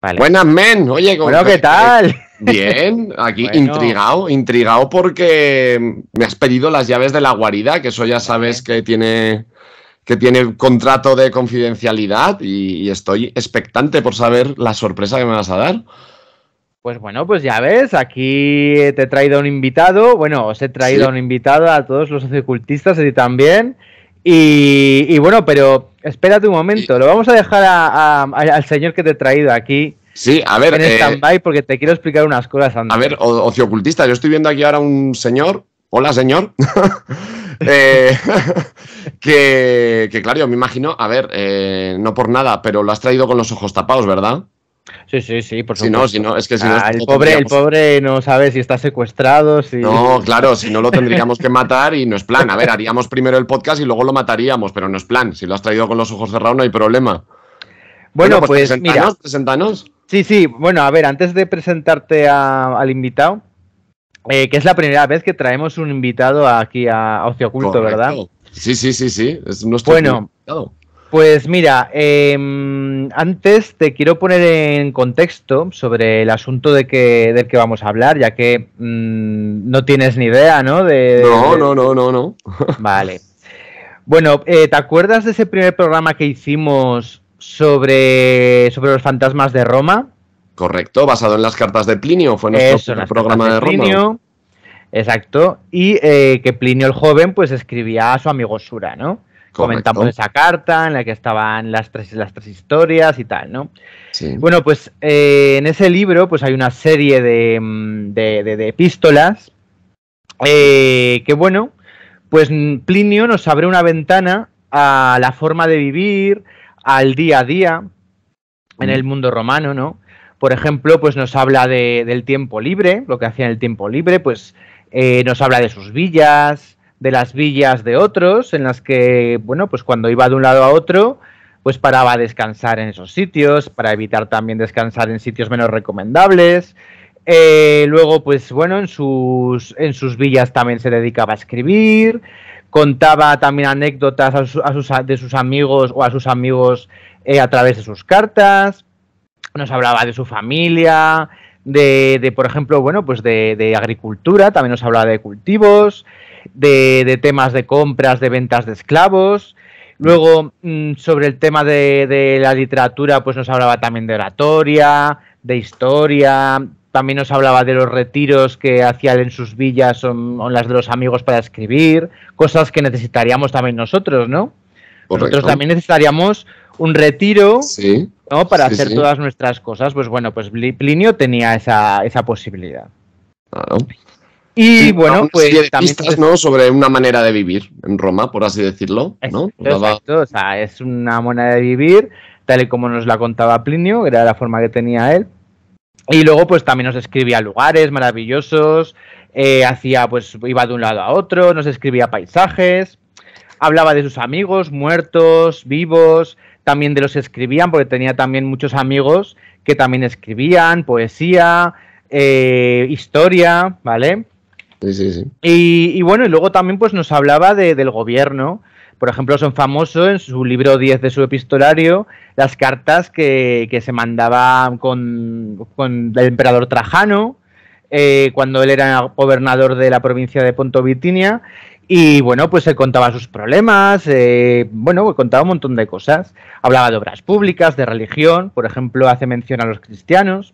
Buenas, men. Oye, bueno, ¿qué tal? Bien, aquí intrigado, intrigado porque me has pedido las llaves de la guarida, que eso ya sabes que tiene que tiene contrato de confidencialidad y, estoy expectante por saber la sorpresa que me vas a dar. Pues bueno, pues ya ves, aquí te he traído un invitado, bueno, os he traído un invitado a todos los sociocultistas y también. Y, bueno, pero espérate un momento, lo vamos a dejar al señor que te he traído aquí. Sí, a ver. En eh, stand-by porque te quiero explicar unas cosas, A ver, ociocultista, yo estoy viendo aquí ahora un señor. Hola, señor. Eh, que, claro, yo me imagino, a ver, eh, no por nada, pero lo has traído con los ojos tapados, ¿verdad? Sí, sí, sí, por supuesto. Si no, si es que ah, el, pobre, el pobre no sabe si está secuestrado. Si... No, claro, si no lo tendríamos que matar y no es plan. A ver, haríamos primero el podcast y luego lo mataríamos, pero no es plan. Si lo has traído con los ojos cerrados, no hay problema. Bueno, pues, pues mira. Preséntanos. Sí, sí, bueno, a ver, antes de presentarte al invitado, eh, que es la primera vez que traemos un invitado aquí a, Ocio Oculto, ¿verdad? Sí, sí, sí, sí, es nuestro bueno, pues mira, em, antes te quiero poner en contexto sobre el asunto de que, del que vamos a hablar, ya que mm, no tienes ni idea, ¿no? no, no, no, no, no. Vale. Bueno, eh, ¿te acuerdas de ese primer programa que hicimos sobre, sobre los fantasmas de Roma? Correcto, basado en las cartas de Plinio, fue nuestro Eso, programa de, Plinio, Roma. Exacto, y eh, que Plinio el joven pues escribía a su amigo Sura, ¿no? Comentamos esa carta en la que estaban las tres, las tres historias y tal, ¿no? Bueno, pues eh, en ese libro pues hay una serie de, mm, de, de, epístolas eh, que, bueno, pues mm, Plinio nos abre una ventana a la forma de vivir, al día a día en mm. el mundo romano, ¿no? Por ejemplo, pues nos habla del tiempo libre, lo que hacía en el tiempo libre, pues eh, nos habla de sus villas, de las villas de otros, en las que, bueno, pues cuando iba de un lado a otro, pues paraba a descansar en esos sitios, para evitar también descansar en sitios menos recomendables. Eh, luego, pues bueno, en sus, en sus villas también se dedicaba a escribir, contaba también anécdotas de sus amigos o a sus amigos eh, a través de sus cartas, nos hablaba de su familia, de, por ejemplo, bueno, pues de, de agricultura, también nos hablaba de cultivos, de, temas de compras, de ventas de esclavos. Luego, mm, sobre el tema de, de, la literatura, pues nos hablaba también de oratoria, de historia, también nos hablaba de los retiros que hacía en sus villas o, las de los amigos para escribir, cosas que necesitaríamos también nosotros, ¿no? Nosotros también necesitaríamos un retiro ¿no? para hacer todas nuestras cosas. Pues bueno, pues Plinio tenía esa, esa posibilidad. Claro. Y bueno, pues también ¿no? sobre una manera de vivir en Roma, por así decirlo, Exacto, O sea, es una manera de vivir tal y como nos la contaba Plinio, era la forma que tenía él. Y luego pues también nos escribía lugares maravillosos, eh, hacía pues iba de un lado a otro, nos escribía paisajes, hablaba de sus amigos muertos, vivos, también de los que escribían, porque tenía también muchos amigos que también escribían poesía, eh, historia, ¿vale? Y, bueno, y luego también pues nos hablaba de, del gobierno. Por ejemplo, son famosos en su libro 10 de su epistolario las cartas que, se mandaba con, el emperador Trajano eh, cuando él era gobernador de la provincia de Ponto Vitinia. Y bueno, pues se contaba sus problemas, eh, bueno, pues, contaba un montón de cosas. Hablaba de obras públicas, de religión, por ejemplo, hace mención a los cristianos,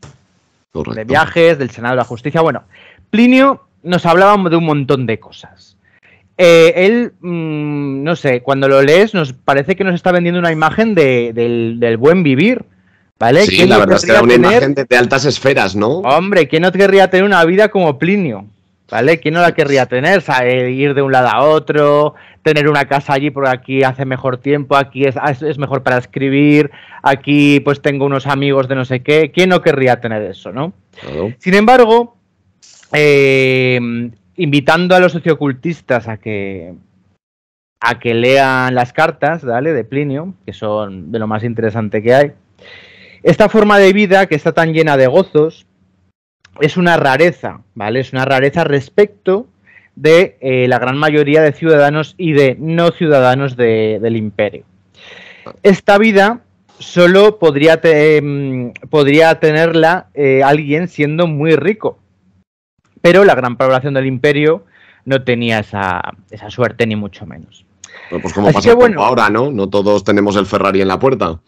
de viajes, del Senado de la Justicia. Bueno, Plinio nos hablábamos de un montón de cosas. Eh, él, mm, no sé, cuando lo lees nos parece que nos está vendiendo una imagen de, del, buen vivir, ¿vale? Sí, la verdad es que era una imagen de, altas esferas, ¿no? Hombre, ¿quién no querría tener una vida como Plinio? ¿Vale? ¿Quién no la querría tener? ir de un lado a otro, tener una casa allí por aquí hace mejor tiempo, aquí es, mejor para escribir, aquí pues tengo unos amigos de no sé qué. ¿Quién no querría tener eso, no? Sin embargo, eh, invitando a los sociocultistas a que a que lean las cartas, ¿vale? De Plinio, que son de lo más interesante que hay. Esta forma de vida que está tan llena de gozos es una rareza, ¿vale? Es una rareza respecto de eh, la gran mayoría de ciudadanos y de no ciudadanos del imperio. Esta vida solo podría, em, podría tenerla eh, alguien siendo muy rico, pero la gran población del imperio no tenía esa, suerte ni mucho menos. pues como pasa ahora, ¿no? No todos tenemos el Ferrari en la puerta.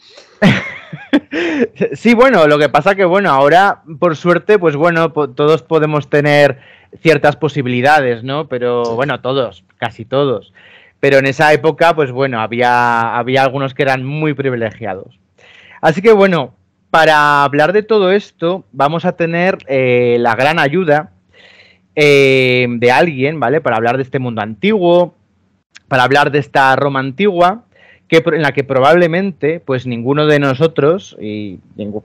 sí, bueno, lo que pasa que, bueno, ahora, por suerte, pues bueno, todos podemos tener ciertas posibilidades, ¿no? Pero bueno, todos, casi todos. Pero en esa época, pues bueno, había, había algunos que eran muy privilegiados. Así que bueno, para hablar de todo esto, vamos a tener eh, la gran ayuda Em, de alguien, ¿vale? Para hablar de este mundo antiguo, para hablar de esta Roma antigua, que, en la que probablemente, pues ninguno de nosotros, y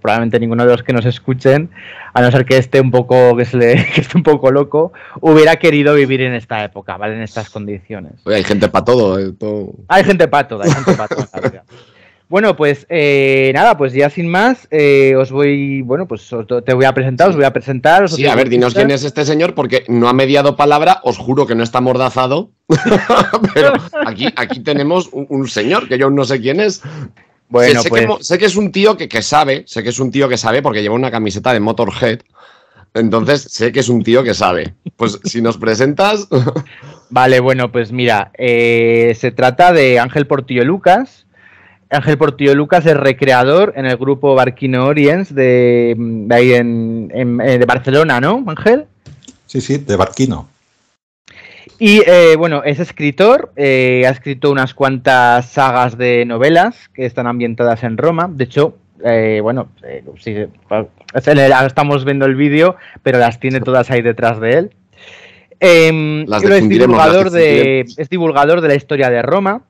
probablemente ninguno de los que nos escuchen, a no ser que esté un poco, que, esté un poco loco, hubiera querido vivir en esta época, ¿vale? En estas condiciones. hay gente para eh, todo, Hay gente para todo, hay gente para todo. Bueno, pues eh, nada, pues ya sin más, eh, os voy, bueno, pues te voy a presentar, os voy a presentar. sí, a ver, dinos quién es este señor, porque no ha mediado palabra, os juro que no está mordazado, pero aquí, aquí tenemos un, señor que yo no sé quién es. Bueno, pues sé, que, es un tío que, sabe, sé que es un tío que sabe porque lleva una camiseta de Motorhead, entonces sé que es un tío que sabe. Pues si nos presentas... vale, bueno, pues mira, eh, se trata de Ángel Portillo Lucas. Ángel Portillo Lucas es recreador en el grupo Barquino Oriens de, ahí eh, Barcelona, ¿no, Ángel? Sí, sí, de Barquino. Y eh, bueno, es escritor, eh, ha escrito unas cuantas sagas de novelas que están ambientadas en Roma. De hecho, bueno, estamos viendo el vídeo, pero las tiene todas ahí detrás de él. Em, es divulgador de la historia de Roma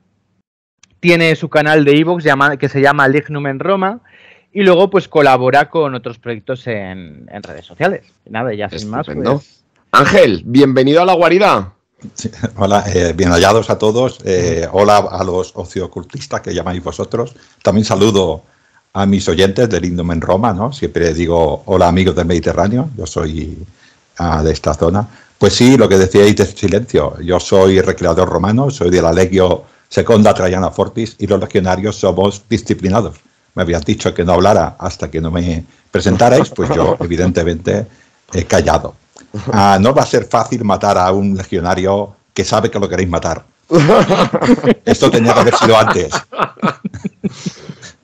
tiene su canal de Evox que se llama Lignum en Roma y luego pues colabora con otros proyectos en, redes sociales. Nada, ya sin más. Pues, Ángel, bienvenido a la guarida. hola, eh, bien hallados a todos. Eh, hola a los ociocultistas que llamáis vosotros. También saludo a mis oyentes del Lignum en Roma, ¿no? Siempre digo hola amigos del Mediterráneo, yo soy ah, de esta zona. Pues sí, lo que decíais de silencio. Yo soy recreador romano, soy del la Legio Segunda Traiana Fortis y los legionarios somos disciplinados. Me habían dicho que no hablara hasta que no me presentarais, pues yo evidentemente he callado. Ah, no va a ser fácil matar a un legionario que sabe que lo queréis matar. Esto tenía que haber sido antes.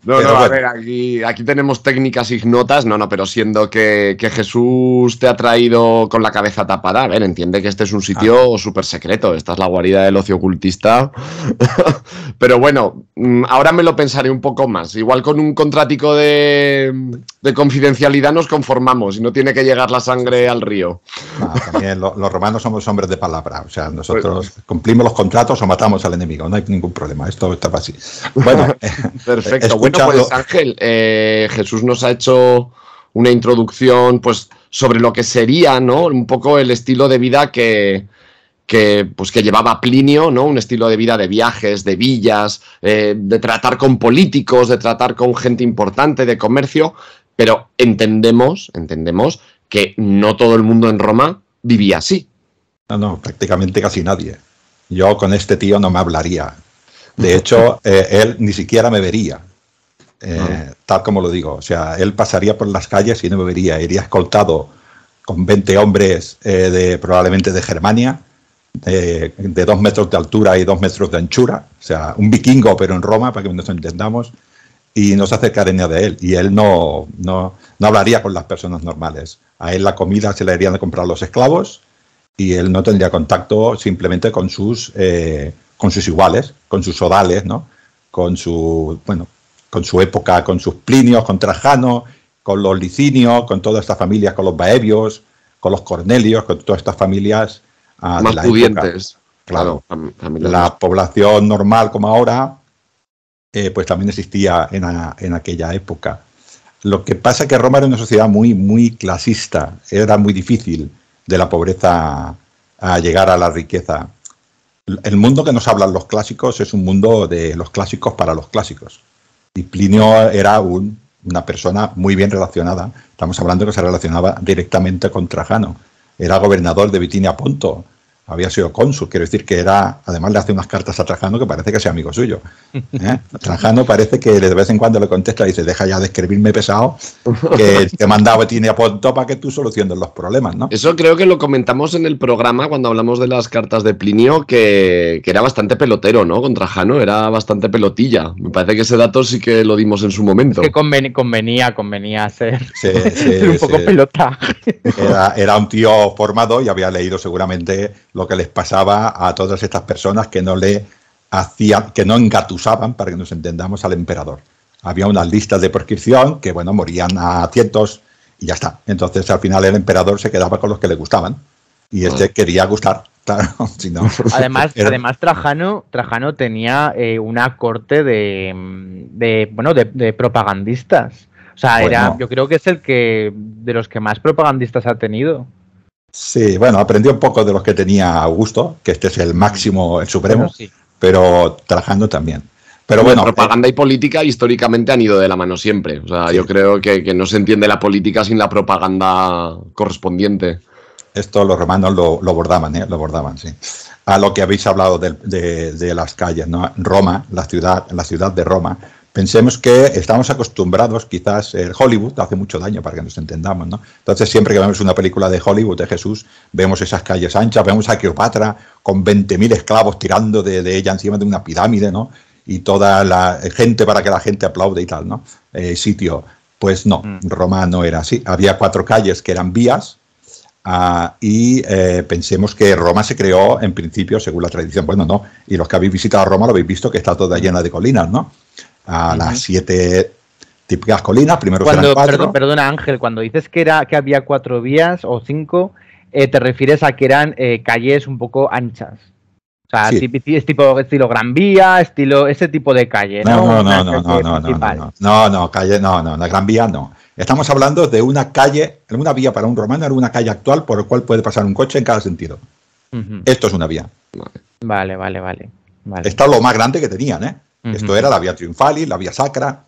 No, no, a ver, aquí, tenemos técnicas ignotas, no, no, pero siendo que, Jesús te ha traído con la cabeza tapada, a ver, entiende que este es un sitio ah. súper secreto, esta es la guarida del ocio ocultista. pero bueno, mm, ahora me lo pensaré un poco más. Igual con un contratico de, confidencialidad nos conformamos y no tiene que llegar la sangre al río. los romanos somos hombres de palabra, o sea, nosotros pues- cumplimos los contratos o matamos al enemigo, no hay ningún problema, esto está así. Bueno, eh, perfecto. Bueno, pues Ángel, eh, Jesús nos ha hecho una introducción pues, sobre lo que sería ¿no? un poco el estilo de vida que, pues, que llevaba Plinio, ¿no? un estilo de vida de viajes, de villas, eh, de tratar con políticos, de tratar con gente importante, de comercio, pero entendemos, entendemos que no todo el mundo en Roma vivía así. No, no, prácticamente casi nadie. Yo con este tío no me hablaría. De hecho, eh, él ni siquiera me vería. Eh, ah. tal como lo digo. O sea, él pasaría por las calles y no bebería, iría escoltado con 20 hombres eh, de, probablemente de Germania, eh, de, dos metros de altura y dos metros de anchura, o sea, un vikingo pero en Roma, para que nos entendamos, y no se acercaría de él. Y él no, no, hablaría con las personas normales. A él la comida se la irían a comprar los esclavos y él no tendría contacto simplemente con sus, con sus iguales, con sus odales, ¿no? con su, bueno, con su época, con sus Plinios, con Trajano, con los Licinios, con todas estas familias, con los Baebios, con los Cornelios, con todas estas familias ah, la Claro, la población normal como ahora, eh, pues también existía en, en, aquella época. Lo que pasa es que Roma era una sociedad muy, muy clasista, era muy difícil de la pobreza a llegar a la riqueza. El mundo que nos hablan los clásicos es un mundo de los clásicos para los clásicos. Y Plinio era una persona muy bien relacionada. Estamos hablando que se relacionaba directamente con Trajano. Era gobernador de Bitinia Ponto había sido cónsul, quiero decir que era, además le hace unas cartas a Trajano que parece que sea amigo suyo. ¿eh? Trajano parece que de vez en cuando le contesta y dice, deja ya de escribirme pesado, que te mandaba tiene Ponto para que tú soluciones los problemas, ¿no? Eso creo que lo comentamos en el programa cuando hablamos de las cartas de Plinio, que, era bastante pelotero, ¿no? Con Trajano era bastante pelotilla. Me parece que ese dato sí que lo dimos en su momento. que convenía, convenía ser. sí, un poco pelota. era un tío formado y había leído seguramente lo que les pasaba a todas estas personas que no le hacían, que no engatusaban, para que nos entendamos, al emperador. Había unas listas de proscripción que, bueno, morían a cientos y ya está. Entonces, al final, el emperador se quedaba con los que le gustaban y este mm. quería gustar. además, además Trajano, Trajano tenía eh, una corte de, mm, bueno de, propagandistas. O sea, era, yo creo que es el que de los que más propagandistas ha tenido. Sí, bueno, aprendí un poco de los que tenía Augusto, que este es el mm. máximo, el supremo, pero trabajando también. Pero bueno, propaganda y política históricamente han ido de la mano siempre. O sea, yo creo que, no se entiende la política sin la propaganda correspondiente. Esto los romanos lo, bordaban, ¿eh? lo bordaban, sí. A lo que habéis hablado de, las calles, ¿no? Roma, la ciudad, la ciudad de Roma, Pensemos que estamos acostumbrados, quizás eh, el Hollywood hace mucho daño para que nos entendamos, ¿no? Entonces, siempre que vemos una película de Hollywood, de Jesús, vemos esas calles anchas, vemos a Cleopatra con 20.000 esclavos tirando de, ella encima de una pirámide, ¿no? Y toda la gente para que la gente aplaude y tal, ¿no? Eh, sitio. Pues no, mm. Roma no era así. Había cuatro calles que eran vías, ah, y eh, pensemos que Roma se creó en principio, según la tradición, bueno, no, y los que habéis visitado Roma lo habéis visto que está toda llena de colinas, ¿no? a las siete típicas colinas, primero cuando, cuatro. perdona Ángel, cuando dices que, era, que había cuatro vías o cinco, eh, te refieres a que eran eh, calles un poco anchas. O sea, es tipo estilo Gran Vía, estilo ese tipo de calle, ¿no? No, no, no, no, no, no, no, no, calle, no, no, la Gran Vía no. Estamos hablando de una calle, una vía para un romano era una calle actual por la cual puede pasar un coche en cada sentido. Esto es una vía. Vale, vale, vale, vale. es lo más grande que tenían, ¿eh? Esto era la vía triunfali, la vía sacra.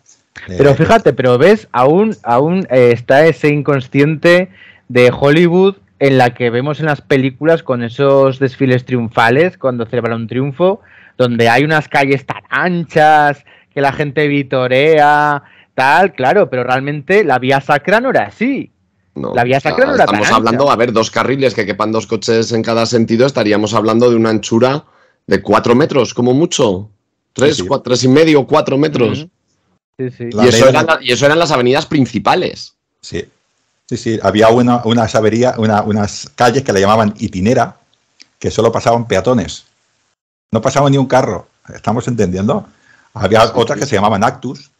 Eh, pero fíjate, pero ves, aún, aún eh, está ese inconsciente de Hollywood en la que vemos en las películas con esos desfiles triunfales, cuando celebran un triunfo, donde hay unas calles tan anchas, que la gente vitorea, tal, claro, pero realmente la vía sacra no era así. la vía sacra no era Estamos hablando, a ver, dos carriles que quepan dos coches en cada sentido, estaríamos hablando de una anchura de cuatro metros, como mucho. Tres, Cuatro, tres y medio, cuatro metros. y, eso eran, las avenidas principales. Sí, sí, sí. Había una, unas, unas calles que la llamaban itinera, que solo pasaban peatones. No pasaba ni un carro. ¿Estamos entendiendo? Había otras que se llamaban actus,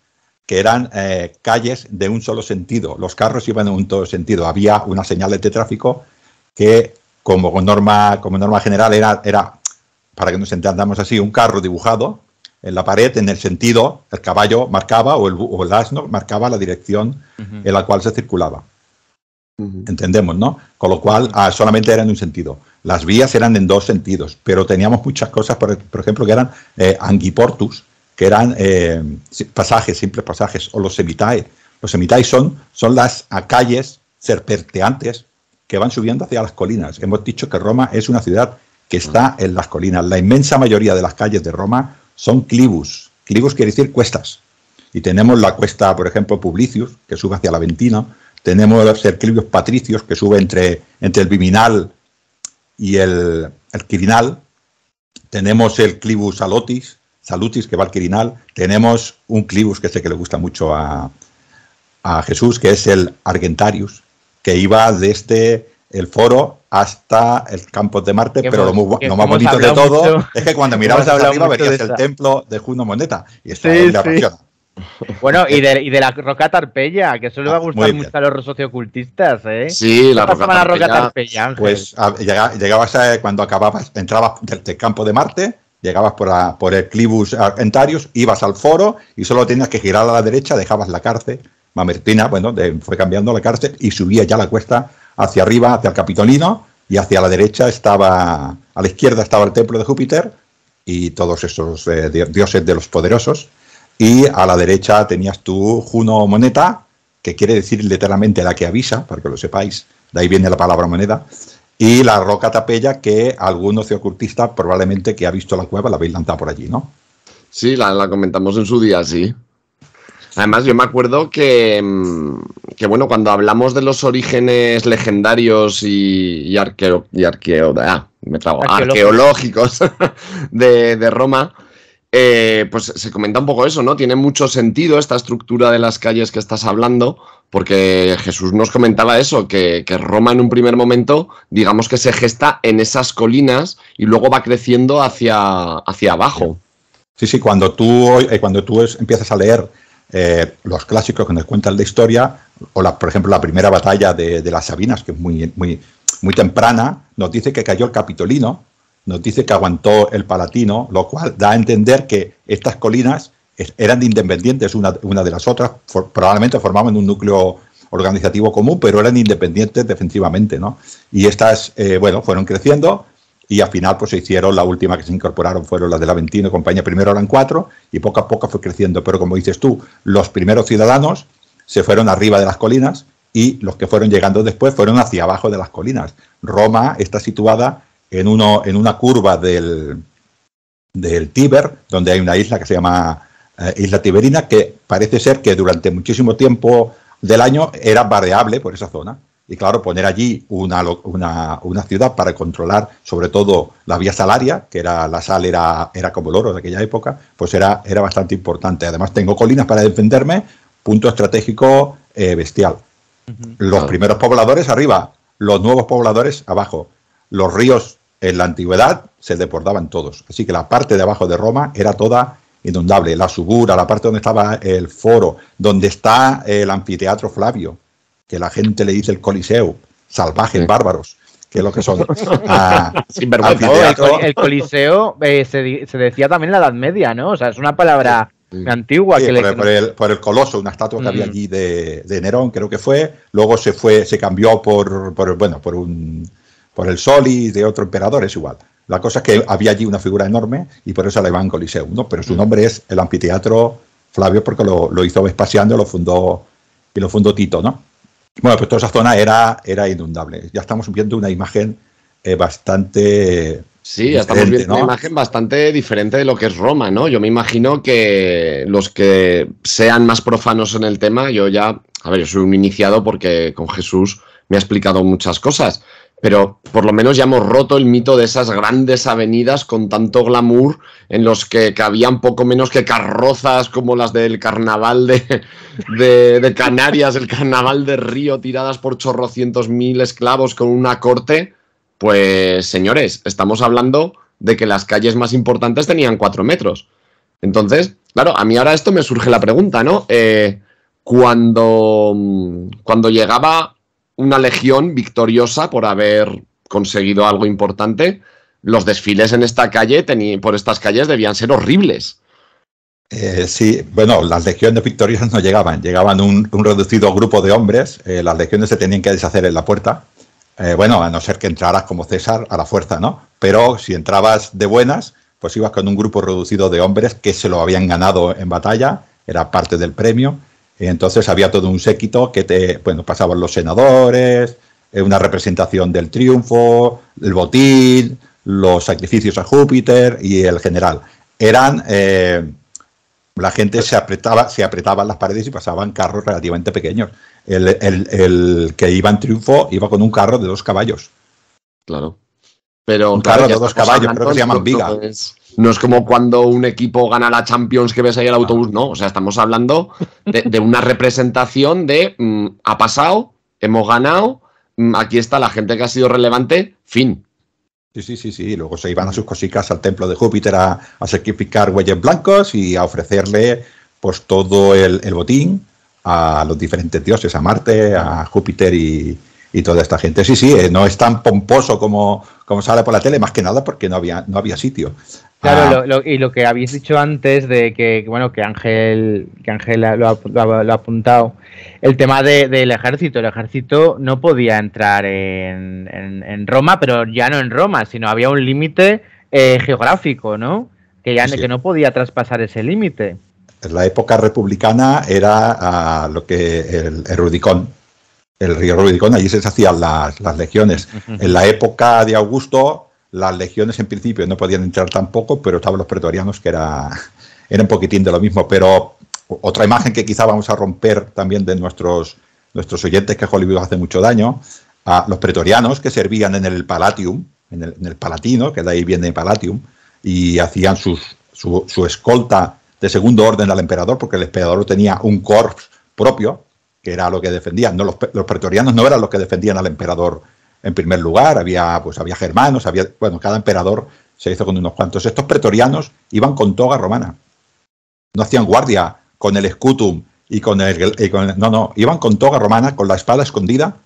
que eran eh, calles de un solo sentido. Los carros iban en un solo sentido. Había unas señales de tráfico que, como norma, como norma general, era, era, para que nos entendamos así, un carro dibujado en la pared en el sentido, el caballo marcaba o el, asno marcaba la dirección en la cual se circulaba. Entendemos, ¿no? Con lo cual ah, solamente era en un sentido. Las vías eran en dos sentidos, pero teníamos muchas cosas, por, ejemplo, que eran eh, anguiportus, que eran eh, pasajes, simples pasajes, o los semitae. Los semitae son, son las calles serpenteantes que van subiendo hacia las colinas. Hemos dicho que Roma es una ciudad que está en las colinas. La inmensa mayoría de las calles de Roma son clibus, clibus quiere decir cuestas. Y tenemos la cuesta, por ejemplo, Publicius, que sube hacia la Ventina. Tenemos el clibus patricios, que sube entre, entre el Viminal y el, Quirinal. Tenemos el clibus Salotis, Salutis, que va al Quirinal. Tenemos un clibus, que sé que le gusta mucho a, a Jesús, que es el Argentarius, que iba desde el foro hasta el campo de Marte, pero lo, más bonito de todo es que cuando mirabas hacia arriba veías el templo de Juno Moneta y está la sí. Bueno, y de, la roca tarpeya... que eso le va a ah, gustar mucho a los sociocultistas, ¿eh? Sí, la roca tarpeya... Pues llegabas, eh, cuando acababas, entrabas del, campo de Marte, llegabas por, el Clivus Argentarius, ibas al foro y solo tenías que girar a la derecha, dejabas la cárcel, Mamertina, bueno, fue cambiando la cárcel y subía ya la cuesta hacia arriba, hacia el Capitolino, y hacia la derecha estaba, a la izquierda estaba el templo de Júpiter y todos esos eh, dioses de los poderosos, y a la derecha tenías tú Juno Moneta, que quiere decir literalmente la que avisa, para que lo sepáis, de ahí viene la palabra moneda, y la roca tapella que algún ocultista probablemente que ha visto la cueva la veis lanzado por allí, ¿no? Sí, la comentamos en su día, sí. Además, yo me acuerdo mm, que, bueno, cuando hablamos de los orígenes legendarios y, y arqueo, ah, me arqueológicos de, Roma, eh, pues se comenta un poco eso, ¿no? Tiene mucho sentido esta estructura de las calles que estás hablando, porque Jesús nos comentaba eso, que, Roma en un primer momento, digamos que se gesta en esas colinas y luego va creciendo hacia, hacia abajo. Sí, sí, cuando tú, eh, cuando tú empiezas a leer eh, los clásicos que nos cuentan la historia, o la, por ejemplo la primera batalla de, las Sabinas, que es muy, muy, muy temprana, nos dice que cayó el Capitolino, nos dice que aguantó el Palatino, lo cual da a entender que estas colinas eran independientes una, de las otras, probablemente formaban un núcleo organizativo común, pero eran independientes defensivamente, ¿no? Y estas, eh, bueno, fueron creciendo y al final pues se hicieron, la última que se incorporaron fueron las de la y compañía, primero eran cuatro y poco a poco fue creciendo, pero como dices tú, los primeros ciudadanos se fueron arriba de las colinas y los que fueron llegando después fueron hacia abajo de las colinas. Roma está situada en, uno, en una curva del, del Tíber, donde hay una isla que se llama eh, Isla Tiberina, que parece ser que durante muchísimo tiempo del año era variable por esa zona y claro, poner allí una, una, ciudad para controlar sobre todo la vía salaria, que era la sal era, era como el oro de aquella época, pues era, era bastante importante. Además tengo colinas para defenderme, punto estratégico eh, bestial. Los primeros pobladores arriba, los nuevos pobladores abajo, los ríos en la antigüedad se deportaban todos. Así que la parte de abajo de Roma era toda inundable. La subura, la parte donde estaba el foro, donde está el anfiteatro Flavio, que la gente le dice el Coliseo, salvajes, bárbaros, que es lo que son. Sin vergüenza, el, Coliseo eh, se, decía también en la Edad Media, ¿no? O sea, es una palabra antigua. que por, el, Coloso, una estatua que había mm. allí de, Nerón, creo que fue. Luego se fue, se cambió por, bueno, por un por el Soli de otro emperador, es igual. La cosa es que había allí una figura enorme y por eso le van Coliseo, ¿no? Pero su mm. nombre es el anfiteatro Flavio porque lo, hizo Vespasiano, lo fundó y lo fundó Tito, ¿no? Bueno, pues toda esa zona era, era inundable. Ya estamos viendo una imagen eh, bastante Sí, ya estamos viendo una imagen bastante diferente de lo que es Roma, ¿no? Yo me imagino que los que sean más profanos en el tema, yo ya, a ver, yo soy un iniciado porque con Jesús me ha explicado muchas cosas, pero por lo menos ya hemos roto el mito de esas grandes avenidas con tanto glamour en los que cabían poco menos que carrozas como las del carnaval de, de, Canarias, el carnaval de Río, tiradas por chorrocientos mil esclavos con una corte. Pues señores, estamos hablando de que las calles más importantes tenían cuatro metros. Entonces, claro, a mí ahora esto me surge la pregunta, ¿no? Eh, cuando, mm, cuando llegaba una legión victoriosa por haber conseguido algo importante, los desfiles en esta calle, por estas calles, debían ser horribles. Eh, sí, bueno, las legiones victoriosas no llegaban, llegaban un, reducido grupo de hombres, eh, las legiones se tenían que deshacer en la puerta, eh, bueno, a no ser que entraras como César a la fuerza, ¿no? Pero si entrabas de buenas, pues ibas con un grupo reducido de hombres que se lo habían ganado en batalla, era parte del premio, entonces había todo un séquito que te, bueno, pasaban los senadores, eh, una representación del triunfo, el botín, los sacrificios a Júpiter y el general. Eran eh, la gente se apretaba, se apretaban las paredes y pasaban carros relativamente pequeños. El, que iba en triunfo iba con un carro de dos caballos. Claro. Pero, un carro de dos caballos, creo que se llaman viga. Pues, no es como cuando un equipo gana la Champions que ves ahí el autobús, no. O sea, estamos hablando de, una representación de mm, ha pasado, hemos ganado, mm, aquí está la gente que ha sido relevante, fin. Sí, sí, sí, sí. Luego se iban a sus cositas al templo de Júpiter a, sacrificar huelles blancos y a ofrecerle pues todo el, botín a los diferentes dioses, a Marte, a Júpiter y, toda esta gente. Sí, sí, eh, no es tan pomposo como, como sale por la tele, más que nada porque no había, no había sitio. Claro, ah. y lo que habéis dicho antes de que, bueno, que Ángel, que lo, ha, apuntado, el tema del ejército. El ejército no podía entrar en, Roma, pero ya no en Roma, sino había un límite eh, geográfico, ¿no? Que ya que no podía traspasar ese límite. En la época republicana era ah, lo que el, el el río Rudicón, allí se hacían las, legiones. En la época de Augusto las legiones en principio no podían entrar tampoco, pero estaban los pretorianos que era, era un poquitín de lo mismo. Pero otra imagen que quizá vamos a romper también de nuestros, nuestros oyentes, que Hollywood hace mucho daño, a los pretorianos que servían en el Palatium, en el, Palatino, que de ahí viene Palatium, y hacían sus, su, escolta de segundo orden al emperador, porque el emperador tenía un corps propio, que era lo que defendían. No, los, los pretorianos no eran los que defendían al emperador en primer lugar, había, pues, había germanos, había, bueno, cada emperador se hizo con unos cuantos. Estos pretorianos iban con toga romana, no hacían guardia con el escutum y con el, no, no, iban con toga romana, con la espada escondida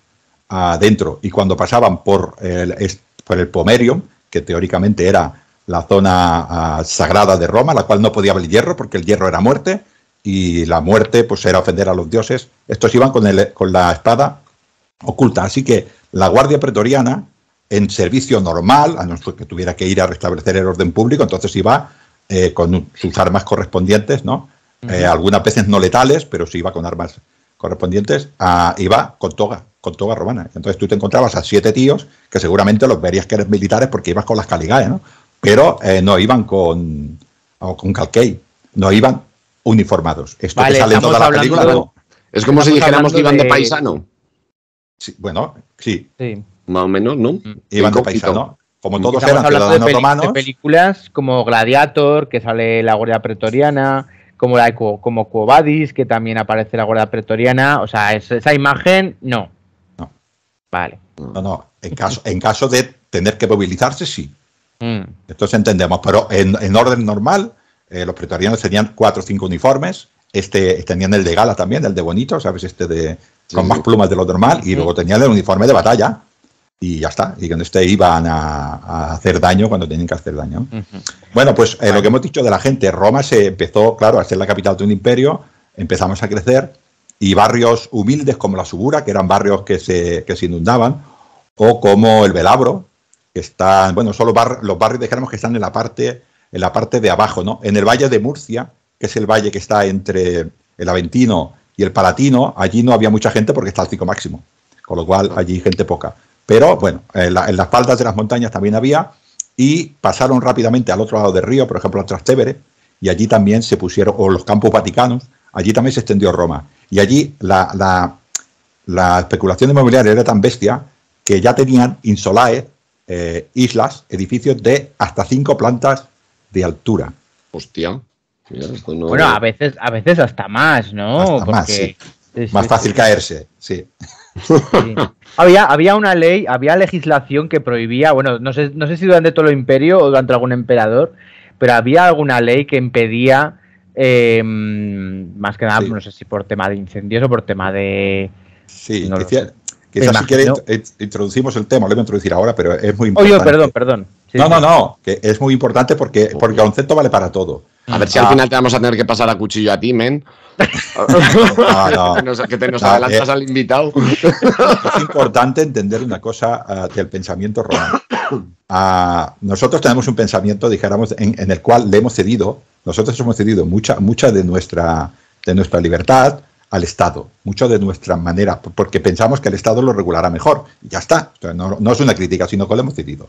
adentro. Y cuando pasaban por el, por el pomerium, que teóricamente era la zona ah, sagrada de Roma, la cual no podía haber hierro porque el hierro era muerte y la muerte pues era ofender a los dioses. Estos iban con, el, con la espada oculta, así que la Guardia Pretoriana en servicio normal, a no ser que tuviera que ir a restablecer el orden público, entonces iba eh, con sus armas correspondientes, ¿no? Eh, algunas veces no letales, pero sí iba con armas correspondientes, iba con toga, con toga romana. Entonces tú te encontrabas a siete tíos que seguramente los verías que eres militares porque ibas con las caligae ¿no? Pero eh, no iban con, o con calquei, no iban uniformados. Esto que sale en toda la película. Es como si dijéramos que iban de, de paisano. Sí, bueno, Sí. Más o menos, ¿no? Iban mm. de paisa, ¿no? Como todos eran ciudadanos de De películas como Gladiator, que sale la Guardia Pretoriana, como la como que también aparece la Guardia Pretoriana. O sea, esa imagen, no. No. Vale. No, no. En caso, en caso de tener que movilizarse, sí. Mm. Entonces entendemos. Pero en, orden normal, eh, los pretorianos tenían cuatro o cinco uniformes. Este, tenían el de gala también, el de bonito, ¿sabes? Este de, con más plumas de lo normal, y luego tenían el uniforme de batalla, y ya está, y que este no iban a, hacer daño cuando tenían que hacer daño. Bueno, pues eh, lo que hemos dicho de la gente, Roma se empezó, claro, a ser la capital de un imperio, empezamos a crecer, y barrios humildes como la Subura, que eran barrios que se, que se inundaban, o como el Velabro, que están, bueno, solo los, barrios, dijéramos, que están en la parte en la parte de abajo, ¿no? En el valle de Murcia, que es el valle que está entre el Aventino y el Palatino, allí no había mucha gente porque está al pico máximo, con lo cual allí gente poca. Pero bueno, en, las faldas de las montañas también había y pasaron rápidamente al otro lado del río, por ejemplo, al Trastevere, y allí también se pusieron, o los campos vaticanos, allí también se extendió Roma. Y allí la, especulación inmobiliaria era tan bestia que ya tenían insolae, eh, islas, edificios de hasta cinco plantas de altura. Hostia. Bueno, a veces, a veces hasta más, ¿no? más, fácil caerse, sí. Había, había una ley, había legislación que prohibía, bueno, no sé, no sé si durante todo el imperio o durante algún emperador, pero había alguna ley que impedía, em, más que nada, no sé si por tema de incendios o por tema de... Sí, quizás si eh, introducimos el tema, lo voy a introducir ahora, pero es muy importante. Oye, perdón, perdón. no, no, no, que es muy importante porque, porque el concepto vale para todo. A mm. ver si al ah. final te vamos a tener que pasar a cuchillo a ti, men. Que, te nos ah, eh, adelantas al invitado. Es importante entender una cosa eh, del pensamiento romano. Ah, nosotros tenemos un pensamiento, dijéramos, en, el cual le hemos cedido, nosotros hemos cedido mucha, mucha de, nuestra, de nuestra libertad al Estado, mucho de nuestra manera, porque pensamos que el Estado lo regulará mejor. ya está. no, no es una crítica, sino que lo hemos cedido.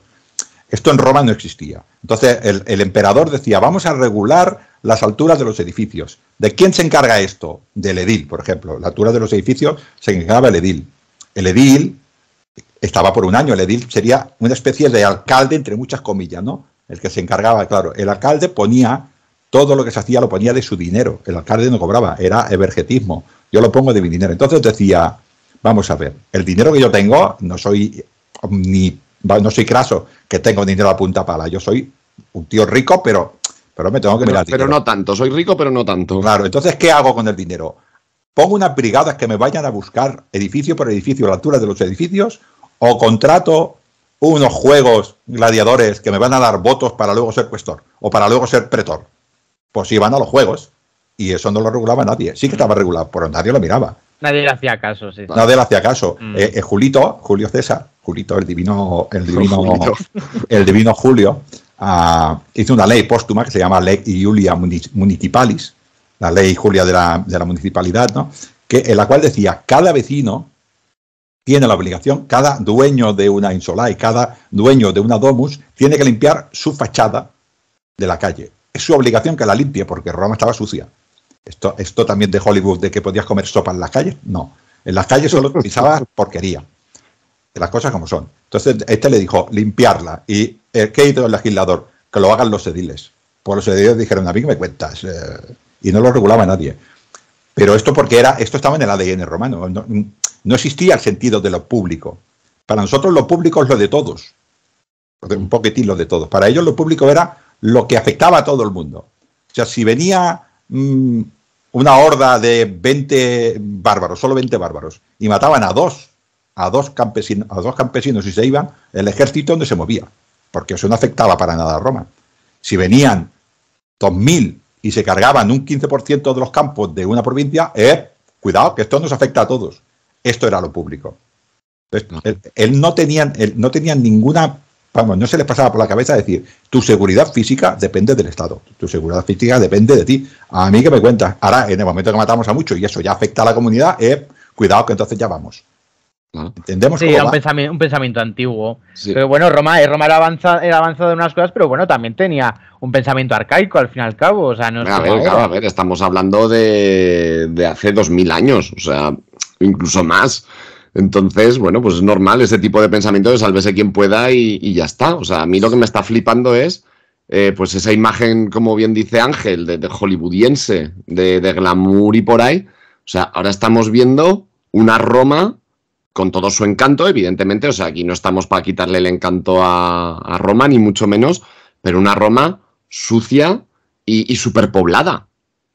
Esto en Roma no existía. Entonces el, emperador decía, vamos a regular las alturas de los edificios. ¿De quién se encarga esto? Del edil, por ejemplo. La altura de los edificios se encargaba el edil. El edil estaba por un año, el edil sería una especie de alcalde, entre muchas comillas, ¿no? El que se encargaba, claro. El alcalde ponía todo lo que se hacía, lo ponía de su dinero. El alcalde no cobraba, era evergetismo. Yo lo pongo de mi dinero. Entonces decía, vamos a ver, el dinero que yo tengo, no soy ni no soy craso, que tengo dinero a punta pala. Yo soy un tío rico, pero, pero me tengo que mirar. Pero, no tanto, soy rico, pero no tanto. Claro, entonces, ¿qué hago con el dinero? ¿Pongo unas brigadas que me vayan a buscar edificio por edificio, a la altura de los edificios? ¿O contrato unos juegos gladiadores que me van a dar votos para luego ser cuestor o para luego ser pretor? Pues van a los juegos y eso no lo regulaba nadie. Sí que estaba regulado, pero nadie lo miraba. Nadie le hacía caso, sí. Nadie le hacía caso. Mm. Eh, eh, Julito, Julio César, Julito, el divino, el divino, Julio. el divino Julio ah, hizo una ley póstuma que se llama Ley Julia Municipalis, la ley Julia de la, de la municipalidad, ¿no? que, en la cual decía cada vecino tiene la obligación, cada dueño de una insola y cada dueño de una domus, tiene que limpiar su fachada de la calle. Es su obligación que la limpie porque Roma estaba sucia. Esto, esto también de Hollywood, de que podías comer sopa en las calles, no. En las calles solo utilizabas porquería las cosas como son. Entonces, este le dijo limpiarla. ¿Y el eh, que hizo el legislador? Que lo hagan los ediles. Pues los ediles dijeron, a mí que me cuentas. Eh", y no lo regulaba nadie. Pero esto porque era, esto estaba en el ADN romano. No, existía el sentido de lo público. Para nosotros lo público es lo de todos. Un poquitín lo de todos. Para ellos lo público era lo que afectaba a todo el mundo. O sea, si venía mm, una horda de 20 bárbaros, solo 20 bárbaros, y mataban a dos a dos, campesinos, a dos campesinos y se iban, el ejército no se movía, porque eso no afectaba para nada a Roma. Si venían 2.000 y se cargaban un 15% de los campos de una provincia, eh, cuidado, que esto nos afecta a todos. Esto era lo público. no. Él, no tenían, no tenían ninguna, vamos, no se les pasaba por la cabeza decir, tu seguridad física depende del Estado, tu seguridad física depende de ti. A mí que me cuentas, ahora en el momento que matamos a muchos y eso ya afecta a la comunidad, eh, cuidado que entonces ya vamos sí, era un, pensamiento, antiguo. Pero bueno, Roma, eh, Roma era, avanzado, en unas cosas, pero bueno, también tenía un pensamiento arcaico al fin y al cabo. O sea, no a, ver, a ver, estamos hablando de, hace dos mil años, o sea, incluso más. Entonces, bueno, pues es normal ese tipo de pensamiento de sálvese quien pueda y, ya está. O sea, a mí lo que me está flipando es eh, pues esa imagen, como bien dice Ángel, de, hollywoodiense, de glamour y por ahí. O sea, ahora estamos viendo una Roma con todo su encanto, evidentemente, o sea, aquí no estamos para quitarle el encanto a, Roma, ni mucho menos, pero una Roma sucia y, y superpoblada.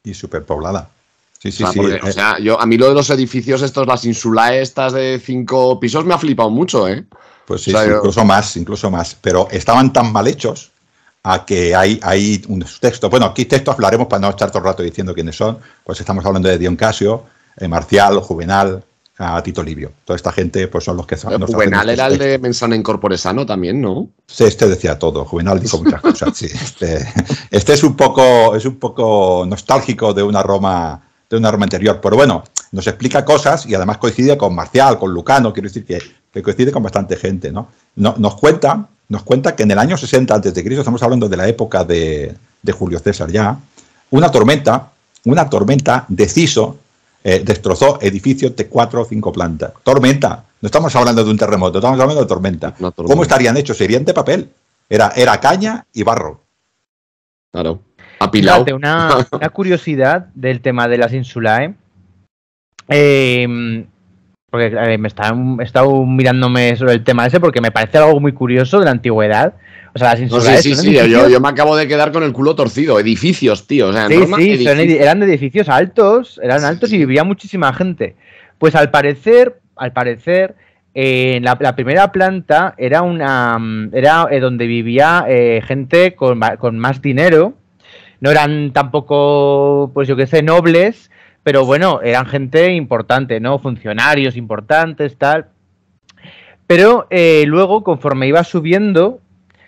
Y superpoblada. Sí, sí, sí. Eh, o sea, yo, a mí lo de los edificios estos, las insulae estas de cinco pisos, me ha flipado mucho, ¿eh? Pues sí, incluso más, incluso más. Pero estaban tan mal hechos a que hay, hay texto... Bueno, aquí texto hablaremos para no estar todo el rato diciendo quiénes son. Pues estamos hablando de Dion Casio, eh, Marcial, Juvenal, a Tito Livio. Toda esta gente pues son los que... Eh, nos Juvenal era el de Mensana Incorporesano también, ¿no? Sí, este decía todo. Juvenal dijo muchas cosas, este, este, es, un poco, es un poco nostálgico de una Roma de una Roma anterior, pero bueno, nos explica cosas y además coincide con Marcial, con Lucano, quiero decir que, coincide con bastante gente, ¿no? nos, cuenta, nos cuenta que en el año 60 a.C., estamos hablando de la época de, Julio César ya, una tormenta, una tormenta deciso eh, destrozó edificios de cuatro o cinco plantas. Tormenta. No estamos hablando de un terremoto, estamos hablando de tormenta. ¿Cómo estarían hechos? Serían de papel. Era, era caña y barro. Claro. Apilado. una, curiosidad del tema de las insulae. Em, porque eh, me están estado mirándome sobre el tema ese porque me parece algo muy curioso de la antigüedad. O sea, las no, sí, yo, me acabo de quedar con el culo torcido. Edificios, tío. sí, sí, eran edificios altos, eran altos y vivía muchísima gente. Pues al parecer, al parecer, eh, la, primera planta era una mm, era eh, donde vivía eh, gente con, con, más dinero. No eran tampoco, pues yo qué sé, nobles, pero bueno, eran gente importante, ¿no? Funcionarios importantes, tal. Pero luego, conforme iba subiendo,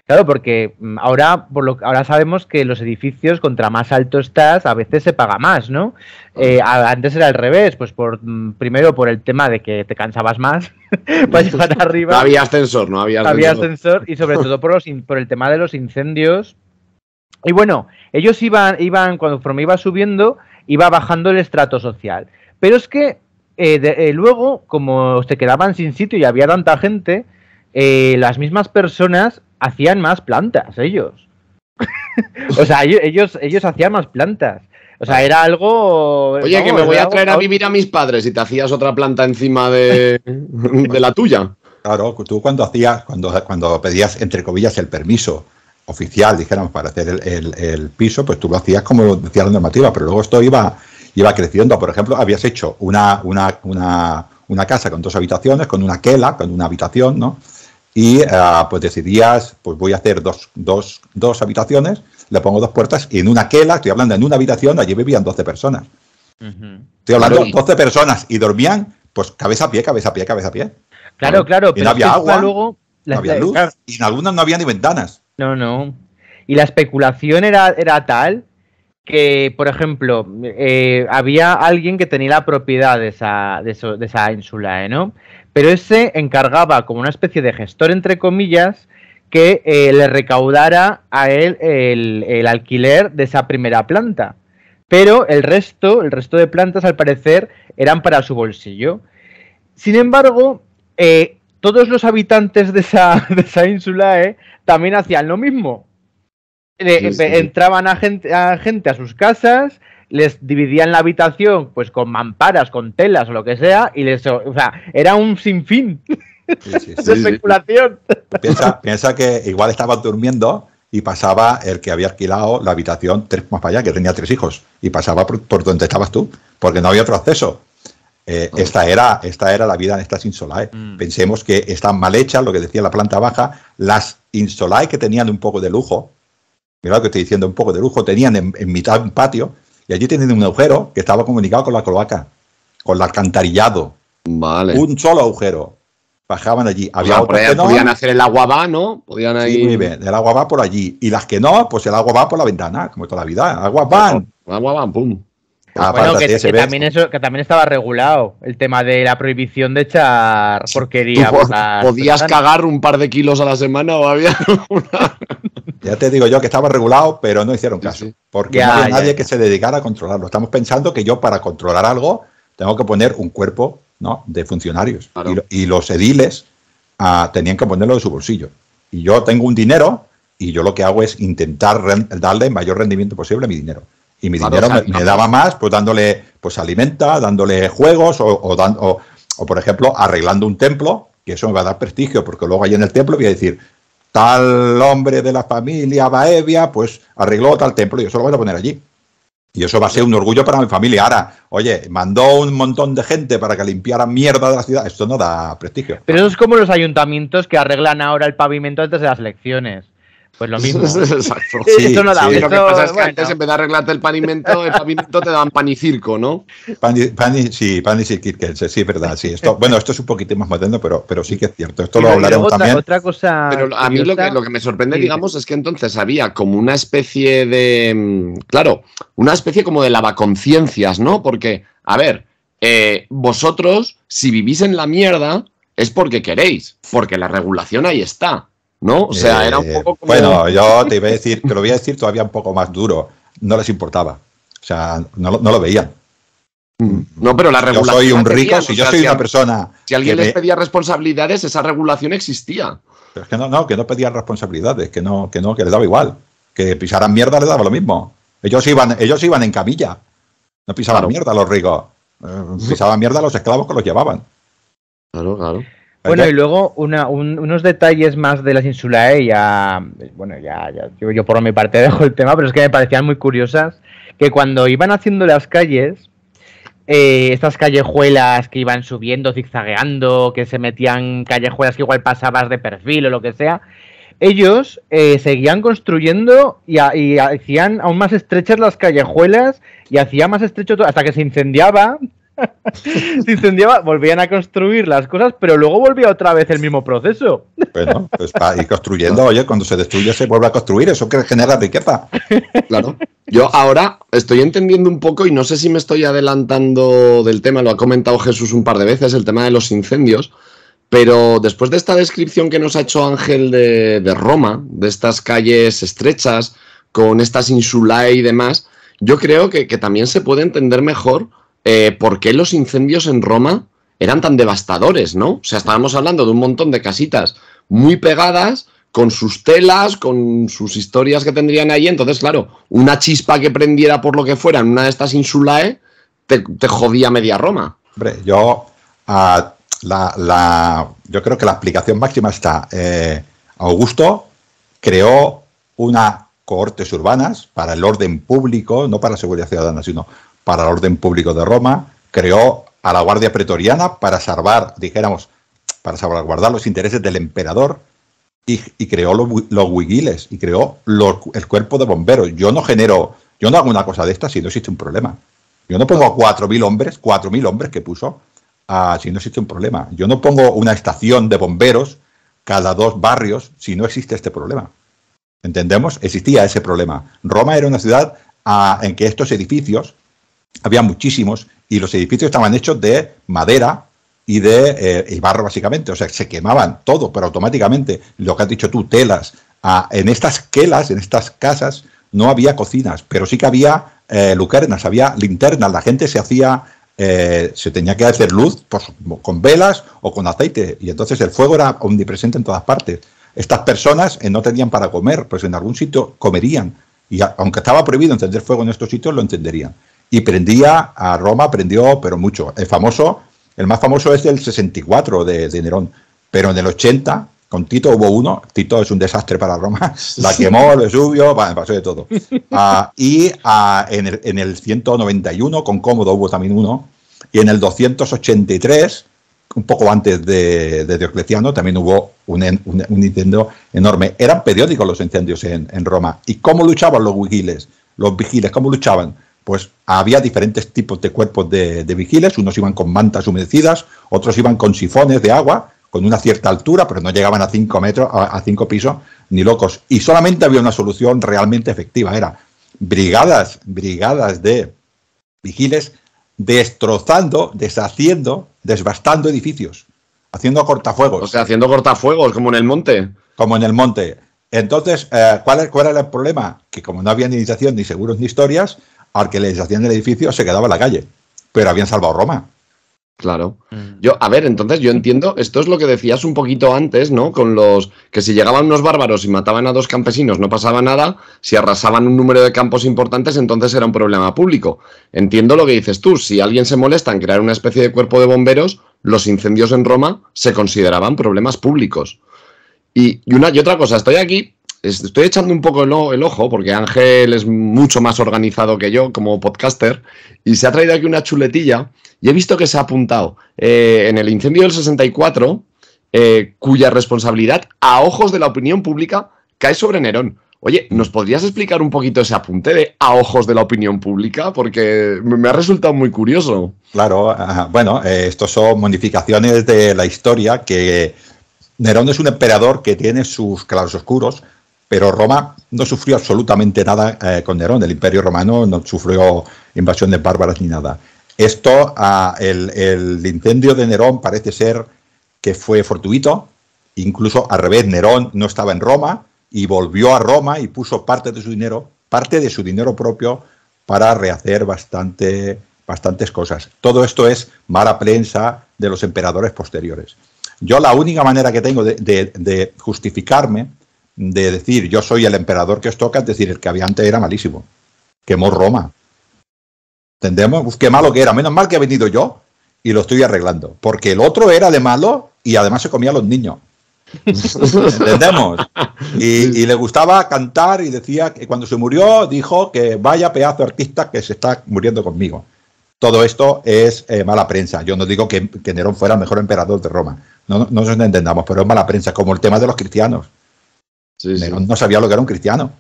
Claro, porque mm, ahora, por lo, ahora sabemos que los edificios, contra más alto estás, a veces se paga más, ¿no? Eh, antes era al revés, pues por mm, primero por el tema de que te cansabas más para llegar arriba. había ascensor, no había ascensor. Había ascensor y sobre todo por, por el tema de los incendios. Y bueno, ellos iban, iban cuando conforme iba subiendo, iba bajando el estrato social. Pero es que eh, eh, luego, como se quedaban sin sitio y había tanta gente, las mismas personas hacían más plantas ellos. o sea, ellos, ellos hacían más plantas. O sea, era algo. Oye, que me voy a traer a vivir a mis padres y te hacías otra planta encima de, la tuya. Claro, tú cuando hacías, cuando, cuando pedías, entre comillas, el permiso oficial, dijéramos, para hacer el, piso, pues tú lo hacías como decía la normativa, pero luego esto iba, iba creciendo. Por ejemplo, habías hecho una, una, una, una casa con dos habitaciones, con una quela, con una habitación, ¿no? y ah, pues decidías, pues voy a hacer dos, dos, dos, habitaciones, le pongo dos puertas y en una quela, estoy hablando en una habitación, allí vivían 12 personas. Estoy hablando de 12 personas y dormían pues cabeza a pie, cabeza a pie, cabeza a pie. Claro, claro, y pero no había agua, luego, no había luz y en algunas no había ni ventanas. No, no. Y la especulación era, era tal que, por ejemplo, eh, había alguien que tenía la propiedad de esa, de, esa ínsula, ¿eh, ¿no? pero ese encargaba como una especie de gestor, entre comillas, que eh, le recaudara a él el, alquiler de esa primera planta. Pero el resto, el resto de plantas, al parecer, eran para su bolsillo. Sin embargo, eh, todos los habitantes de esa, de ínsula eh, también hacían lo mismo. Entraban a gente a sus casas, les dividían la habitación pues con mamparas, con telas o lo que sea, y les, o sea, era un sinfín de especulación. Piensa, que igual estaban durmiendo y pasaba el que había alquilado la habitación tres más para allá, que tenía tres hijos, y pasaba por, donde estabas tú, porque no había otro acceso. Eh, esta, era, esta era la vida en estas insolae. Mm. Pensemos que están mal hechas, lo que decía la planta baja, las insolae que tenían un poco de lujo, mira lo que estoy diciendo, un poco de lujo, tenían en, en mitad un patio y allí tenían un agujero que estaba comunicado con la cloaca, con el alcantarillado. Vale. Un solo agujero. Bajaban allí. Podían hacer el agua va, ¿no? Podían ahí... muy bien. El agua va por allí. Y las que no, pues el agua va por la ventana, como toda la vida. Agua va. Agua va, pum. Ah, bueno, que, también estaba regulado el tema de la prohibición de echar porquería. podías cagar un par de kilos a la semana o había una... Ya te digo yo que estaba regulado, pero no hicieron caso. Porque no había nadie que se dedicara a controlarlo. Estamos pensando que yo para controlar algo tengo que poner un cuerpo ¿no? de funcionarios. Y, los ediles ah, tenían que ponerlo de su bolsillo. Y yo tengo un dinero y yo lo que hago es intentar darle el mayor rendimiento posible a mi dinero. Y mi dinero me, daba más, pues dándole, pues alimenta, dándole juegos o, o por ejemplo arreglando un templo, que eso me va a dar prestigio, porque luego ahí en el templo voy a decir, tal hombre de la familia Baevia, pues arregló tal templo y eso lo voy a poner allí. Y eso va a ser un orgullo para mi familia. Ahora, oye, mandó un montón de gente para que limpiara mierda de la ciudad. Esto no da prestigio. Pero eso es como los ayuntamientos que arreglan ahora el pavimento antes de las elecciones. Pues lo mismo. Sí, no lo que pasa es que antes, en vez de arreglarte el panimento, el pavimento te dan pan y ¿no? Pan pan sí, pan y circo sí, es verdad. Sí, bueno, esto es un poquito más moderno, pero, pero sí que es cierto. Esto lo hablaremos también. pero a mí lo que, me sorprende, digamos, es que entonces había como una especie de. Mm, claro, una especie como de lavaconciencias, ¿no? Porque, a ver, eh, vosotros, si vivís en la mierda, es porque queréis, porque la regulación ahí está. ¿no? O sea, era un eh, poco como... Bueno, yo te iba a decir, te lo voy a decir todavía un poco más duro. No les importaba. O sea, no, lo veían. Mm. No, pero la regulación. Yo soy un rico, si yo soy una persona. Si alguien les pedía responsabilidades, esa regulación existía. Pero es que no, no, que no pedían responsabilidades, que no, que no, que les daba igual. Que pisaran mierda les daba lo mismo. Ellos iban, ellos iban en camilla. No pisaban mierda los ricos. Eh, pisaban mierda los esclavos que los llevaban. Claro, claro. Bueno, y luego unos detalles más de las Insulae, bueno, ya, yo, por mi parte dejo el tema, pero es que me parecían muy curiosas, que cuando iban haciendo las calles, eh, estas callejuelas que iban subiendo, zigzagueando, que se metían callejuelas que igual pasabas de perfil o lo que sea, ellos eh, seguían construyendo y, hacían aún más estrechas las callejuelas y hacía más estrecho hasta que se incendiaba se incendiaba, volvían a construir las cosas, pero luego volvía otra vez el mismo proceso. Bueno, pues ir construyendo, oye, cuando se destruye se vuelve a construir, eso que genera riqueza. Claro. Yo ahora estoy entendiendo un poco y no sé si me estoy adelantando del tema, lo ha comentado Jesús un par de veces, el tema de los incendios, pero después de esta descripción que nos ha hecho Ángel de, Roma, de estas calles estrechas, con estas insulae y demás, yo creo que también se puede entender mejor eh, por qué los incendios en Roma eran tan devastadores, ¿no? O sea, estábamos hablando de un montón de casitas muy pegadas, con sus telas, con sus historias que tendrían ahí. Entonces, claro, una chispa que prendiera por lo que fuera en una de estas insulae te, jodía media Roma. Hombre, yo, ah, yo creo que la explicación máxima está. Eh, Augusto creó una cohortes urbanas para el orden público, no para la seguridad ciudadana, sino para el orden público de Roma, creó a la Guardia Pretoriana para salvar, dijéramos, para salvaguardar los intereses del emperador y, creó los, los, y creó el cuerpo de bomberos. Yo no genero, yo no hago una cosa de esta si no existe un problema. Yo no pongo a 4.000 hombres, 4.000 hombres que puso, si no existe un problema. Yo no pongo una estación de bomberos cada dos barrios si no existe este problema. ¿Entendemos? Existía ese problema. Roma era una ciudad ah, en que estos edificios había muchísimos y los edificios estaban hechos de madera y de eh, barro básicamente, o sea, se quemaban todo, pero automáticamente, lo que has dicho tú, telas, ah, en estas telas, en estas casas, no había cocinas, pero sí que había eh, lucernas, había linternas, la gente se hacía, eh, se tenía que hacer luz pues, con velas o con aceite, y entonces el fuego era omnipresente en todas partes. Estas personas no tenían para comer, pues en algún sitio comerían, y aunque estaba prohibido encender fuego en estos sitios, lo entenderían y prendía a Roma, prendió, pero mucho. El famoso, el más famoso es el 64 de, de Nerón, pero en el 80 con Tito hubo uno, Tito es un desastre para Roma, la quemó, lo subió, pasó de todo. Ah, y ah, en, el, en, el, 191 con Cómodo hubo también uno, y en el 283, un poco antes de, de Diocleciano, también hubo un, un, incendio enorme. Eran periódicos los incendios en, en Roma. ¿Y cómo luchaban los vigiles? Los vigiles, ¿cómo luchaban? pues había diferentes tipos de cuerpos de, vigiles, unos iban con mantas humedecidas, otros iban con sifones de agua, con una cierta altura, pero no llegaban a cinco metros, a 5 pisos, ni locos. Y solamente había una solución realmente efectiva, era brigadas, brigadas de vigiles destrozando, deshaciendo, desbastando edificios, haciendo cortafuegos. O sea, haciendo cortafuegos, como en el monte. Como en el monte. Entonces, eh, ¿cuál, ¿cuál era el problema? Que como no había ni iniciación, ni seguros, ni historias, al del edificio se quedaba en la calle, pero habían salvado Roma. Claro. Mm. Yo, a ver, entonces yo entiendo, esto es lo que decías un poquito antes, ¿no? Con los que si llegaban unos bárbaros y mataban a dos campesinos no pasaba nada, si arrasaban un número de campos importantes entonces era un problema público. Entiendo lo que dices tú, si alguien se molesta en crear una especie de cuerpo de bomberos, los incendios en Roma se consideraban problemas públicos. Y, y una y otra cosa, estoy aquí estoy echando un poco el, ojo porque Ángel es mucho más organizado que yo como podcaster y se ha traído aquí una chuletilla y he visto que se ha apuntado eh, en el incendio del 64, eh, cuya responsabilidad a ojos de la opinión pública cae sobre Nerón. Oye, ¿nos podrías explicar un poquito ese apunte de a ojos de la opinión pública? Porque me ha resultado muy curioso. Claro, bueno, eh, estos son modificaciones de la historia que Nerón es un emperador que tiene sus claros oscuros pero Roma no sufrió absolutamente nada eh, con Nerón, el imperio romano no sufrió invasiones bárbaras ni nada. Esto, ah, el, incendio de Nerón parece ser que fue fortuito, incluso al revés, Nerón no estaba en Roma y volvió a Roma y puso parte de su dinero, parte de su dinero propio para rehacer bastante, bastantes cosas. Todo esto es mala prensa de los emperadores posteriores. Yo la única manera que tengo de justificarme de decir yo soy el emperador que os toca, es decir, el que había antes era malísimo. Quemó Roma. ¿Entendemos? qué malo que era. Menos mal que ha venido yo y lo estoy arreglando. Porque el otro era de malo y además se comía a los niños. ¿Entendemos? Y, le gustaba cantar y decía que cuando se murió dijo que vaya pedazo artista que se está muriendo conmigo. Todo esto es eh, mala prensa. Yo no digo que, Nerón fuera el mejor emperador de Roma. No, no nos entendamos, pero es mala prensa, como el tema de los cristianos. No sabía lo que era un cristiano.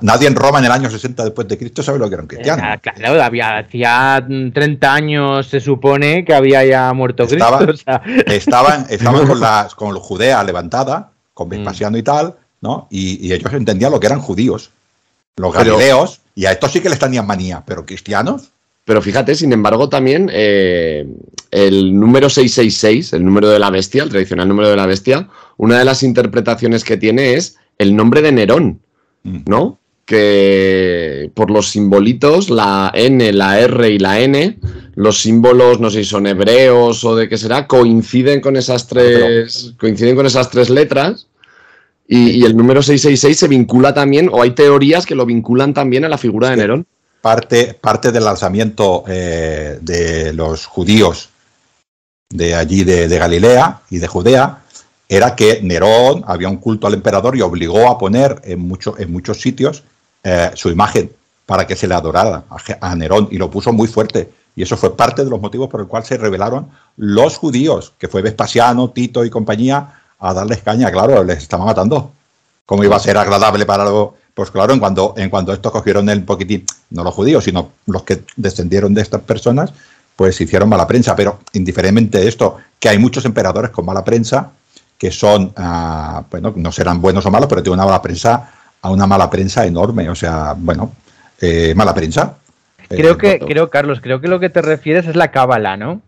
nadie en Roma en el año 60 después de Cristo sabe lo que era un eh, cristiano. Ah, claro, había, hacía 30 años se supone que había ya muerto Cristo. Estaban, con, los judeas levantada, con Vespasiano y tal, ¿no? Y, ellos entendían lo que eran judíos. Los galileos, y a estos sí que les tenían manía, pero cristianos. Pero fíjate, sin embargo, también eh, el número 666, el número de la bestia, el tradicional número de la bestia, una de las interpretaciones que tiene es el nombre de Nerón, mm. ¿no? Que por los simbolitos, la N, la R y la N, los símbolos, no sé si son hebreos o de qué será, coinciden con esas tres, coinciden con esas tres letras. Y, y, el número 666 se vincula también, o hay teorías que lo vinculan también a la figura de Nerón parte, del lanzamiento eh, de los judíos de allí de, Galilea y de Judea era que Nerón había un culto al emperador y obligó a poner en, en muchos sitios eh, su imagen para que se le adorara a, Nerón y lo puso muy fuerte. Y eso fue parte de los motivos por el cual se rebelaron los judíos, que fue Vespasiano, Tito y compañía, a darles caña. Claro, les estaban matando. ¿Cómo iba a ser agradable para, los. Pues claro, en cuanto, en cuanto estos cogieron el poquitín, no los judíos, sino los que descendieron de estas personas, pues hicieron mala prensa. Pero indiferentemente de esto, que hay muchos emperadores con mala prensa, que son, ah, bueno, no serán buenos o malos, pero tienen una mala prensa, a una mala prensa enorme. O sea, bueno, eh, mala prensa. Eh, creo que, creo, Carlos, creo que lo que te refieres es la cábala, ¿no?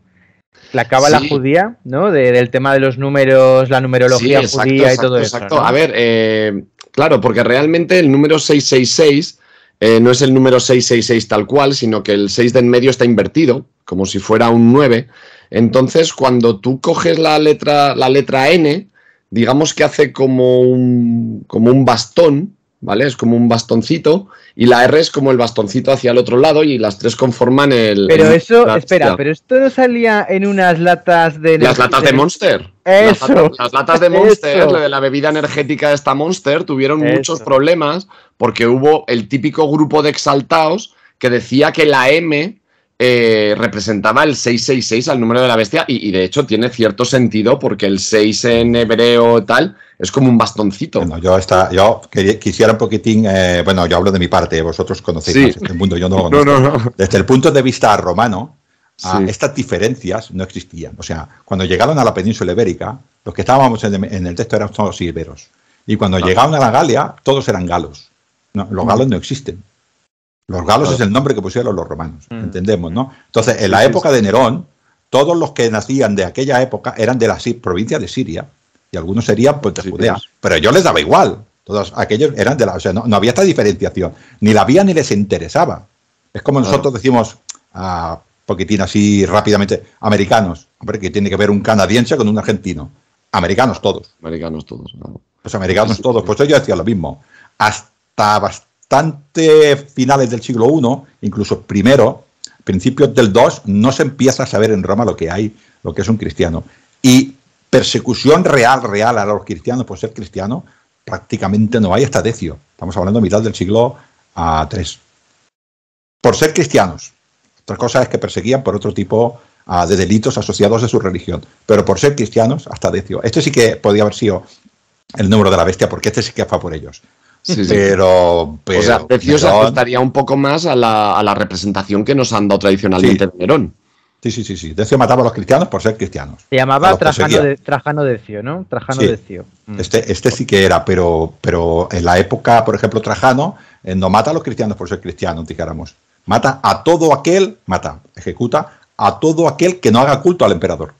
La cábala judía, ¿no? del tema de los números, la numerología judía y todo eso. Exacto. A ver, eh, Claro, porque realmente el número 666 eh, no es el número 666 tal cual, sino que el 6 de en medio está invertido, como si fuera un 9. Entonces, cuando tú coges la letra, la letra N, digamos que hace como un, como un bastón, ¿vale? Es como un bastoncito y la R es como el bastoncito hacia el otro lado y las tres conforman el... Pero eso, espera, pero esto no salía en unas latas de... Las latas de Monster. Las latas, de Monster, la, la bebida energética de esta Monster, tuvieron muchos problemas porque hubo el típico grupo de exaltados que decía que la M eh, representaba el 666 al número de la bestia y, de hecho tiene cierto sentido porque el 6 en hebreo tal es como un bastoncito. Bueno, yo, está, yo quisiera un poquitín, eh, bueno, yo hablo de mi parte, vosotros conocéis el este mundo, yo no lo no. Desde el punto de vista romano, estas diferencias no existían. O sea, cuando llegaron a la península ibérica, los que estábamos en, el texto eran todos iberos. Y cuando llegaron a la Galia, todos eran galos. los mm. galos no existen. Los galos es el nombre que pusieron los romanos, mm. entendemos, ¿no? Entonces, en la época de Nerón, todos los que nacían de aquella época eran de la provincia de Siria, y algunos serían pues, de Judea, pero yo les daba igual. Todos aquellos eran de la. O sea, no, había esta diferenciación. Ni la había ni les interesaba. Es como nosotros decimos, ah, poquitín así rápidamente, americanos. Hombre, que tiene que ver un canadiense con un argentino. Americanos todos. Americanos todos, Pues americanos todos. Pues yo decía lo mismo. Hasta bastante finales del siglo I, incluso primero, principios del II, no se empieza a saber en Roma lo que hay, lo que es un cristiano. Y persecución real, real a los cristianos por ser cristiano, prácticamente no hay hasta decio. Estamos hablando de mitad del siglo a ah, III. Por ser cristianos. Otra cosa es que perseguían por otro tipo ah, de delitos asociados a su religión. Pero por ser cristianos, hasta decio. Este sí que podía haber sido el número de la bestia, porque este sí que fue por ellos. pero, O sea, Decio se ajustaría un poco más a la, representación que nos han dado tradicionalmente sí. de Nerón. Sí, sí, sí, sí. Decio mataba a los cristianos por ser cristianos. Se llamaba Trajano, Decio, ¿no? Trajano Decio. Mm. Este, este sí que era, pero, pero en la época, por ejemplo, Trajano eh, no mata a los cristianos por ser cristianos, dijéramos. Mata a todo aquel, mata, ejecuta a todo aquel que no haga culto al emperador.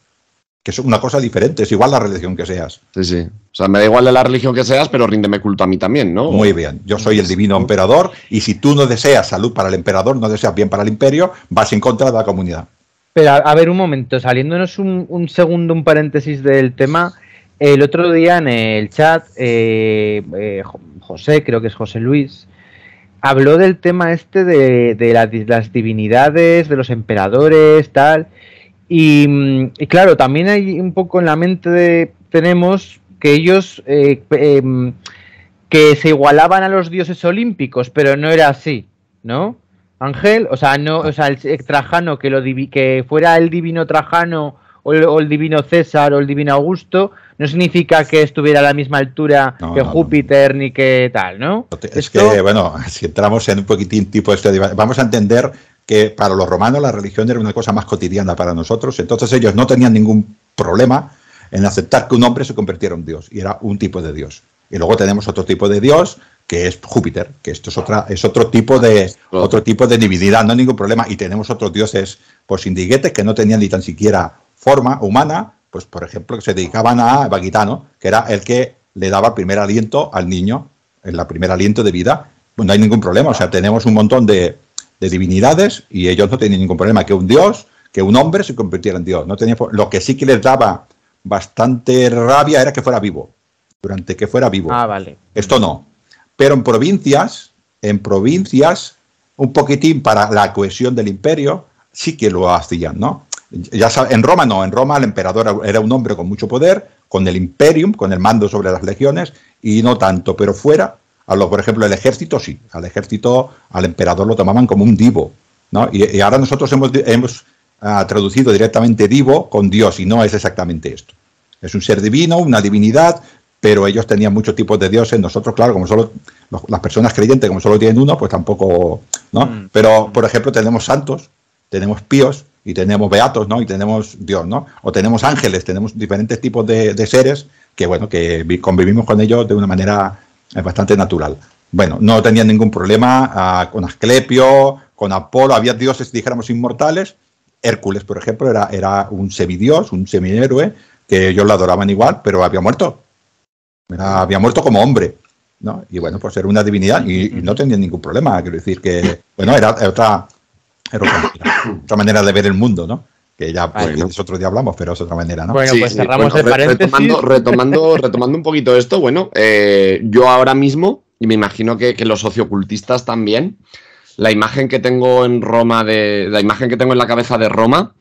Que es una cosa diferente, es igual la religión que seas. Sí, sí. O sea, me da igual la religión que seas, pero ríndeme culto a mí también, ¿no? Muy bien. Yo soy el divino emperador y si tú no deseas salud para el emperador, no deseas bien para el imperio, vas en contra de la comunidad. Pero a, ver un momento, saliéndonos un, segundo, un paréntesis del tema. El otro día en el chat, eh, eh, José, creo que es José Luis, habló del tema este de, las divinidades, de los emperadores, tal. Mm, y, claro, también hay un poco en la mente tenemos que ellos eh, em, que se igualaban a los dioses olímpicos, pero no era así, ¿no? Ángel, o sea, no, o sea, el eh, Trajano que lo que fuera el divino Trajano o el divino César o el divino Augusto, no significa que estuviera a la misma altura que Júpiter ni que tal, ¿no? Es que, bueno, si entramos en un poquitín tipo esto, vamos a entender que para los romanos la religión era una cosa más cotidiana para nosotros, entonces ellos no tenían ningún problema en aceptar que un hombre se convirtiera en Dios, y era un tipo de Dios. Y luego tenemos otro tipo de Dios, que es Júpiter, que esto es otra, es otro tipo de otro tipo de divinidad, no hay ningún problema. Y tenemos otros dioses pues indiguetes que no tenían ni tan siquiera forma humana, pues por ejemplo, que se dedicaban a Baquitano, que era el que le daba el primer aliento al niño, el primer aliento de vida, pues no hay ningún problema. O sea, tenemos un montón de, divinidades y ellos no tenían ningún problema que un dios, que un hombre se convirtiera en dios. No tenía, lo que sí que les daba bastante rabia era que fuera vivo, durante que fuera vivo. Ah, vale. Esto no. Pero en provincias, en provincias, un poquitín para la cohesión del imperio, sí que lo hacían, ¿no? Ya en Roma no, en Roma el emperador era un hombre con mucho poder, con el imperium, con el mando sobre las legiones, y no tanto, pero fuera, a por ejemplo, el ejército sí, al ejército, al emperador lo tomaban como un divo, Y, ahora nosotros hemos, ah, traducido directamente divo con Dios, y no es exactamente esto. Es un ser divino, una divinidad, pero ellos tenían muchos tipos de dioses. Nosotros, claro, como solo las personas creyentes, como solo tienen uno, pues tampoco, ¿no? Mm. Pero, por ejemplo, tenemos santos, tenemos píos, y tenemos beatos, ¿no? Y tenemos Dios, ¿no? O tenemos ángeles, tenemos diferentes tipos de, seres que, bueno, que convivimos con ellos de una manera eh, bastante natural. Bueno, no tenía ningún problema ah, con Asclepio, con Apolo, había dioses, dijéramos, inmortales. Hércules, por ejemplo, era, era un semidios, un semihéroe, que ellos lo adoraban igual, pero había muerto. había muerto como hombre. ¿no? Y bueno, pues era una divinidad y, no tenía ningún problema. Quiero decir que, bueno, era otra, otra manera de ver el mundo, ¿no? que ya pues, otro día hablamos, pero es otra manera, ¿no? Bueno, pues cerramos el retomando, retomando, un poquito esto, bueno, eh, yo ahora mismo, y me imagino que, los sociocultistas también, la imagen que tengo en Roma de. La imagen que tengo en la cabeza de Roma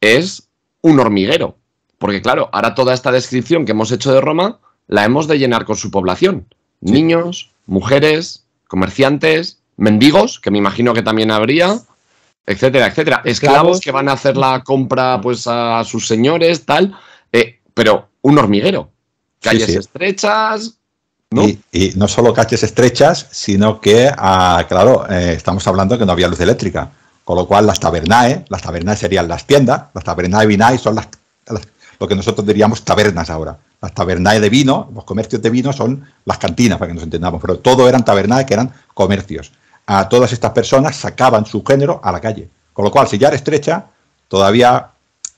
es un hormiguero. Porque, claro, ahora toda esta descripción que hemos hecho de Roma la hemos de llenar con su población. Niños, mujeres, comerciantes, mendigos, que me imagino que también habría etcétera, etcétera. Esclavos que van a hacer la compra pues a sus señores, tal, eh, pero un hormiguero. Calles estrechas. Y, no solo calles estrechas, sino que, ah, claro, eh, estamos hablando que no había luz eléctrica. Con lo cual, las tabernae, las tabernae serían las tiendas, las tabernae vinae son las, lo que nosotros diríamos tabernas ahora. Las tabernae de vino, los comercios de vino son las cantinas, para que nos entendamos, pero todo eran tabernae que eran comercios a todas estas personas sacaban su género a la calle. Con lo cual, si ya era estrecha, todavía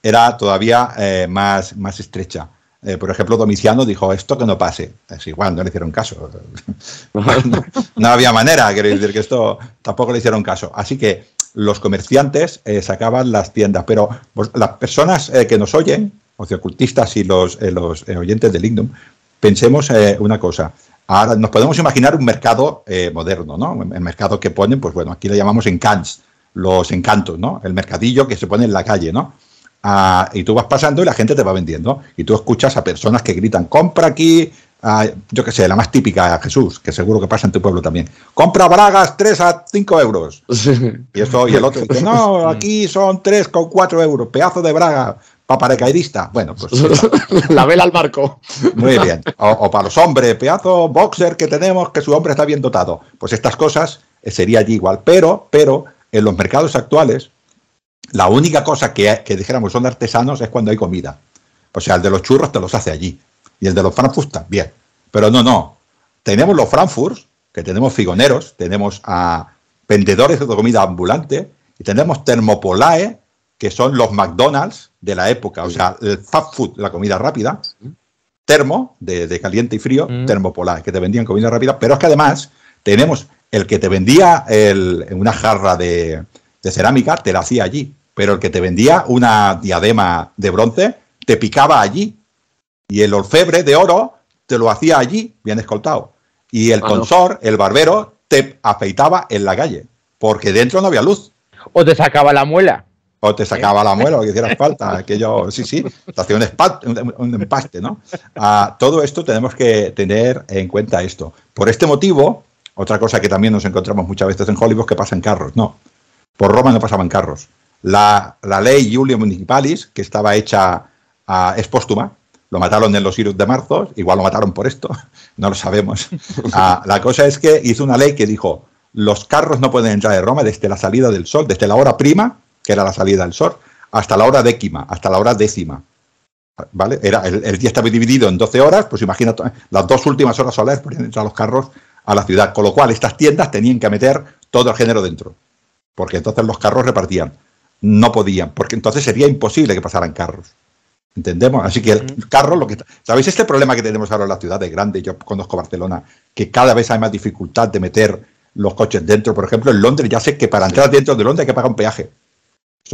era todavía eh, más, más estrecha. Eh, por ejemplo, Domiciano dijo esto que no pase. Es igual, no le hicieron caso. no, había manera, quiero decir que esto tampoco le hicieron caso. Así que los comerciantes eh, sacaban las tiendas, pero las personas que nos oyen, ociocultistas y los, los oyentes del Lignum, pensemos una cosa. Ahora nos podemos imaginar un mercado eh, moderno, ¿no? El mercado que ponen, pues bueno, aquí le llamamos encants, los encantos, ¿no? El mercadillo que se pone en la calle, ¿no? Ah, y tú vas pasando y la gente te va vendiendo. Y tú escuchas a personas que gritan, compra aquí, ah, yo qué sé, la más típica, Jesús, que seguro que pasa en tu pueblo también. Compra bragas 3 a 5 euros. Y, el otro dice, no, aquí son 3 con 4 euros, pedazo de braga, ¿Para Bueno, pues. la vela al barco. Muy bien. O, para los hombres, pedazo boxer que tenemos, que su hombre está bien dotado. Pues estas cosas eh, sería allí igual. Pero, pero, en los mercados actuales, la única cosa que, que dijéramos son artesanos es cuando hay comida. O sea, el de los churros te los hace allí. Y el de los Frankfurt también. Pero no, no. Tenemos los Frankfurt, que tenemos figoneros, tenemos a vendedores de comida ambulante, y tenemos termopolae, que son los McDonald's de la época, o sea, el fast food, la comida rápida, termo de, caliente y frío, mm. termo termopolar, que te vendían comida rápida, pero es que además tenemos el que te vendía una jarra de, cerámica, te la hacía allí, pero el que te vendía una diadema de bronce, te picaba allí, y el orfebre de oro te lo hacía allí, bien escoltado, y el ah, consor, el barbero, te afeitaba en la calle, porque dentro no había luz. O te sacaba la muela o te sacaba la muela, o que hicieras falta, aquello, sí, sí, te hacía un, un, empaste, ¿no? Ah, todo esto tenemos que tener en cuenta esto. Por este motivo, otra cosa que también nos encontramos muchas veces en Hollywood que pasan carros, no. Por Roma no pasaban carros. La, ley Julio Municipalis, que estaba hecha, a, ah, es póstuma, lo mataron en los irus de marzo, igual lo mataron por esto, no lo sabemos. Ah, la cosa es que hizo una ley que dijo, los carros no pueden entrar en Roma desde la salida del sol, desde la hora prima que era la salida del sol, hasta la hora décima, hasta la hora décima. ¿Vale? Era, el, día estaba dividido en 12 horas, pues imagina las dos últimas horas solares pues, ponían entrar los carros a la ciudad, con lo cual estas tiendas tenían que meter todo el género dentro, porque entonces los carros repartían. No podían, porque entonces sería imposible que pasaran carros. ¿Entendemos? Así que el carro, lo que ¿sabéis este problema que tenemos ahora en la ciudad? de grande. Yo conozco Barcelona, que cada vez hay más dificultad de meter los coches dentro. Por ejemplo, en Londres ya sé que para entrar dentro de Londres hay que pagar un peaje.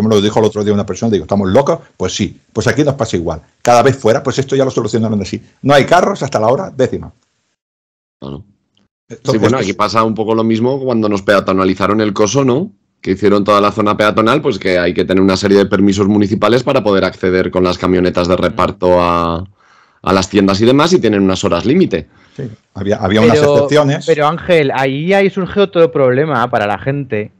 Eso me lo dijo el otro día una persona, digo, ¿estamos locos? Pues sí, pues aquí nos pasa igual. Cada vez fuera, pues esto ya lo solucionaron así. No hay carros hasta la hora décima. sí, bueno, aquí pasa un poco lo mismo cuando nos peatonalizaron el coso, ¿no? Que hicieron toda la zona peatonal, pues que hay que tener una serie de permisos municipales para poder acceder con las camionetas de reparto a, las tiendas y demás y tienen unas horas límite. Sí, había, había unas excepciones. Pero Ángel, ahí, ahí surge otro problema para la gente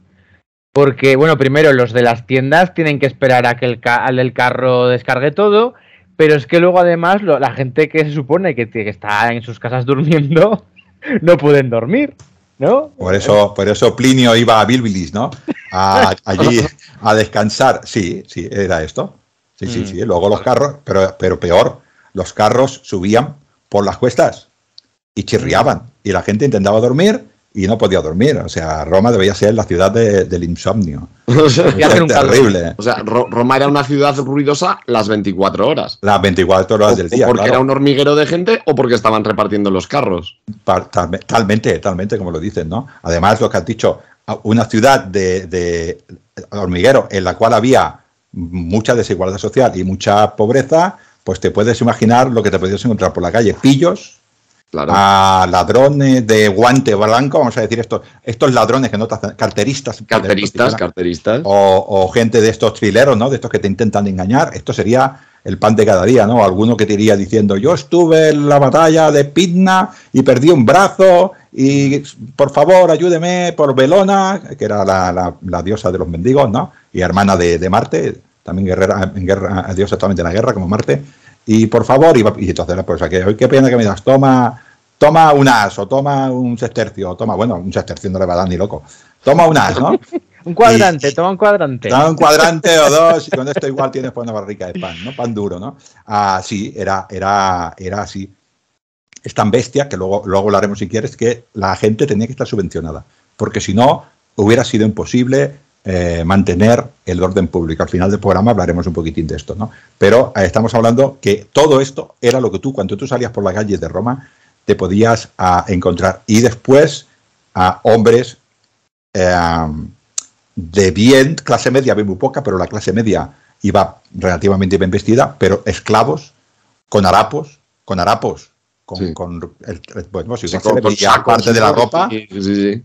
porque, bueno, primero los de las tiendas tienen que esperar a que el, carro descargue todo, pero es que luego además la gente que se supone que, que, está en sus casas durmiendo no pueden dormir, ¿no? Por eso, por eso Plinio iba a Bilbilis, ¿no? A, allí a descansar. Sí, sí, era esto. Sí, sí, mm. sí. Luego los carros, pero, pero peor, los carros subían por las cuestas y chirriaban y la gente intentaba dormir y no podía dormir. O sea, Roma debía ser la ciudad del insomnio. terrible. O sea, Roma era una ciudad ruidosa las 24 horas. Las 24 horas del día. Porque era un hormiguero de gente o porque estaban repartiendo los carros. Talmente, talmente, como lo dicen, ¿no? Además, lo que has dicho, una ciudad de, de hormiguero en la cual había mucha desigualdad social y mucha pobreza, pues te puedes imaginar lo que te podías encontrar por la calle. Pillos, a ladrones de guante blanco, vamos a decir estos, estos ladrones que no carteristas. Carteristas, carteristas. O, gente de estos trileros, ¿no? De estos que te intentan engañar. Esto sería el pan de cada día, ¿no? Alguno que te iría diciendo, yo estuve en la batalla de Pitna y perdí un brazo y por favor ayúdeme por Belona, que era la, diosa de los mendigos, ¿no? Y hermana de, Marte, también guerrera, en guerra, diosa actualmente de la guerra como Marte y por favor, y, entonces, pues aquí, qué pena que me das, toma, toma un as, o toma un sextercio, toma, bueno, un sextercio no le va a dar ni loco, toma un as, ¿no? un cuadrante, toma un cuadrante. Toma un cuadrante o dos, y con esto igual tienes pues una barrica de pan, ¿no? Pan duro, ¿no? Así, ah, era, era, era así. Es tan bestia que luego, luego haremos si quieres, que la gente tenía que estar subvencionada, porque si no, hubiera sido imposible eh, mantener el orden público. Al final del programa hablaremos un poquitín de esto, ¿no? Pero eh, estamos hablando que todo esto era lo que tú, cuando tú salías por las calles de Roma, te podías ah, encontrar. Y después a hombres eh, de bien, clase media, bien muy poca, pero la clase media iba relativamente bien vestida, pero esclavos, con harapos, con harapos, con, bueno, si parte de la ropa. Sí,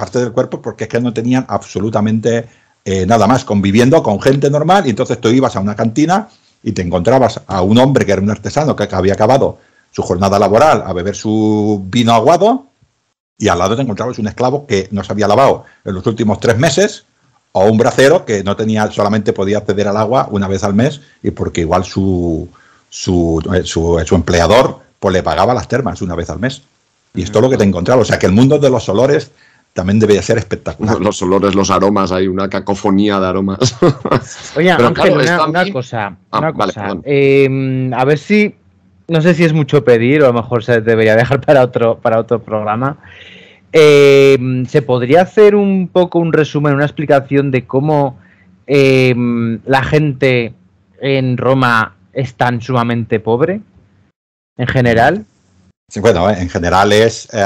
parte del cuerpo porque es que no tenían absolutamente eh, nada más, conviviendo con gente normal y entonces tú ibas a una cantina y te encontrabas a un hombre que era un artesano que había acabado su jornada laboral a beber su vino aguado y al lado te encontrabas un esclavo que no se había lavado en los últimos tres meses o un bracero que no tenía solamente podía acceder al agua una vez al mes y porque igual su, su eh, eh, empleador pues le pagaba las termas una vez al mes. Y esto es lo que te encontraba. O sea, que el mundo de los olores también debe ser espectacular. Los olores, los aromas, hay una cacofonía de aromas. Oye, una, cosa, ah, una cosa. Eh, a ver si, no sé si es mucho pedir o a lo mejor se debería dejar para otro, para otro programa. Eh, ¿Se podría hacer un poco un resumen, una explicación de cómo em, la gente en Roma es tan sumamente pobre en general? Sí, bueno, en general es eh,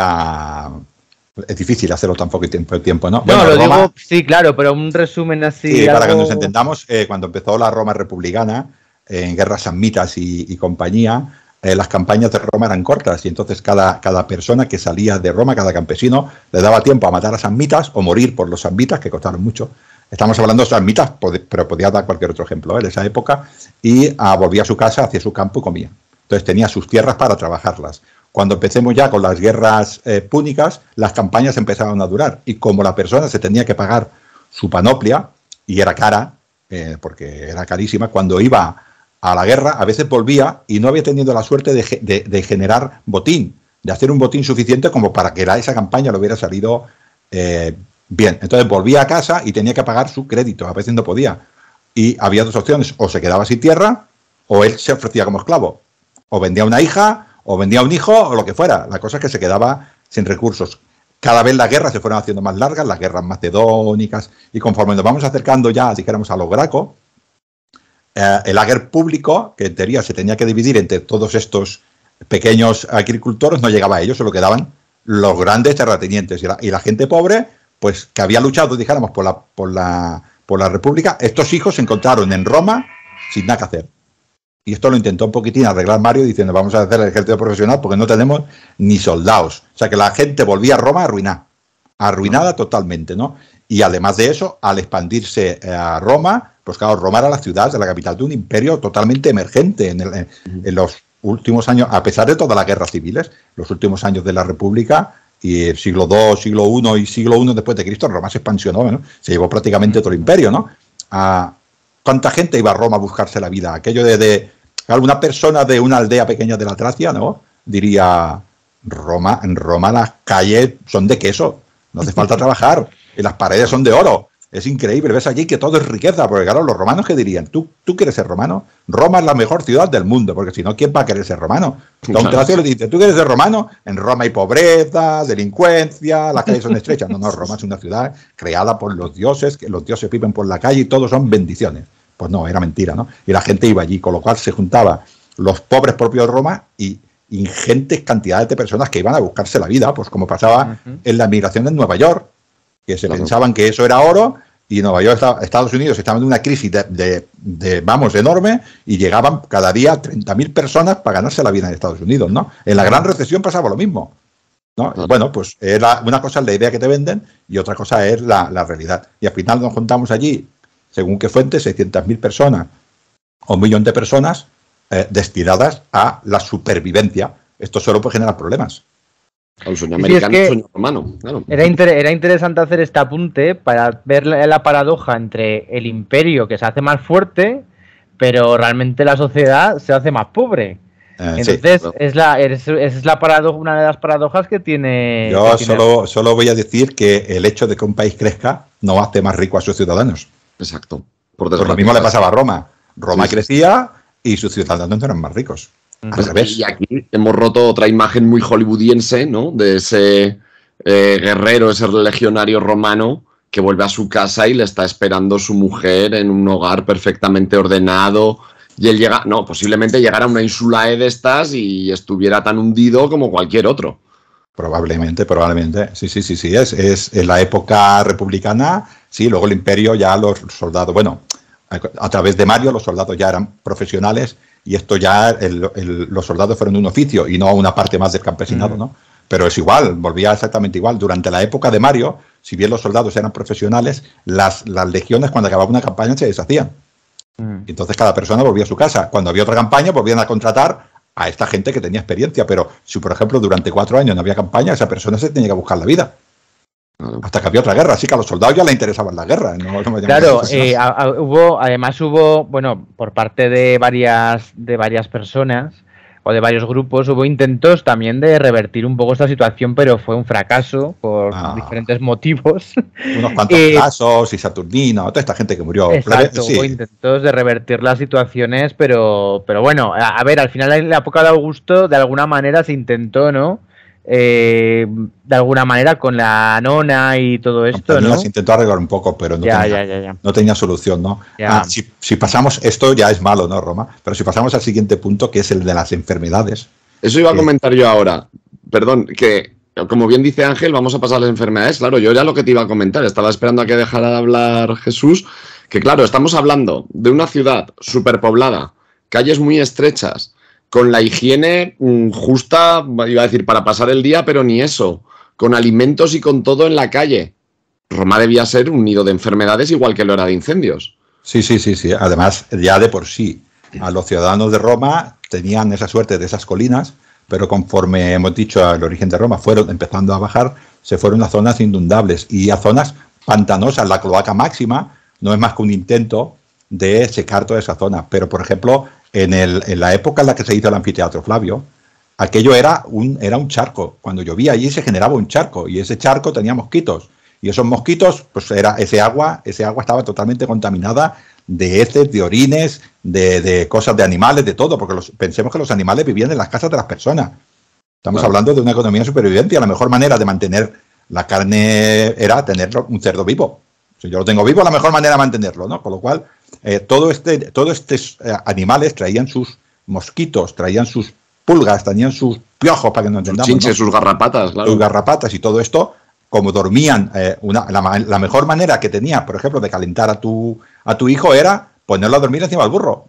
es difícil hacerlo tan poco tiempo, tiempo ¿no? Bueno, lo digo, sí, claro, pero un resumen así. para que nos entendamos, eh, cuando empezó la Roma republicana, en guerras samitas y, compañía, eh, las campañas de Roma eran cortas y entonces cada, cada persona que salía de Roma, cada campesino, le daba tiempo a matar a samitas o morir por los samitas que costaron mucho. Estamos hablando de samitas, pero podía dar cualquier otro ejemplo ¿eh? en esa época, y ah, volvía a su casa, hacia su campo y comía. Entonces tenía sus tierras para trabajarlas. Cuando empecemos ya con las guerras eh, púnicas, las campañas empezaron a durar. Y como la persona se tenía que pagar su panoplia, y era cara, eh, porque era carísima, cuando iba a la guerra, a veces volvía y no había tenido la suerte de, generar botín, de hacer un botín suficiente como para que la, esa campaña le hubiera salido eh, bien. Entonces volvía a casa y tenía que pagar su crédito, a veces no podía. Y había dos opciones, o se quedaba sin tierra, o él se ofrecía como esclavo, o vendía una hija, o vendía un hijo o lo que fuera. La cosa es que se quedaba sin recursos. Cada vez las guerras se fueron haciendo más largas, las guerras macedónicas, y conforme nos vamos acercando ya, dijéramos, a los gracos, eh, el aguer público, que en teoría se tenía que dividir entre todos estos pequeños agricultores, no llegaba a ellos, se lo quedaban los grandes terratenientes. Y la, gente pobre, pues que había luchado, dijéramos, por la, por la, por la República, estos hijos se encontraron en Roma sin nada que hacer. Y esto lo intentó un poquitín arreglar Mario diciendo vamos a hacer el ejército profesional porque no tenemos ni soldados. O sea que la gente volvía a Roma arruinada, arruinada totalmente, ¿no? Y además de eso, al expandirse eh, a Roma, pues claro, Roma era la ciudad, de la capital de un imperio totalmente emergente en, los últimos años, a pesar de todas las guerras civiles, los últimos años de la República, y el siglo II, siglo I y siglo I después de Cristo, Roma se expansionó, ¿no? se llevó prácticamente otro imperio, ¿no? ¿A ah, ¿Cuánta gente iba a Roma a buscarse la vida? Aquello de alguna persona de una aldea pequeña de la Tracia, ¿no? Diría, Roma, en Roma las calles son de queso, no hace falta trabajar, y las paredes son de oro. Es increíble, ves allí que todo es riqueza, porque claro, los romanos que dirían, tú, tú quieres ser romano, Roma es la mejor ciudad del mundo, porque si no, ¿quién va a querer ser romano? Don Tracio le dice, tú quieres ser romano, en Roma hay pobreza, delincuencia, las calles son estrechas. No, no, Roma es una ciudad creada por los dioses, que los dioses viven por la calle y todos son bendiciones. Pues no, era mentira, ¿no? Y la gente iba allí, con lo cual se juntaban los pobres propios de Roma y ingentes cantidades de personas que iban a buscarse la vida, pues como pasaba en la migración en Nueva York, que se pensaban que eso era oro y Nueva York, Estados Unidos, estaban en una crisis de, vamos, enorme y llegaban cada día 30.000 personas para ganarse la vida en Estados Unidos, ¿no? En la gran recesión pasaba lo mismo, ¿no? Bueno, pues era, una cosa es la idea que te venden y otra cosa es la, la realidad. Y al final nos juntamos allí según qué fuente, 600.000 personas o un millón de personas eh, destinadas a la supervivencia. Esto solo puede generar problemas. Un sueño americano, sueño romano. Era, era, interesante hacer este apunte para ver la, paradoja entre el imperio que se hace más fuerte, pero realmente la sociedad se hace más pobre. Eh, Entonces, es es, la paradoja, una de las paradojas que tiene. Yo solo voy a decir que el hecho de que un país crezca no hace más rico a sus ciudadanos. Exacto. Por lo mismo le pasaba a Roma. Roma crecía y sus ciudadanos eran más ricos. Y aquí hemos roto otra imagen muy hollywoodiense, ¿no? De ese eh, guerrero, ese legionario romano que vuelve a su casa y le está esperando su mujer en un hogar perfectamente ordenado. Y él llega, no, posiblemente llegara a una insula de estas y estuviera tan hundido como cualquier otro. Probablemente, probablemente. Sí, sí, sí, sí. Es, es en la época republicana, sí, luego el imperio ya los soldados, bueno, a, través de Mario los soldados ya eran profesionales y esto ya los soldados fueron un oficio y no una parte más del campesinado, mm. ¿no? Pero es igual, volvía exactamente igual. Durante la época de Mario, si bien los soldados eran profesionales, las, las legiones cuando acababa una campaña se deshacían. Mm. Entonces cada persona volvía a su casa. Cuando había otra campaña, volvían a contratar a esta gente que tenía experiencia, pero si, por ejemplo, durante cuatro años no había campaña, esa persona se tenía que buscar la vida. Hasta que había otra guerra, así que a los soldados ya le interesaba la guerra. claro, eh, hubo, además hubo, bueno, por parte de varias, de varias personas, o de varios grupos, hubo intentos también de revertir un poco esta situación, pero fue un fracaso por ah. diferentes motivos. Unos cuantos casos eh, y Saturnino, toda esta gente que murió. Exacto, hubo intentos de revertir las situaciones, pero, pero bueno, a, ver, al final en la época de Augusto de alguna manera se intentó, ¿no? Eh, de alguna manera con la nona y todo esto. No, ¿no? intentó arreglar un poco, pero no, tenía, solución, ¿no? Ah, si, pasamos, esto ya es malo, ¿no, Roma? Pero si pasamos al siguiente punto, que es el de las enfermedades. Eso iba a comentar yo ahora. Perdón, que como bien dice Ángel, vamos a pasar a las enfermedades. Claro, yo ya lo que te iba a comentar. Estaba esperando a que dejara de hablar Jesús. Que claro, estamos hablando de una ciudad superpoblada, calles muy estrechas, con la higiene mm, justa, iba a decir, para pasar el día, pero ni eso, con alimentos y con todo en la calle. Roma debía ser un nido de enfermedades igual que lo era de incendios. Sí, sí, sí, sí. Además, ya de por sí, a los ciudadanos de Roma tenían esa suerte de esas colinas, pero conforme hemos dicho al origen de Roma, fueron empezando a bajar, se fueron a zonas inundables y a zonas pantanosas. La cloaca máxima no es más que un intento de secar toda esa zona. Pero, por ejemplo, en, la época en la que se hizo el anfiteatro Flavio, aquello era un, era un charco. Cuando llovía allí se generaba un charco y ese charco tenía mosquitos. Y esos mosquitos, pues era ese agua, ese agua estaba totalmente contaminada de heces, de orines, de, cosas de animales, de todo, porque los, pensemos que los animales vivían en las casas de las personas. Estamos hablando de una economía de supervivencia. La mejor manera de mantener la carne era tener un cerdo vivo. Si yo lo tengo vivo, la mejor manera de mantenerlo, ¿no? Con lo cual, eh, todo este, todos estos eh, animales traían sus mosquitos, traían sus pulgas, traían sus piojos, para que no entendamos. Sus, chinches, sus garrapatas, claro. Sus garrapatas y todo esto, como dormían, eh, una, la, mejor manera que tenía, por ejemplo, de calentar a tu, a tu hijo era ponerlo a dormir encima del burro.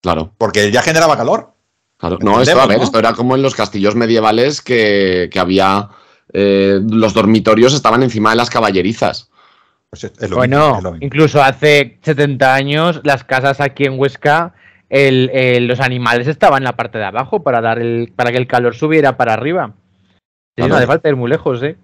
Claro. Porque ya generaba calor. Claro. No, esto, esto era como en los castillos medievales que, había. los dormitorios estaban encima de las caballerizas. Pues bueno, incluso hace 70 años las casas aquí en Huesca, los animales estaban en la parte de abajo para, dar el, para que el calor subiera para arriba. No, hace falta ir muy lejos, ¿eh?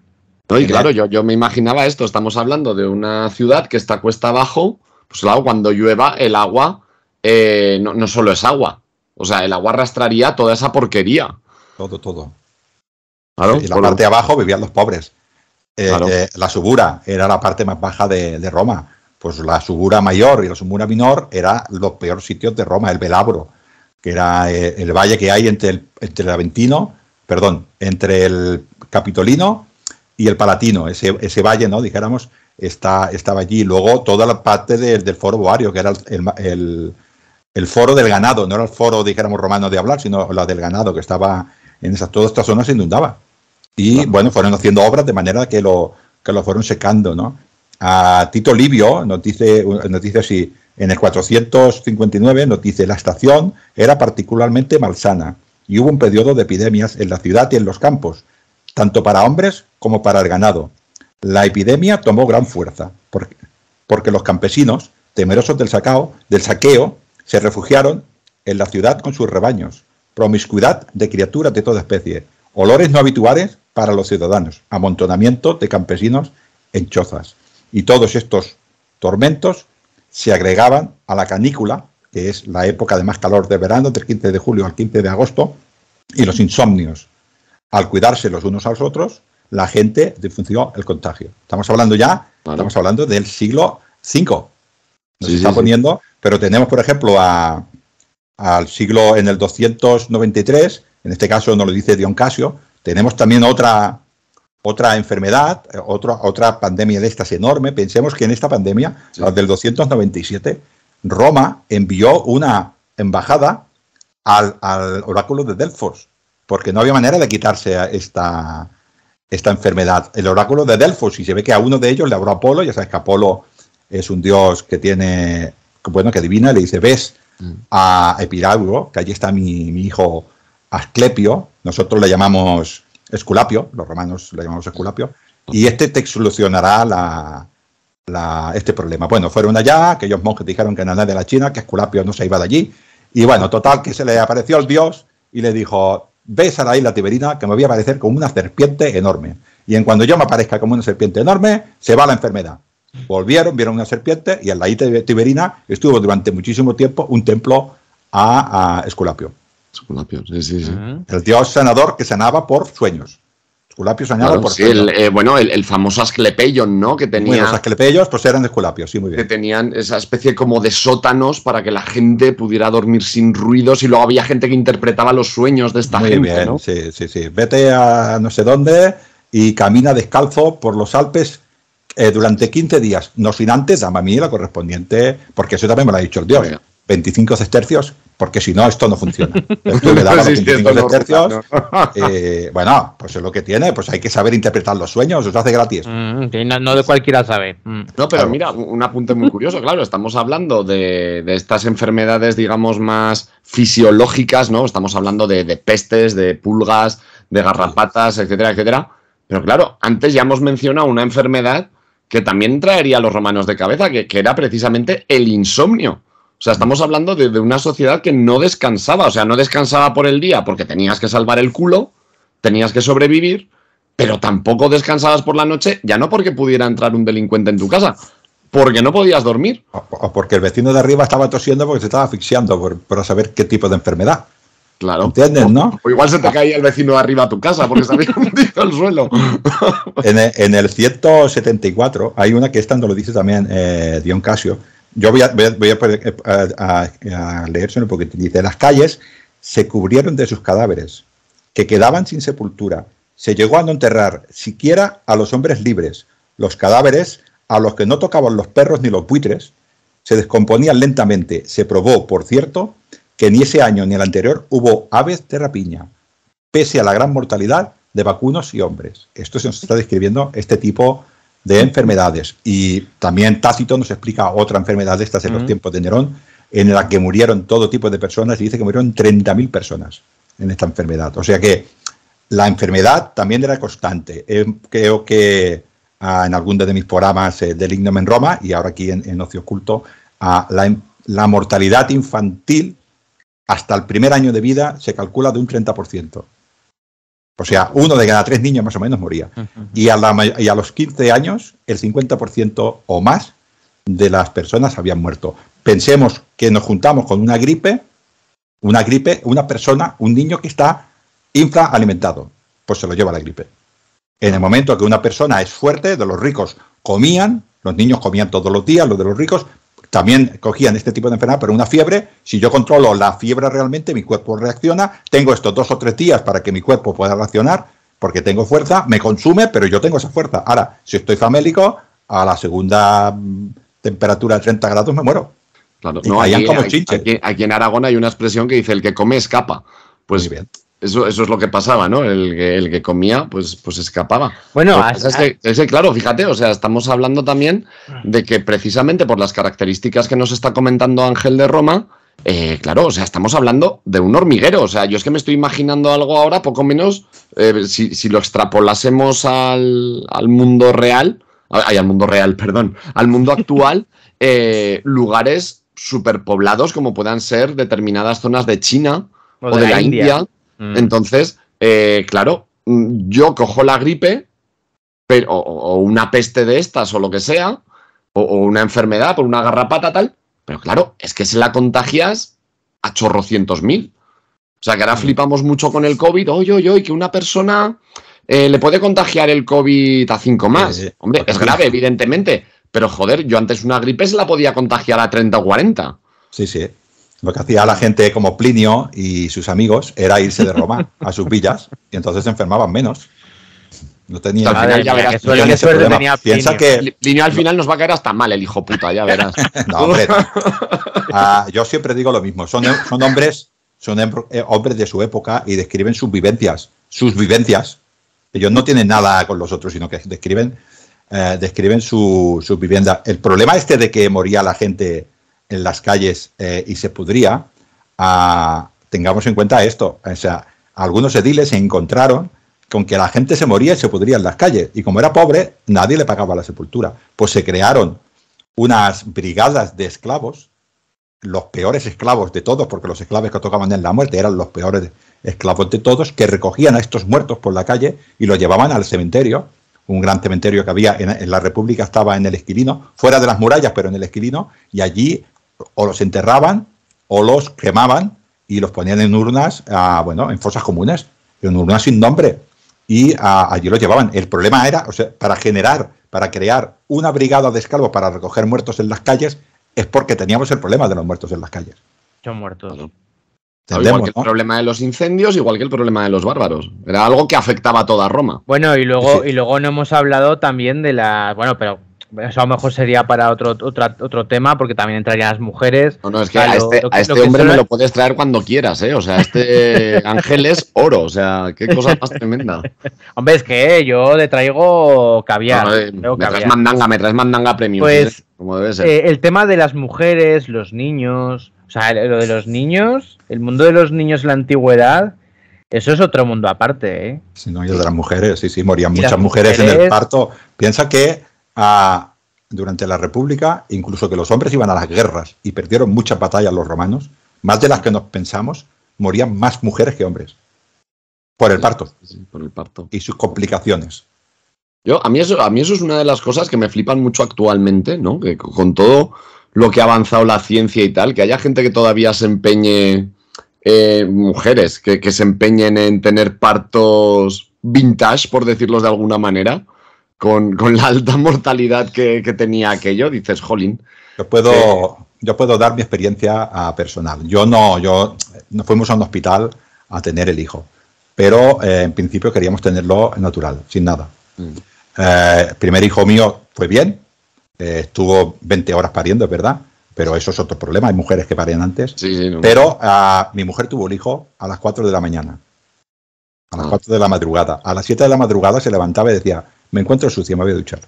y claro, yo, me imaginaba esto. Estamos hablando de una ciudad que está cuesta abajo. Pues claro, cuando llueva, el agua eh, no, solo es agua. O sea, el agua arrastraría toda esa porquería. Todo, todo. y la parte de abajo vivían los pobres. Eh, eh, la subura era la parte más baja de, Roma. Pues la subura mayor y la subura menor eran los peores sitios de Roma, el Velabro, que era eh, el valle que hay entre el, Aventino, perdón, entre el Capitolino y el Palatino. Ese, valle, ¿no? Dijéramos, está, estaba allí. Luego toda la parte del foro boario, que era el, foro del ganado, no era el foro, dijéramos, romano de hablar, sino la del ganado, que estaba en esas, todas estas zonas se inundaba. Y bueno, fueron haciendo obras de manera que lo, que lo fueron secando, ¿no? A Tito Livio nos dice, nos dice así, en el 459 nos dice, la estación era particularmente malsana y hubo un periodo de epidemias en la ciudad y en los campos, tanto para hombres como para el ganado. La epidemia tomó gran fuerza, porque, porque los campesinos, temerosos del, sacao, del saqueo, se refugiaron en la ciudad con sus rebaños, promiscuidad de criaturas de toda especie, olores no habituales para los ciudadanos, amontonamiento de campesinos en chozas. Y todos estos tormentos se agregaban a la canícula, que es la época de más calor de verano, del 15 de julio al 15 de agosto, y los insomnios. Al cuidarse los unos a los otros, la gente difundió el contagio. Estamos hablando ya, estamos hablando del siglo V. Nos está poniendo, pero tenemos, por ejemplo, a, al siglo en el 293, en este caso no lo dice Dion Casio, tenemos también otra, otra enfermedad, otra, otra pandemia de estas enorme. Pensemos que en esta pandemia, la del 297, Roma envió una embajada al, oráculo de Delfos, porque no había manera de quitarse esta, esta enfermedad. El oráculo de Delfos, y se ve que a uno de ellos le habló Apolo, ya sabes que Apolo es un dios que tiene, bueno, que adivina, le dice, ves mm. a Epirauro, que allí está mi, mi hijo Asclepio, nosotros le llamamos Esculapio, los romanos le llamamos Esculapio, y este te solucionará este problema. Bueno, fueron allá, aquellos monjes dijeron que no de la China, que Esculapio no se iba de allí, y bueno, total, que se le apareció el dios y le dijo, ves a la isla Tiberina que me voy a aparecer como una serpiente enorme. Y en cuando yo me aparezca como una serpiente enorme, se va la enfermedad. Volvieron, vieron una serpiente y en la isla Tiberina estuvo durante muchísimo tiempo un templo a Esculapio. Ah. El dios sanador que sanaba por sueños. Esculapio por sueños. Eh, bueno, el, famoso Asclepeyon, ¿no? Que tenía, bueno, los pues eran de Esculapio, sí, muy bien. Que tenían esa especie como de sótanos para que la gente pudiera dormir sin ruidos y luego había gente que interpretaba los sueños de esta muy bien, Sí, sí, sí. Vete a no sé dónde y camina descalzo por los Alpes eh, durante 15 días, no sin antes dame a mí la correspondiente, porque eso también me lo ha dicho el Dios. 25 cestercios, porque si no, esto no funciona. 25 eh, bueno, pues es lo que tiene, pues hay que saber interpretar los sueños, eso hace gratis. Mm, no, de cualquiera sabe. Mm. No, pero mira, un apunte muy curioso, claro, estamos hablando de, estas enfermedades, digamos, más fisiológicas, ¿no? Estamos hablando de, pestes, de pulgas, de garrapatas, etcétera, etcétera. Pero claro, antes ya hemos mencionado una enfermedad que también traería a los romanos de cabeza, que era precisamente el insomnio. O sea, estamos hablando de, una sociedad que no descansaba, o sea, no descansaba por el día porque tenías que salvar el culo, tenías que sobrevivir, pero tampoco descansabas por la noche, ya no porque pudiera entrar un delincuente en tu casa, porque no podías dormir. O, porque el vecino de arriba estaba tosiendo porque se estaba asfixiando por, saber qué tipo de enfermedad. Claro. ¿Entiendes, no? O igual se te ah. caía el vecino de arriba a tu casa porque se había hundido el suelo. en, el, 174 hay una que esta no lo dice también eh, Dion Casio, yo voy a, voy a, porque dice, las calles se cubrieron de sus cadáveres, que quedaban sin sepultura. Se llegó a no enterrar siquiera a los hombres libres, los cadáveres a los que no tocaban los perros ni los buitres, se descomponían lentamente. Se probó, por cierto, que ni ese año ni el anterior hubo aves de rapiña, pese a la gran mortalidad de vacunos y hombres. Esto se nos está describiendo este tipo de enfermedades. Y también Tácito nos explica otra enfermedad de estas en los tiempos de Nerón, en la que murieron todo tipo de personas y dice que murieron 30.000 personas en esta enfermedad. O sea que la enfermedad también era constante. Eh, creo que ah, en algún de mis programas eh, del Ignome en Roma y ahora aquí en, Ocio Oculto, ah, la, la mortalidad infantil hasta el primer año de vida se calcula de un 30%. O sea, uno de cada tres niños más o menos moría. y, a la, y a los 15 años, el 50% o más de las personas habían muerto. Pensemos que nos juntamos con una gripe, una gripe, una persona, un niño que está infraalimentado, pues se lo lleva la gripe. En el momento que una persona es fuerte, de los ricos comían, los niños comían todos los días, los de los ricos, también cogían este tipo de enfermedad, pero una fiebre, si yo controlo la fiebre realmente, mi cuerpo reacciona, tengo estos dos o tres días para que mi cuerpo pueda reaccionar, porque tengo fuerza, me consume, pero yo tengo esa fuerza. Ahora, si estoy famélico, a la segunda mm, temperatura de 30 grados me muero. Claro, no, aquí, como aquí en Aragón hay una expresión que dice, el que come escapa. Pues bien. Eso, es lo que pasaba, ¿no? El que, comía, pues, pues escapaba. Bueno, es, que, claro, fíjate, o sea, estamos hablando también ah. de que precisamente por las características que nos está comentando Ángel de Roma, eh, claro, o sea, estamos hablando de un hormiguero. O sea, yo es que me estoy imaginando algo ahora, poco menos, eh, si, lo extrapolásemos al, al mundo real, ay, al mundo real, perdón, al mundo actual, eh, lugares superpoblados como puedan ser determinadas zonas de China o de, la, India Mm. Entonces, eh, claro, mm, yo cojo la gripe pero, o, una peste de estas o lo que sea, o, una enfermedad por una garrapata tal, pero claro, es que se la contagias a chorrocientos mil. O sea, que ahora mm. flipamos mucho con el COVID, oye, oye, oye, que una persona eh, le puede contagiar el COVID a cinco más. Hombre, es grave, evidentemente, pero joder, yo antes una gripe se la podía contagiar a 30 o 40. Sí, sí. Lo que hacía la gente como Plinio y sus amigos era irse de Roma a sus villas y entonces se enfermaban menos. No tenía. Al final, Piensa que. Plinio al final nos va a caer hasta mal el hijo puta, ya verás. no, hombre. Ah, yo siempre digo lo mismo. Son, son hombres son em, eh, hombres de su época y describen sus vivencias, sus vivencias. Ellos no tienen nada con los otros, sino que describen, eh, describen sus su viviendas. El problema este de que moría la gente en las calles eh, y se pudría, ah, tengamos en cuenta esto. O sea, algunos ediles se encontraron con que la gente se moría y se pudría en las calles. Y como era pobre, nadie le pagaba la sepultura. Pues se crearon unas brigadas de esclavos, los peores esclavos de todos, porque los esclavos que tocaban en la muerte eran los peores esclavos de todos, que recogían a estos muertos por la calle y los llevaban al cementerio, un gran cementerio que había en la República, estaba en el Esquilino, fuera de las murallas, pero en el Esquilino, y allí o los enterraban o los quemaban y los ponían en urnas, ah, bueno, en fosas comunes, en urnas sin nombre. Y ah, allí los llevaban. El problema era, o sea, para generar, para crear una brigada de escalvos para recoger muertos en las calles, es porque teníamos el problema de los muertos en las calles. Son muertos. Igual el problema de los incendios, igual que el problema de los bárbaros. Era algo que afectaba a toda Roma. Bueno, y luego, y luego no hemos hablado también de la. Bueno, pero eso a lo mejor sería para otro, otro, tema, porque también entrarían las mujeres. a este, este hombre me lo puedes traer cuando quieras, ¿eh? O sea, este ángel es oro, o sea, qué cosa más tremenda. hombre, es que yo le traigo caviar. me traes mandanga, me traes mandanga premium. Pues, ¿eh? como debe ser. Eh, el tema de las mujeres, los niños, o sea, lo de los niños, el mundo de los niños en la antigüedad, eso es otro mundo aparte, ¿eh? Sí, no, y de las mujeres, sí, sí, morían muchas mujeres en el parto. Piensa que durante la República, incluso que los hombres iban a las guerras y perdieron muchas batallas los romanos, más de las que nos pensamos, morían más mujeres que hombres. Por el parto. por el parto. Y sus complicaciones. Yo, a mí, eso, a mí eso es una de las cosas que me flipan mucho actualmente, ¿no? Que con todo lo que ha avanzado la ciencia y tal, que haya gente que todavía se empeñe, eh, mujeres, que, que, se empeñen en tener partos vintage, por decirlos de alguna manera, con, la alta mortalidad que, tenía aquello, dices, jolín. Yo puedo, yo puedo dar mi experiencia personal. Yo no, yo nos fuimos a un hospital a tener el hijo, pero eh, en principio queríamos tenerlo natural, sin nada. Mm. el eh, primer hijo mío fue bien, eh, estuvo 20 horas pariendo, es verdad, pero eso es otro problema, hay mujeres que paren antes. pero ah, mi mujer tuvo el hijo a las 4 de la mañana, a las 4 ah. de la madrugada. A las 7 de la madrugada se levantaba y decía, me encuentro sucia, me voy a duchar.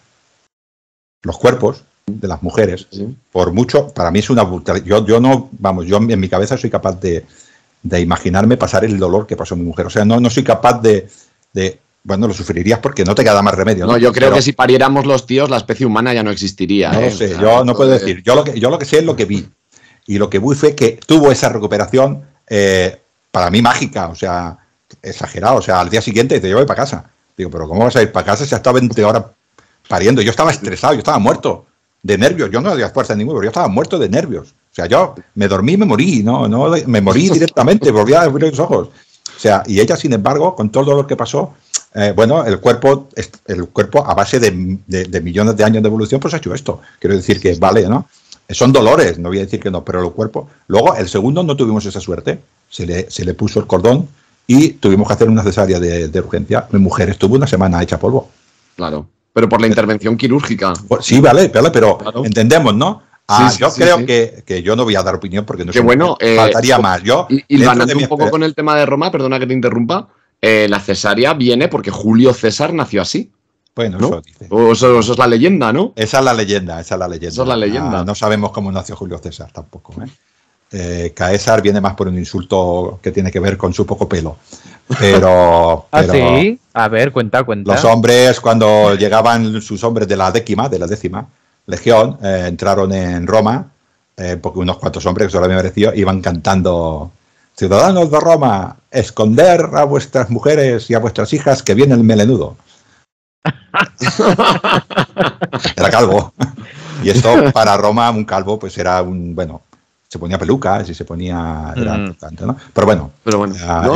Los cuerpos de las mujeres, por mucho, para mí es una yo yo no, vamos, yo en mi cabeza soy capaz de, imaginarme pasar el dolor que pasó mi mujer, o sea, no no soy capaz de, bueno, lo sufrirías porque no te queda más remedio. No, yo creo que si pariéramos los tíos, la especie humana ya no existiría. No ¿eh? sé, yo no puedo decir. Yo lo, que, yo lo que sé es lo que vi. Y lo que vi fue que tuvo esa recuperación eh, para mí mágica, o sea, exagerada. O sea, al día siguiente te llevo para casa. Digo, pero ¿cómo vas a ir para casa si has estado 20 horas pariendo? Yo estaba estresado, yo estaba muerto de nervios. Yo no había fuerza ninguna, pero yo estaba muerto de nervios. O sea, yo me dormí y me morí, no, no, me morí directamente, volví a abrir los ojos. O sea, y ella, sin embargo, con todo lo que pasó, eh, bueno, el cuerpo, el cuerpo a base de, millones de años de evolución, pues ha hecho esto. Quiero decir que vale, ¿no? Son dolores, no voy a decir que no, pero el cuerpo. Luego, el segundo no tuvimos esa suerte. Se se le puso el cordón y tuvimos que hacer una cesárea de, urgencia. Mi mujer estuvo una semana hecha polvo. Claro, pero por la eh, intervención quirúrgica. Pues, sí, vale, pero entendemos, ¿no? Ah, yo creo que, yo no voy a dar opinión porque no sé. bueno, eh, faltaría más. Yo, y, y un poco con el tema de Roma, perdona que te interrumpa, eh, la cesárea viene porque Julio César nació así. Bueno, eso, dice. Eso, es la leyenda, ¿no? Esa es la leyenda, esa es la leyenda. es la leyenda. Ah, no sabemos cómo nació Julio César tampoco. ¿eh? Eh, Caesar viene más por un insulto que tiene que ver con su poco pelo. Ah, pero, sí? A ver, cuenta, cuenta. Los hombres, cuando llegaban sus hombres de la décima, de la décima legión, eh, entraron en Roma, eh, porque unos cuantos hombres, que solo me mereció, iban cantando Ciudadanos de Roma, esconder a vuestras mujeres y a vuestras hijas que viene el melenudo. era calvo. Y esto para Roma, un calvo, pues era un, bueno, se ponía pelucas y se ponía. Mm. Pero bueno, pero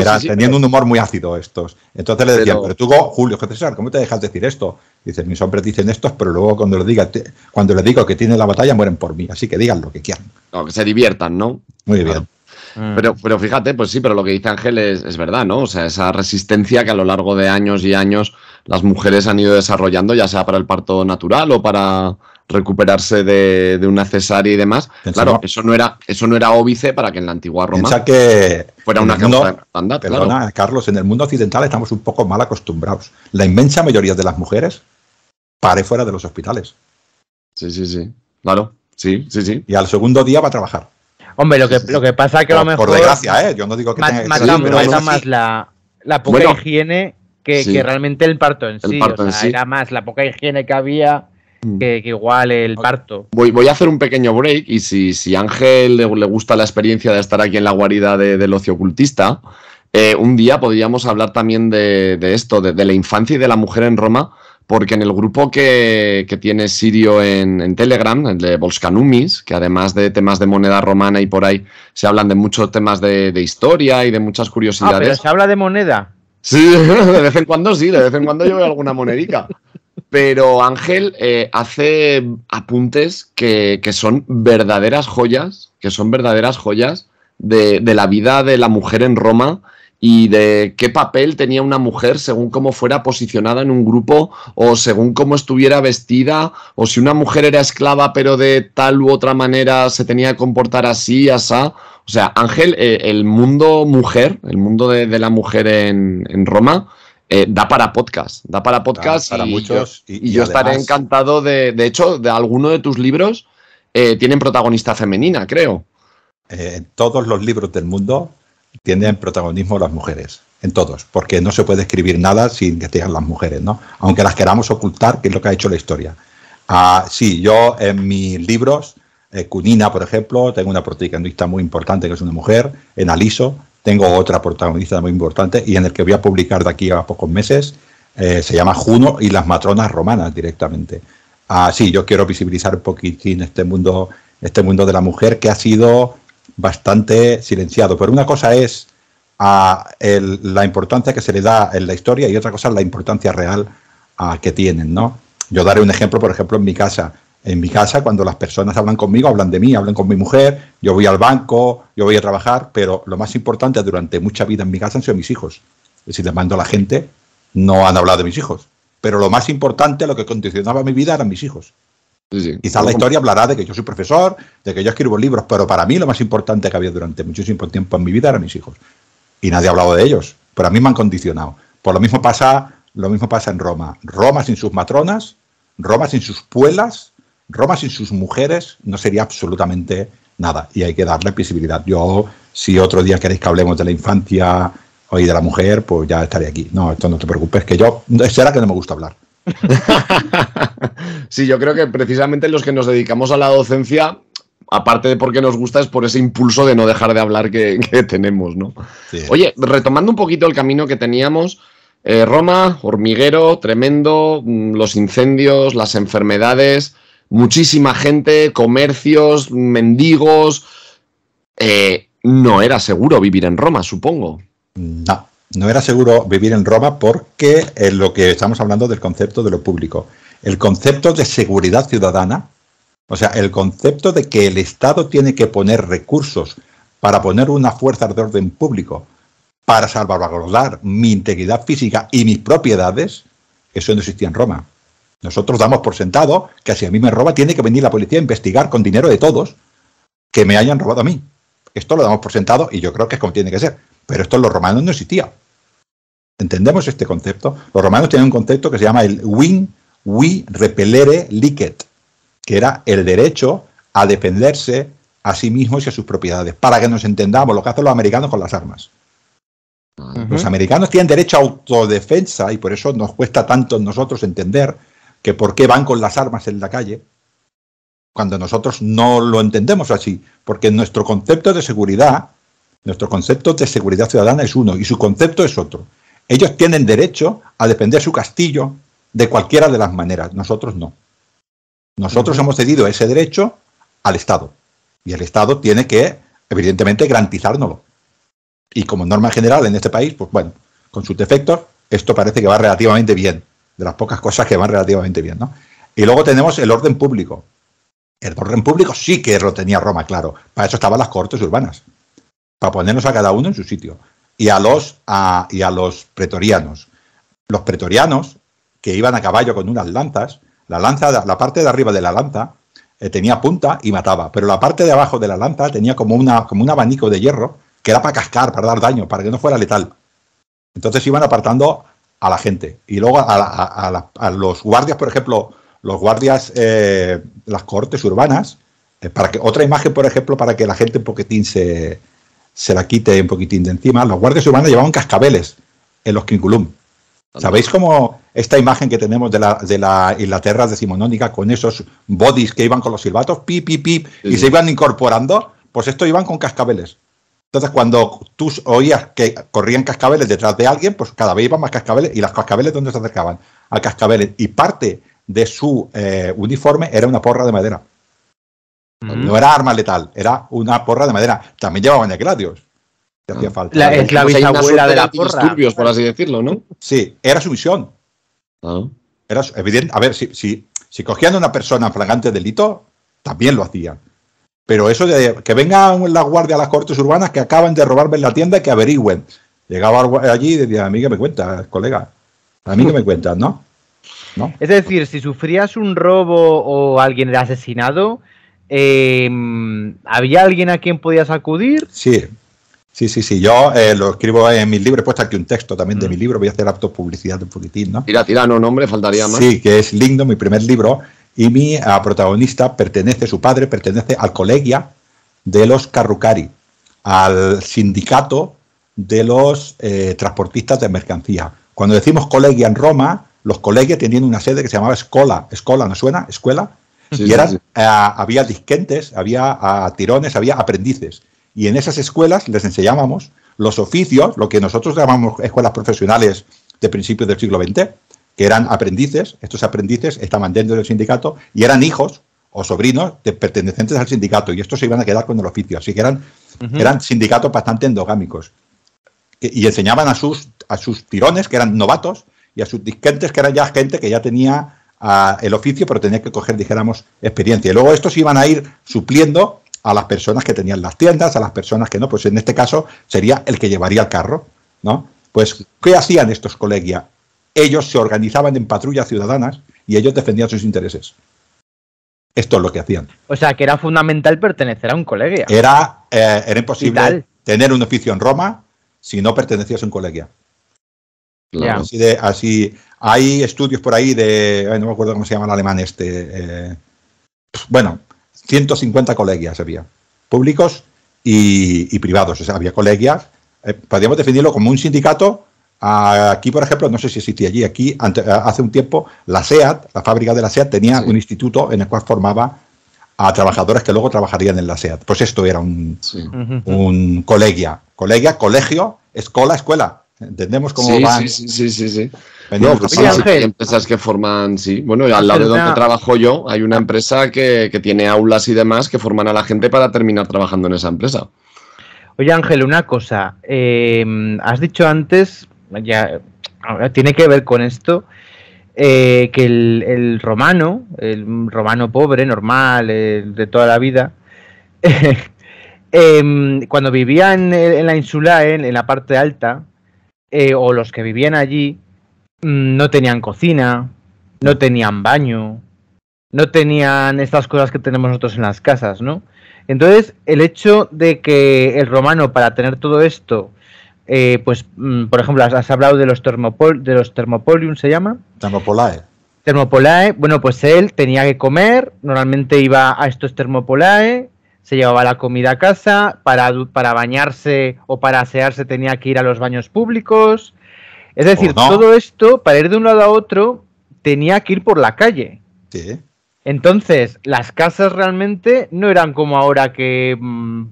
era, un humor muy ácido estos. Entonces le decían, pero, tú, Julio César, ¿cómo te dejas decir esto? Dice, mis hombres dicen estos, pero luego cuando les, diga, cuando les digo que tienen la batalla, mueren por mí. Así que digan lo que quieran. que se diviertan, ¿no? Muy bien. Mm. Pero, pero fíjate, pues sí, pero lo que dice Ángel es, es, verdad, ¿no? O sea, esa resistencia que a lo largo de años y años las mujeres han ido desarrollando, ya sea para el parto natural o para recuperarse de, de, una cesárea y demás. claro, eso no era eso no era óbice para que en la antigua Roma que fuera una cosa... Perdona, Carlos, en el mundo occidental estamos un poco mal acostumbrados. La inmensa mayoría de las mujeres pare fuera de los hospitales. Sí, sí, sí. Claro, sí, sí, sí. Y al segundo día va a trabajar. Hombre, lo que, lo que pasa es que a lo mejor. Por desgracia, ¿eh? Yo no digo que tenga más, la, poca higiene que, realmente el parto en sí. era más la poca higiene que había Mm. que, igual el parto. Voy, voy, a hacer un pequeño break y si, si Ángel le, gusta la experiencia de estar aquí en la guarida del ocio ocultista, eh, un día podríamos hablar también de, esto, de, la infancia y de la mujer en Roma, porque en el grupo que, tiene Sirio en, Telegram, el de Volscanumis, que además de temas de moneda romana y por ahí, se hablan de muchos temas de, historia y de muchas ah, curiosidades. se habla de moneda. Sí, de vez en cuando sí, de vez en cuando yo veo alguna monedica. Pero Ángel eh, hace apuntes que, son verdaderas joyas, que son verdaderas joyas de, la vida de la mujer en Roma y de qué papel tenía una mujer según cómo fuera posicionada en un grupo o según cómo estuviera vestida o si una mujer era esclava pero de tal u otra manera se tenía que comportar así, asá. O sea, Ángel, eh, el mundo mujer, el mundo de, la mujer en Roma, eh, da para podcast, da para podcast para y, muchos, yo, y, yo estaré encantado de, de hecho, de alguno de tus libros eh, tienen protagonista femenina, creo. Eh, en todos los libros del mundo tienen protagonismo las mujeres, en todos, porque no se puede escribir nada sin que estén las mujeres, ¿no? Aunque las queramos ocultar, que es lo que ha hecho la historia. Ah, sí, yo en mis libros, Cunina, por ejemplo, tengo una protagonista muy importante que es una mujer, en Aliso tengo otra protagonista muy importante y en el que voy a publicar de aquí a pocos meses. Eh, se llama Juno y las matronas romanas directamente. así sí, yo quiero visibilizar un poquitín este mundo, este mundo de la mujer que ha sido bastante silenciado. Pero una cosa es a la importancia que se le da en la historia y otra cosa es la importancia real que tienen, ¿no? Yo daré un ejemplo, por ejemplo, en mi casa. En mi casa, cuando las personas hablan conmigo, hablan de mí, hablan con mi mujer, yo voy al banco, yo voy a trabajar, pero lo más importante durante mucha vida en mi casa han sido mis hijos. Si les mando a la gente, no han hablado de mis hijos. Pero lo más importante, lo que condicionaba mi vida eran mis hijos. Quizás la historia hablará de que yo soy profesor, de que yo escribo libros, pero para mí lo más importante que había durante muchísimo tiempo en mi vida eran mis hijos. Y nadie ha hablado de ellos, pero a mí me han condicionado. Por lo mismo pasa, lo mismo pasa en Roma. Roma sin sus matronas, Roma sin sus puelas, Roma sin sus mujeres no sería absolutamente nada y hay que darle visibilidad. Yo, si otro día queréis que hablemos de la infancia o de la mujer, pues ya estaré aquí. No, esto no te preocupes, que yo, será que no me gusta hablar. sí, yo creo que precisamente los que nos dedicamos a la docencia, aparte de porque nos gusta, es por ese impulso de no dejar de hablar que, tenemos, ¿no? Oye, retomando un poquito el camino que teníamos, eh, Roma, hormiguero, tremendo, mm, los incendios, las enfermedades muchísima gente, comercios, mendigos. Eh, no era seguro vivir en Roma, supongo. No, no era seguro vivir en Roma porque es eh, lo que estamos hablando del concepto de lo público. El concepto de seguridad ciudadana, o sea, el concepto de que el Estado tiene que poner recursos para poner una fuerza de orden público para salvaguardar mi integridad física y mis propiedades, eso no existía en Roma. Nosotros damos por sentado que si a mí me roba tiene que venir la policía a investigar con dinero de todos que me hayan robado a mí. Esto lo damos por sentado y yo creo que es como tiene que ser. Pero esto en los romanos no existía. ¿Entendemos este concepto? Los romanos tienen un concepto que se llama el win, we repelere licet, que era el derecho a defenderse a sí mismos y a sus propiedades, para que nos entendamos lo que hacen los americanos con las armas. Los americanos tienen derecho a autodefensa y por eso nos cuesta tanto nosotros entender que por qué van con las armas en la calle, cuando nosotros no lo entendemos así, porque nuestro concepto de seguridad, nuestro concepto de seguridad ciudadana es uno y su concepto es otro. Ellos tienen derecho a defender su castillo de cualquiera de las maneras, nosotros no. Nosotros hemos cedido ese derecho al Estado y el Estado tiene que, evidentemente, garantizárnoslo. Y como norma general en este país, pues bueno, con sus defectos, esto parece que va relativamente bien de las pocas cosas que van relativamente bien, ¿no? Y luego tenemos el orden público. El orden público sí que lo tenía Roma, claro. Para eso estaban las cortes urbanas, para ponernos a cada uno en su sitio. Y a los, y a los pretorianos. Los pretorianos, que iban a caballo con unas lanzas, la, lanza, la parte de arriba de la lanza eh, tenía punta y mataba, pero la parte de abajo de la lanza tenía como, una, como un abanico de hierro que era para cascar, para dar daño, para que no fuera letal. Entonces iban apartando a la gente. Y luego a, los guardias, por ejemplo, los guardias, eh, las cortes urbanas, eh, para que otra imagen, por ejemplo, para que la gente un poquitín se, se la quite un poquitín de encima, los guardias urbanos llevaban cascabeles en los Kinkulum. ¿Sabéis cómo esta imagen que tenemos de la, de la Inglaterra decimonónica con esos bodies que iban con los silbatos, pip, pip, pip, y se iban incorporando? Pues esto iban con cascabeles. Entonces, cuando tú oías que corrían cascabeles detrás de alguien, pues cada vez iban más cascabeles. ¿Y las cascabeles dónde se acercaban? A cascabeles. Y parte de su eh, uniforme era una porra de madera. Mm. No era arma letal, era una porra de madera. También llevaban a Hacía mm. falta. La, es la pues de la porra. por así decirlo, ¿no? Sí, era ah. su misión. Era evidente. A ver, si, si, si cogían a una persona en flagrante delito, también lo hacían. Pero eso de que vengan las guardias a las cortes urbanas que acaban de robarme la tienda, y que averigüen. Llegaba allí y decía, a mí que me cuentas, colega. A mí que me cuentas, ¿no? ¿no? Es decir, si sufrías un robo o alguien era asesinado, em, ¿había alguien a quien podías acudir? Sí, sí, sí, sí. Yo eh, lo escribo en mi libro he puesto aquí un texto también de mm. mi libro, voy a hacer apto publicidad de un poquitín, ¿no? Tira, tira, no nombre, faltaría más. Sí, que es lindo, mi primer libro, y mi ah, protagonista pertenece, su padre pertenece al colegia de los Carrucari, al sindicato de los eh, transportistas de mercancías. Cuando decimos colegia en Roma, los colegios tenían una sede que se llamaba Escola. ¿Escola no suena? ¿Escuela? y eh, había disquentes, había ah, tirones, había aprendices. Y en esas escuelas les enseñábamos los oficios, lo que nosotros llamamos escuelas profesionales de principios del siglo XX, que eran aprendices, estos aprendices estaban dentro del sindicato y eran hijos o sobrinos de pertenecientes al sindicato y estos se iban a quedar con el oficio, así que eran, eran sindicatos bastante endogámicos y, enseñaban a sus, a sus tirones, que eran novatos, y a sus disquentes, que eran ya gente que ya tenía ah, el oficio, pero tenía que coger, dijéramos, experiencia. Y luego estos iban a ir supliendo a las personas que tenían las tiendas, a las personas que no, pues en este caso sería el que llevaría el carro, ¿no? Pues, ¿qué hacían estos colegia? ellos se organizaban en patrullas ciudadanas y ellos defendían sus intereses. Esto es lo que hacían. O sea, que era fundamental pertenecer a un colegio. Eh, era, imposible tener un oficio en Roma si no pertenecías a un colegio. Así, de, así, hay estudios por ahí de, no me acuerdo cómo se llama el alemán este, eh, pues, bueno, 150 colegias había, públicos y, privados, o había colegias, eh, podríamos definirlo como un sindicato Aquí, por ejemplo, no sé si existía allí, aquí eh, hace un tiempo la SEAT, la fábrica de la SEAT, tenía un instituto en el cual formaba a trabajadores que luego trabajarían en la SEAT. Pues esto era un, colegio, colegia. Colegia, colegio, escuela, escuela. ¿Entendemos cómo va. Sí, sí, sí, sí. Pues, pues, sí, hay empresas que forman, sí. Bueno, al lado de donde trabajo yo hay una empresa que, tiene aulas y demás que forman a la gente para terminar trabajando en esa empresa. Oye Ángel, una cosa. Eh, has dicho antes ya tiene que ver con esto eh, que el, romano, el romano pobre, normal, eh, de toda la vida, em, cuando vivía en, en la insula, en, la parte alta, eh, o los que vivían allí, mm, no tenían cocina, no tenían baño, no tenían estas cosas que tenemos nosotros en las casas, ¿no? Entonces, el hecho de que el romano, para tener todo esto, eh, pues, mm, por ejemplo, has, hablado de los, termopol, de los Thermopolium, ¿se llama? Thermopolae. Thermopolae, bueno, pues él tenía que comer, normalmente iba a estos Thermopolae, se llevaba la comida a casa, para, para bañarse o para asearse tenía que ir a los baños públicos. Es decir, todo esto, para ir de un lado a otro, tenía que ir por la calle. Sí. Entonces, las casas realmente no eran como ahora que mm,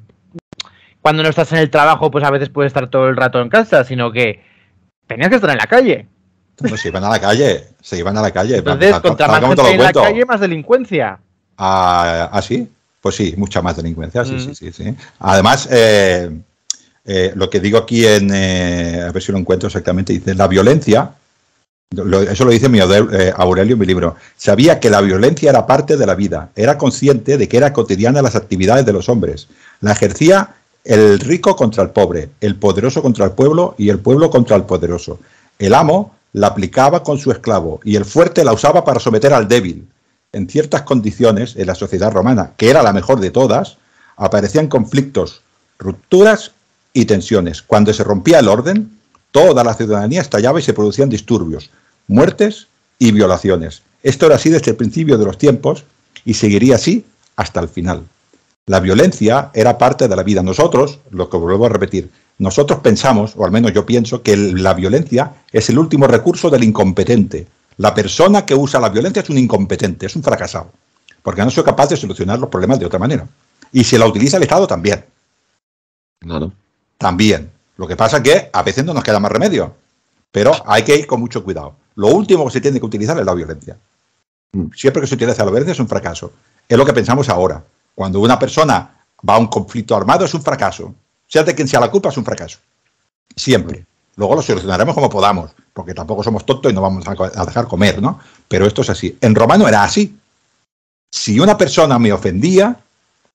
cuando no estás en el trabajo, pues a veces puedes estar todo el rato en casa, sino que tenías que estar en la calle. No, pues se iban a la calle, se iban a la calle. Entonces, contra más gente en la calle, más delincuencia. Ah, ah, sí, pues sí, mucha más delincuencia, sí, sí, mm. sí, Además, eh, eh, lo que digo aquí en, eh, a ver si lo encuentro exactamente, dice, la violencia, eso lo dice mi Aurelio en mi libro, sabía que la violencia era parte de la vida, era consciente de que era cotidiana las actividades de los hombres, la ejercía el rico contra el pobre, el poderoso contra el pueblo y el pueblo contra el poderoso. El amo la aplicaba con su esclavo y el fuerte la usaba para someter al débil. En ciertas condiciones, en la sociedad romana, que era la mejor de todas, aparecían conflictos, rupturas y tensiones. Cuando se rompía el orden, toda la ciudadanía estallaba y se producían disturbios, muertes y violaciones. Esto era así desde el principio de los tiempos y seguiría así hasta el final. La violencia era parte de la vida. Nosotros, lo que vuelvo a repetir, nosotros pensamos, o al menos yo pienso, que la violencia es el último recurso del incompetente. La persona que usa la violencia es un incompetente, es un fracasado, porque no es capaz de solucionar los problemas de otra manera. Y si la utiliza el Estado también. Claro. También. Lo que pasa es que a veces no nos queda más remedio, pero hay que ir con mucho cuidado. Lo último que se tiene que utilizar es la violencia. Mm. Siempre que se utiliza la violencia es un fracaso. Es lo que pensamos ahora. Cuando una persona va a un conflicto armado es un fracaso. Sea de quien sea la culpa, es un fracaso. Siempre. Luego lo solucionaremos como podamos, porque tampoco somos tontos y no vamos a dejar comer, ¿no? Pero esto es así. En romano era así. Si una persona me ofendía,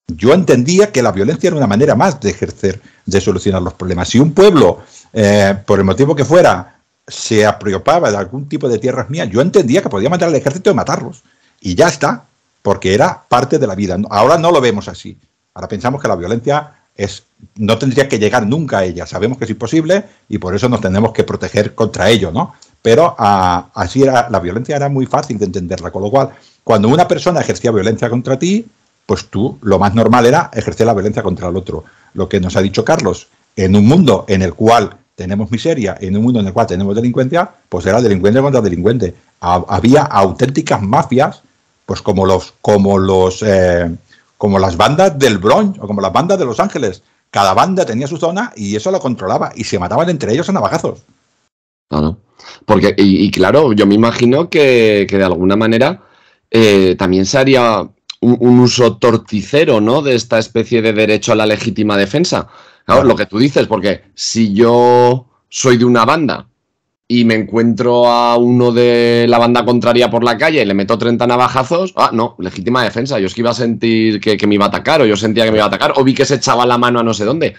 yo entendía que la violencia era una manera más de ejercer, de solucionar los problemas. Si un pueblo, eh, por el motivo que fuera, se apropiaba de algún tipo de tierras mías, yo entendía que podía mandar al ejército y matarlos. Y ya está porque era parte de la vida. Ahora no lo vemos así. Ahora pensamos que la violencia es, no tendría que llegar nunca a ella. Sabemos que es imposible y por eso nos tenemos que proteger contra ello, ¿no? Pero ah, así era, la violencia era muy fácil de entenderla, con lo cual, cuando una persona ejercía violencia contra ti, pues tú lo más normal era ejercer la violencia contra el otro. Lo que nos ha dicho Carlos, en un mundo en el cual tenemos miseria, en un mundo en el cual tenemos delincuencia, pues era delincuente contra delincuente. Había auténticas mafias pues como los, como los, eh, como las bandas del Bronx o como las bandas de Los Ángeles. Cada banda tenía su zona y eso lo controlaba y se mataban entre ellos a navajazos. Claro. Porque, y, claro, yo me imagino que, de alguna manera eh, también se haría un, uso torticero, ¿no? De esta especie de derecho a la legítima defensa. lo que tú dices, porque si yo soy de una banda y me encuentro a uno de la banda contraria por la calle y le meto 30 navajazos, ah, no, legítima defensa. Yo es que iba a sentir que, me iba a atacar, o yo sentía que me iba a atacar, o vi que se echaba la mano a no sé dónde.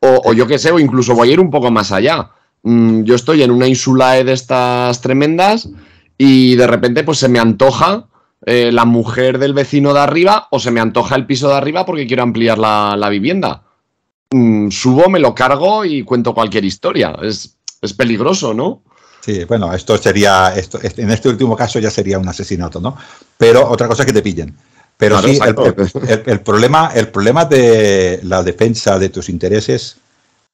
O, yo qué sé, o incluso voy a ir un poco más allá. Mm, yo estoy en una insula de estas tremendas y de repente pues se me antoja eh, la mujer del vecino de arriba o se me antoja el piso de arriba porque quiero ampliar la, vivienda. Mm, subo, me lo cargo y cuento cualquier historia. Es, es peligroso, ¿no? Sí, bueno, esto sería, esto, en este último caso ya sería un asesinato, ¿no? Pero otra cosa es que te pillen. Pero sí, el, problema, el problema de la defensa de tus intereses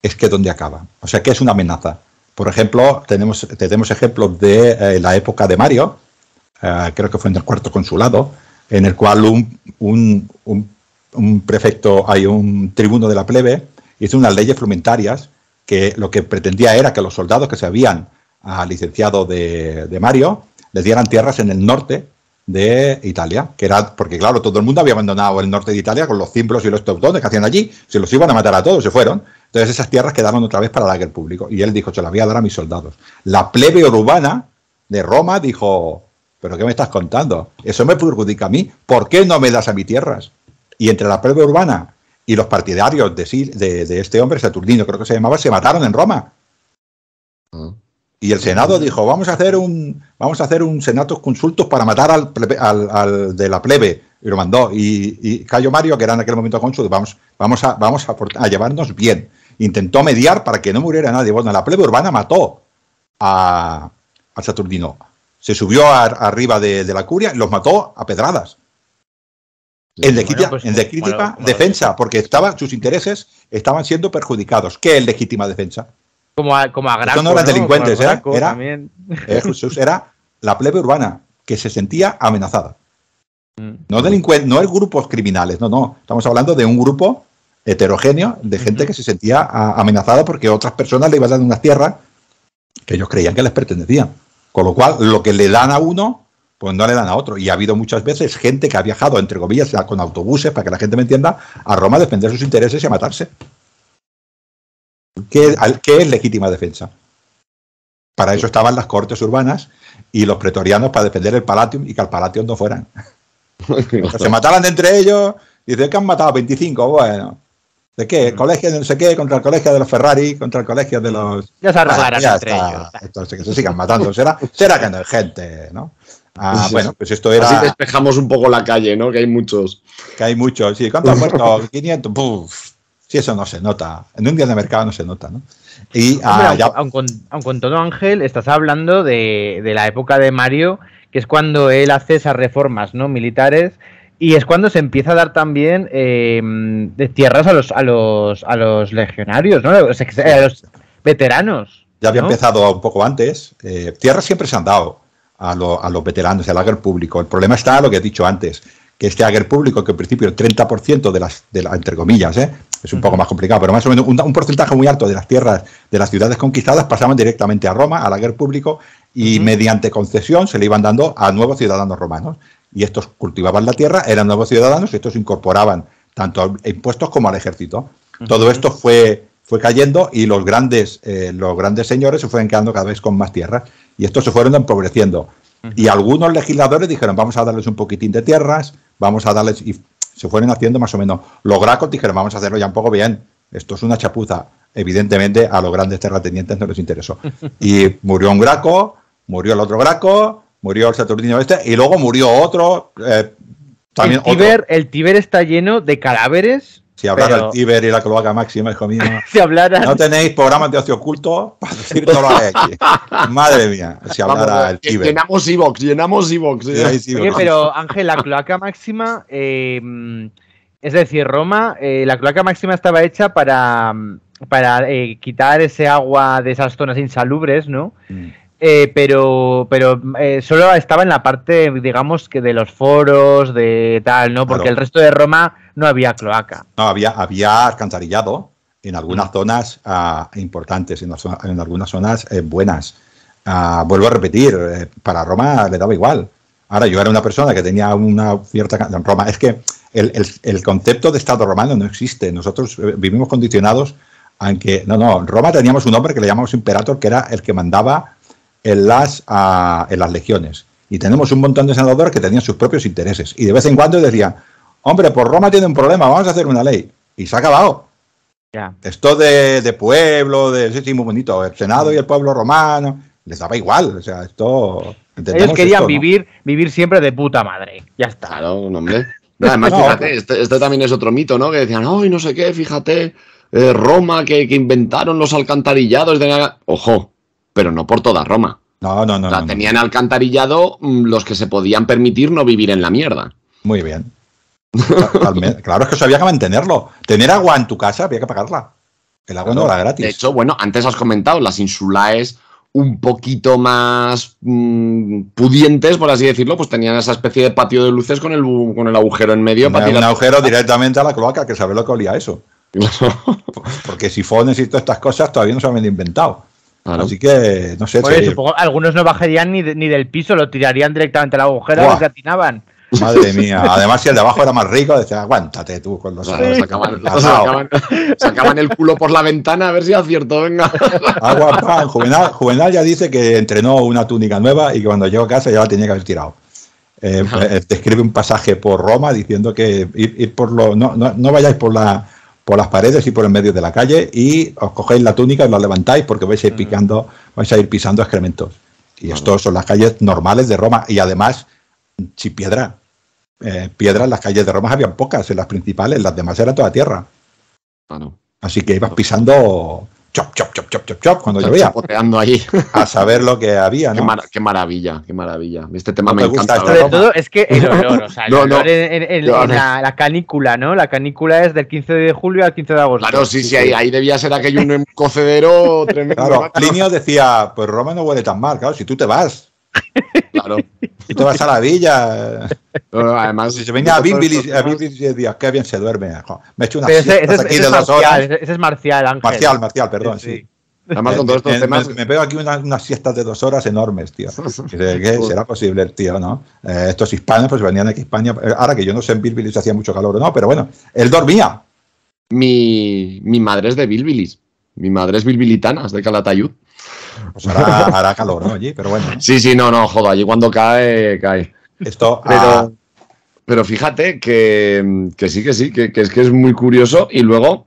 es que dónde acaba. O sea, que es una amenaza. Por ejemplo, tenemos, tenemos ejemplos de eh, la época de Mario, eh, creo que fue en el cuarto consulado, en el cual un, un, un, prefecto, hay un tribuno de la plebe, hizo unas leyes frumentarias que lo que pretendía era que los soldados que se habían al licenciado de, Mario, les dieran tierras en el norte de Italia, que era porque claro, todo el mundo había abandonado el norte de Italia con los cimbros y los teutones que hacían allí, se los iban a matar a todos, se fueron. Entonces esas tierras quedaron otra vez para el público y él dijo, "Se las voy a dar a mis soldados." La plebe urbana de Roma dijo, "¿Pero qué me estás contando? Eso me perjudica a mí, ¿por qué no me das a mis tierras?" Y entre la plebe urbana y los partidarios de, de, este hombre, Saturnino creo que se llamaba, se mataron en Roma. Ah. Y el Senado dijo, vamos a hacer un, vamos a hacer un para matar al, de la plebe. Y lo mandó. Y, Cayo Mario, que era en aquel momento consul, vamos, vamos, a, vamos a, llevarnos bien. Intentó mediar para que no muriera nadie. Bueno, la plebe urbana mató a, a Saturnino. Se subió arriba de, la curia y los mató a pedradas. En, legítima pues, defensa, porque estaba, sus intereses estaban siendo perjudicados. ¿Qué es legítima defensa? Como a, como no eran delincuentes, ¿eh? era, eh, era, la plebe urbana que se sentía amenazada. Mm. No delincuentes, no el grupos criminales, no, no. Estamos hablando de un grupo heterogéneo de gente que se sentía amenazada porque otras personas le iban dar unas tierras que ellos creían que les pertenecían. Con lo cual, lo que le dan a uno, pues no le dan a otro. Y ha habido muchas veces gente que ha viajado, entre comillas, con autobuses, para que la gente me entienda, a Roma a defender sus intereses y a matarse. ¿Qué, es legítima defensa? Para eso estaban las cortes urbanas y los pretorianos para defender el Palatium y que al Palatium no fueran. se mataban entre ellos. Dice que han matado 25. Bueno, ¿de qué? El mm. colegio de no sé qué, contra el colegio de los Ferrari, contra el colegio de los. Ya se ah, armaron entre ellos. Entonces, que se sigan matando. Será, que no hay gente, ¿no? Ah, bueno, pues esto era. Así despejamos un poco la calle, ¿no? Que hay muchos. Que hay muchos, sí. ¿Cuántos han muerto? 500. Puf Sí, eso no se nota. En un día de mercado no se nota, ¿no? Y, ah, con, todo, Ángel, estás hablando de, la época de Mario, que es cuando él hace esas reformas ¿no? militares y es cuando se empieza a dar también em, tierras a los, a los, a los legionarios, ¿no? los, veteranos. Ya había empezado un poco antes. Eh, tierras siempre se han dado a, los veteranos, al agro público. El problema está lo que he dicho antes que este Ager público, que en principio el 30% de las, de las, entre comillas, ¿eh? es un poco más complicado, pero más o menos un, porcentaje muy alto de las tierras de las ciudades conquistadas pasaban directamente a Roma, al Ager público, y mediante concesión se le iban dando a nuevos ciudadanos romanos. Y estos cultivaban la tierra, eran nuevos ciudadanos y estos incorporaban tanto a impuestos como al ejército. Todo esto fue, fue cayendo y los grandes, eh, los grandes señores se fueron quedando cada vez con más tierras y estos se fueron empobreciendo. Y algunos legisladores dijeron, vamos a darles un poquitín de tierras, vamos a darles... Y se fueron haciendo más o menos. Los gracos dijeron, vamos a hacerlo ya un poco bien. Esto es una chapuza. Evidentemente a los grandes terratenientes no les interesó. Y murió un graco, murió el otro graco, murió el Saturnino este y luego murió otro. Eh, también el, el Tiber está lleno de cadáveres si hablara el Tiber y la cloaca máxima, hijo mío. si hablara. No tenéis programas de ocio oculto para decir todo lo que aquí. Madre mía, si hablara el Tiber. Eh, llenamos iBox, llenamos Evox. Sí, eh. Pero Ángel, la cloaca máxima. Em, es decir, Roma, eh, la cloaca máxima estaba hecha para, para quitar ese agua de esas zonas insalubres, ¿no? Mm. pero pero solo estaba en la parte, digamos, que de los foros, de tal, ¿no? Porque el resto de Roma no había cloaca. No, había, había alcantarillado en algunas mm. zonas ah, importantes, en, algunas zonas eh, buenas. Ah, vuelvo a repetir, eh, para Roma le daba igual. Ahora, yo era una persona que tenía una cierta... En Roma, es que el, concepto de Estado romano no existe. Nosotros eh, vivimos condicionados a que... No, no, en Roma teníamos un hombre que le llamamos imperator, que era el que mandaba en las, ah, en las legiones. Y tenemos un montón de senadores que tenían sus propios intereses. Y de vez en cuando decían, Hombre, por pues Roma tiene un problema, vamos a hacer una ley. Y se ha acabado. Esto de, pueblo, de sí, sí, muy bonito, el Senado y el pueblo romano, les daba igual. O sea, esto. Ellos querían vivir, vivir siempre de puta madre. Ya está. no, hombre. además, fíjate, este, este, también es otro mito, ¿no? Que decían, ay, no sé qué, fíjate, eh, Roma que, inventaron los alcantarillados. De... Ojo, pero no por toda Roma. No, no, no. tenían alcantarillado mm, los que se podían permitir no vivir en la mierda. Muy bien claro, es que eso había que mantenerlo. Tener agua en tu casa había que pagarla. El agua no era gratis. De hecho, bueno, antes has comentado, las insulaes un poquito más mm, pudientes, por así decirlo, pues tenían esa especie de patio de luces con el, con el agujero en medio. Para un agujero directamente a la cloaca, que saber lo que olía eso. Porque sifones y todas estas cosas todavía no se habían inventado. Así que, no sé. supongo, algunos no bajarían ni, del piso, lo tirarían directamente al agujero, lo atinaban. Madre mía. Además, si el de abajo era más rico, decía, aguántate tú con los sacaban, el culo por la ventana a ver si acierto, venga. Agua, Juvenal, ya dice que entrenó una túnica nueva y que cuando llegó a casa ya la tenía que haber tirado. Eh, eh un pasaje por Roma diciendo que por lo, no, vayáis por, la, por las paredes y por el medio de la calle y os cogéis la túnica y la levantáis porque vais a ir ah. picando, vais a ir pisando excrementos. Y esto son las calles normales de Roma y además sin piedra eh, piedras en las calles de Roma habían pocas, en las principales, las demás eran toda tierra. Ah, no. Así que ibas pisando chop, chop, chop, chop, chop, chop, cuando llovía. ahí. A saber lo que había, ¿no? Qué, qué maravilla, qué maravilla. Este tema me encanta. Este todo es que el olor, o sea, en, la, la, canícula, ¿no? La canícula es del 15 de julio al 15 de agosto. Claro, sí, sí, Ahí, ahí, debía ser aquello un cocedero tremendo. Claro, Plinio decía, pues Roma no huele tan mal, claro, si tú te vas. Y tú vas a la villa. además, si se venía a Bilbilis a Bimbilis, qué bien se duerme. Me he hecho una ese, aquí de dos horas. Ese es Marcial, Ángel. Marcial, Marcial, perdón, sí. Además, con todos estos temas. Me, pego aquí unas siestas de dos horas enormes, tío. será posible, tío, ¿no? Eh, estos hispanos, pues venían aquí a España. Ahora que yo no sé en Bilbilis hacía mucho calor o no, pero bueno, él dormía. Mi, mi madre es de Bilbilis. Mi madre es bilbilitana, es de Calatayud. Pues hará, hará, calor, Allí, pero bueno. Sí, sí, no, no, joder, allí cuando cae, cae. Esto. Pero, pero fíjate que, sí, que sí, que, es que es muy curioso. Y luego,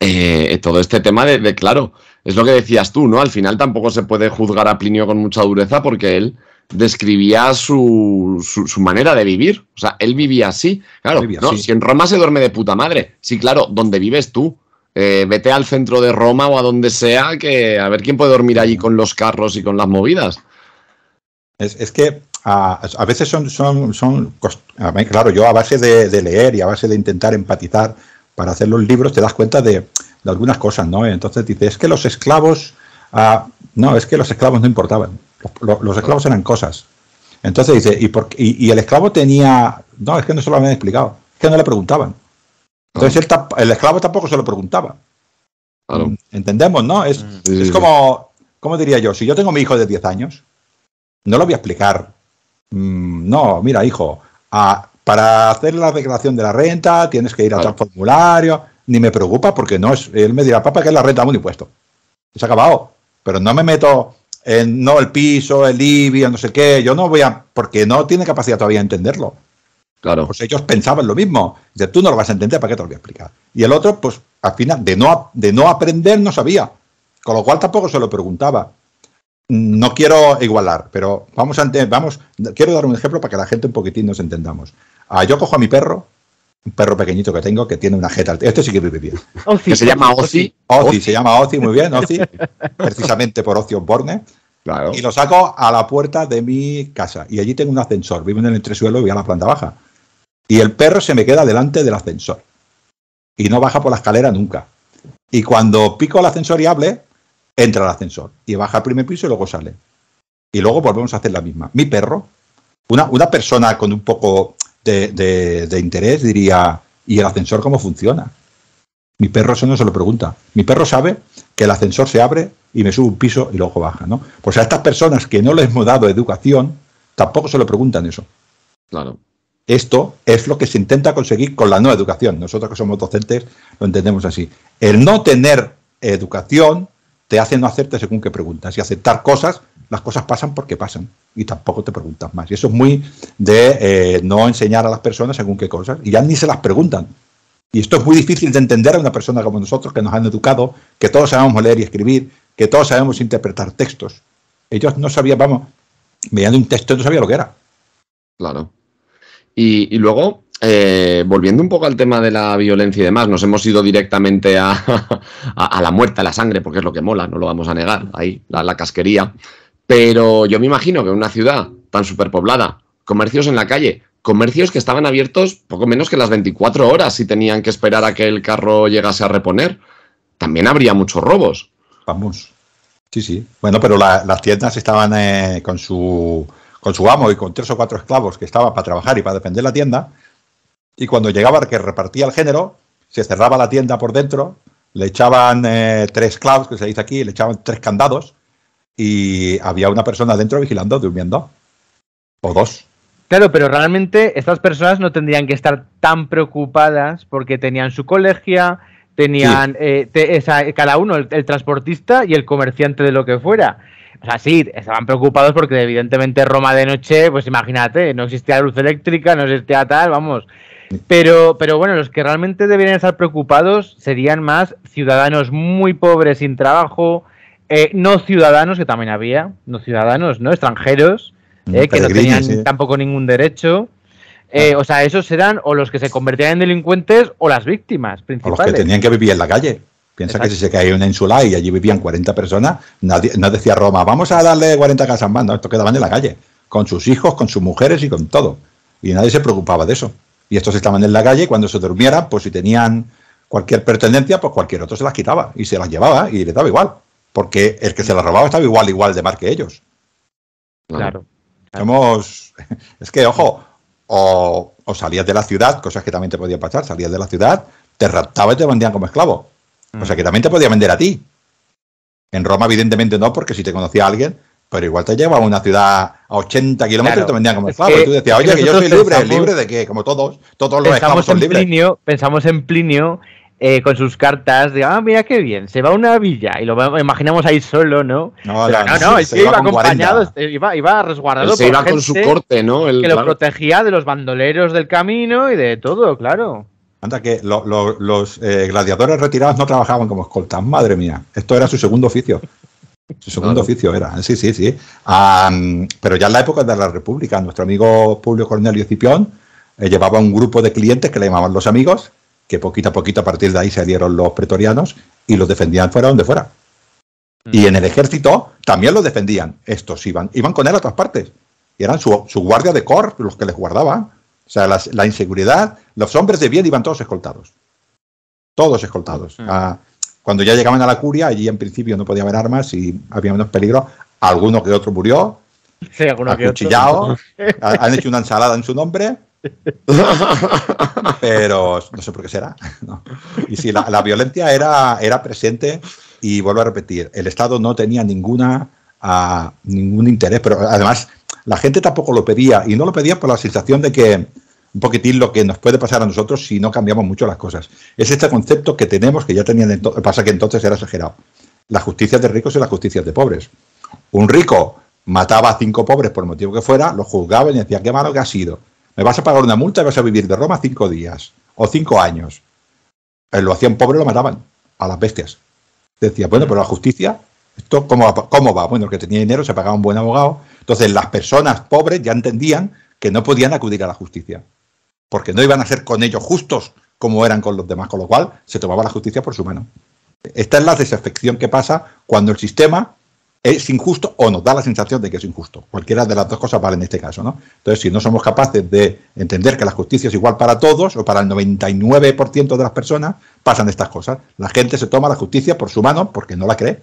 eh, todo este tema de, claro, es lo que decías tú, ¿no? Al final tampoco se puede juzgar a Plinio con mucha dureza porque él describía su, manera de vivir. O sea, él vivía así. Claro, si en Roma se duerme de puta madre. Sí, claro, donde vives tú. Eh, vete al centro de Roma o a donde sea, que a ver quién puede dormir allí con los carros y con las movidas. Es, que a, veces son, son, son claro, yo a base de, leer y a base de intentar empatizar para hacer los libros, te das cuenta de, algunas cosas, ¿no? Entonces dices, es que los esclavos, ah, no, es que los esclavos no importaban, los, esclavos eran cosas. Entonces dice, ¿y, por, y el esclavo tenía, no, es que no se lo habían explicado, es que no le preguntaban. Entonces ah. el esclavo tampoco se lo preguntaba. Mm, Entendemos, ¿no? Es, mm. como, ¿cómo diría yo? Si yo tengo mi hijo de 10 años, no lo voy a explicar. Mm, no, mira, hijo, para hacer la declaración de la renta tienes que ir a formulario. Ni me preocupa porque no es. Él me dirá, papá, que es la renta de un impuesto. Se ha acabado. Pero no me meto en no el piso, el IBI, no sé qué. Yo no voy a. Porque no tiene capacidad todavía de entenderlo. Claro. Pues ellos pensaban lo mismo. tú no lo vas a entender, ¿para qué te lo voy a explicar? Y el otro, pues al final, de no, de no aprender, no sabía. Con lo cual tampoco se lo preguntaba. No quiero igualar, pero vamos a, vamos, quiero dar un ejemplo para que la gente un poquitín nos entendamos. Ah, yo cojo a mi perro, un perro pequeñito que tengo que tiene una jeta. Este sí que vive bien. Que se llama Ozi. Ozi. se llama Ozi, muy bien, Ozi. precisamente por Ocio Borne. Claro. Y lo saco a la puerta de mi casa. Y allí tengo un ascensor. Vivo en el entresuelo y voy a la planta baja. Y el perro se me queda delante del ascensor. Y no baja por la escalera nunca. Y cuando pico el ascensor y hable, entra al ascensor. Y baja al primer piso y luego sale. Y luego volvemos a hacer la misma. Mi perro, una, una persona con un poco de, interés diría, ¿y el ascensor cómo funciona? Mi perro eso no se lo pregunta. Mi perro sabe que el ascensor se abre y me sube un piso y luego baja, ¿no? Pues a estas personas que no les hemos dado educación, tampoco se lo preguntan eso. Claro. Esto es lo que se intenta conseguir con la nueva educación. Nosotros que somos docentes lo entendemos así. El no tener educación te hace no hacerte según qué preguntas y aceptar cosas, las cosas pasan porque pasan y tampoco te preguntas más. Y eso es muy de eh, no enseñar a las personas según qué cosas y ya ni se las preguntan. Y esto es muy difícil de entender a una persona como nosotros que nos han educado, que todos sabemos leer y escribir, que todos sabemos interpretar textos. Ellos no sabían, vamos, mediante un texto no sabía lo que era. Claro. Y, luego, eh, volviendo un poco al tema de la violencia y demás, nos hemos ido directamente a, la muerte, a la sangre, porque es lo que mola, no lo vamos a negar, ahí, la, casquería. Pero yo me imagino que en una ciudad tan superpoblada, comercios en la calle, comercios que estaban abiertos poco menos que las 24 horas si tenían que esperar a que el carro llegase a reponer, también habría muchos robos. Vamos. Sí, sí. Bueno, pero las tiendas estaban eh, con su con su amo y con tres o cuatro esclavos que estaban para trabajar y para defender la tienda, y cuando llegaba el que repartía el género, se cerraba la tienda por dentro, le echaban eh, tres clavos, que se dice aquí, le echaban tres candados, y había una persona dentro vigilando, durmiendo, o dos. Claro, pero realmente estas personas no tendrían que estar tan preocupadas porque tenían su colegia, tenían eh, cada uno, el, transportista y el comerciante de lo que fuera. O sea, sí, estaban preocupados porque evidentemente Roma de noche, pues imagínate, no existía luz eléctrica, no existía tal, vamos. Pero, pero bueno, los que realmente debían estar preocupados serían más ciudadanos muy pobres sin trabajo, eh, no ciudadanos, que también había, no ciudadanos, ¿no? Extranjeros, mm, eh, que no tenían tampoco ningún derecho. Eh, o sea, esos eran o los que se convertían en delincuentes o las víctimas principales. O los que tenían que vivir en la calle. Piensa que si se caía una insula y allí vivían 40 personas, nadie, no decía Roma, vamos a darle 40 casas en no, esto quedaban en la calle, con sus hijos, con sus mujeres y con todo. Y nadie se preocupaba de eso. Y estos estaban en la calle y cuando se durmieran, pues si tenían cualquier pertenencia, pues cualquier otro se las quitaba y se las llevaba y les daba igual, porque el que se las robaba estaba igual, igual de mal que ellos. Claro. es que, ojo, o, salías de la ciudad, cosas que también te podían pasar, salías de la ciudad, te raptaban y te vendían como esclavo Mm. O sea que también te podía vender a ti. En Roma, evidentemente, no, porque si te conocía alguien, pero igual te llevaba a una ciudad a 80 kilómetros y te vendían como el y tú decías, oye, que, yo soy libre, libre de que, como todos, todos los esclavos son libres. Plinio, pensamos en Plinio eh, con sus cartas de, ah, mira qué bien, se va a una villa y lo imaginamos ahí solo, ¿no? No, no, no, iba, acompañado, eh, iba, iba, resguardado. Él se iba con su corte, ¿no? que lo protegía de los bandoleros del camino y de todo, claro que los eh, gladiadores retirados no trabajaban como escoltas. Madre mía, esto era su segundo oficio. Su segundo oficio era, sí, sí, sí. pero ya en la época de la República, nuestro amigo Publio Cornelio Cipión eh, llevaba un grupo de clientes que le llamaban los amigos, que poquito a poquito a partir de ahí salieron los pretorianos y los defendían fuera donde fuera. Mm. Y en el ejército también los defendían. Estos iban, iban con él a todas partes. Y eran su, su guardia de cor, los que les guardaban. O sea, la inseguridad, los hombres de bien iban todos escoltados. Todos escoltados. Mm. Ah, cuando ya llegaban a la curia, allí en principio no podía haber armas y había menos peligro. Alguno que otro murió, sí, acuchillado, han hecho una ensalada en su nombre. Pero no sé por qué será. Y sí, la, violencia era, era presente y vuelvo a repetir, el Estado no tenía ninguna, ah, ningún interés, pero además la gente tampoco lo pedía y no lo pedía por la sensación de que un poquitín lo que nos puede pasar a nosotros si no cambiamos mucho las cosas. Es este concepto que tenemos que ya tenían, pasa que entonces era exagerado. La justicia de ricos y las justicias de pobres. Un rico mataba a cinco pobres por motivo que fuera, lo juzgaba y decía, qué malo que ha sido. Me vas a pagar una multa y vas a vivir de Roma cinco días o cinco años. Eh, lo hacían pobre, lo mataban a las bestias. Decía, bueno, pero la justicia cómo va? Bueno, el que tenía dinero se pagaba un buen abogado. Entonces las personas pobres ya entendían que no podían acudir a la justicia, porque no iban a ser con ellos justos como eran con los demás, con lo cual se tomaba la justicia por su mano. Esta es la desafección que pasa cuando el sistema es injusto o nos da la sensación de que es injusto. Cualquiera de las dos cosas vale en este caso, ¿no? Entonces, si no somos capaces de entender que la justicia es igual para todos o para el 99% de las personas, pasan estas cosas. La gente se toma la justicia por su mano porque no la cree.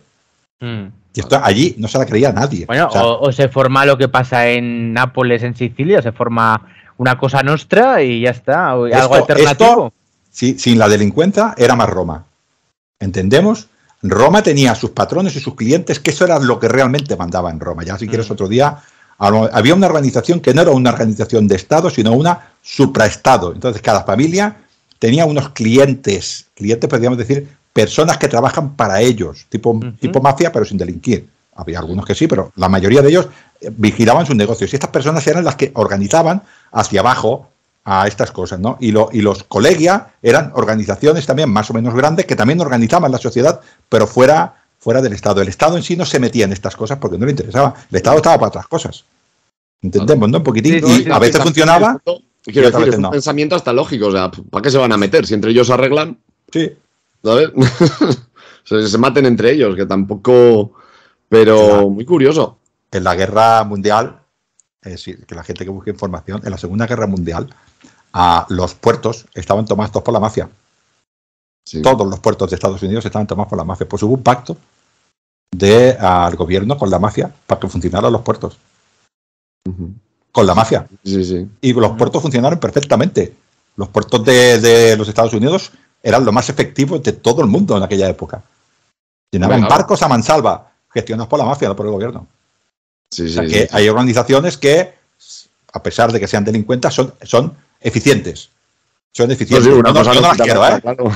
Mm. Y esto allí no se la creía nadie. Bueno, o, se forma lo que pasa en Nápoles, en Sicilia, se forma una cosa nuestra y ya está, o, algo alternativo. sin la delincuencia era más Roma. ¿Entendemos? Roma tenía sus patrones y sus clientes, que eso era lo que realmente mandaba en Roma. Ya si quieres mm. otro día, había una organización que no era una organización de Estado, sino una supraestado. Entonces cada familia tenía unos clientes, clientes podríamos decir personas que trabajan para ellos, tipo, tipo mafia, pero sin delinquir. Había algunos que sí, pero la mayoría de ellos eh, vigilaban sus negocios. Y estas personas eran las que organizaban hacia abajo a estas cosas, ¿no? Y, lo, y los colegia eran organizaciones también más o menos grandes que también organizaban la sociedad, pero fuera, fuera del Estado. El Estado en sí no se metía en estas cosas porque no le interesaba. El Estado estaba para otras cosas. Entendemos, ¿no? Un poquitín. y a veces funcionaba. Quiero decir, es un pensamiento hasta lógico. O sea, ¿para qué se van a meter? Si entre ellos se arreglan. Sí, se, se, maten entre ellos, que tampoco. Pero muy curioso. En la guerra mundial, que la gente que busque información, en la Segunda Guerra Mundial, a los puertos estaban tomados por la mafia. Todos los puertos de Estados Unidos estaban tomados por la mafia. Pues hubo un pacto de gobierno con la mafia para que funcionaran los puertos. Con la mafia. Y los puertos funcionaron perfectamente. Los puertos de los Estados Unidos eran los más efectivos de todo el mundo en aquella época. Llenaban barcos a mansalva, gestionados por la mafia, no por el gobierno. que hay organizaciones que, a pesar de que sean delincuentes, son, eficientes. Son eficientes. No, no,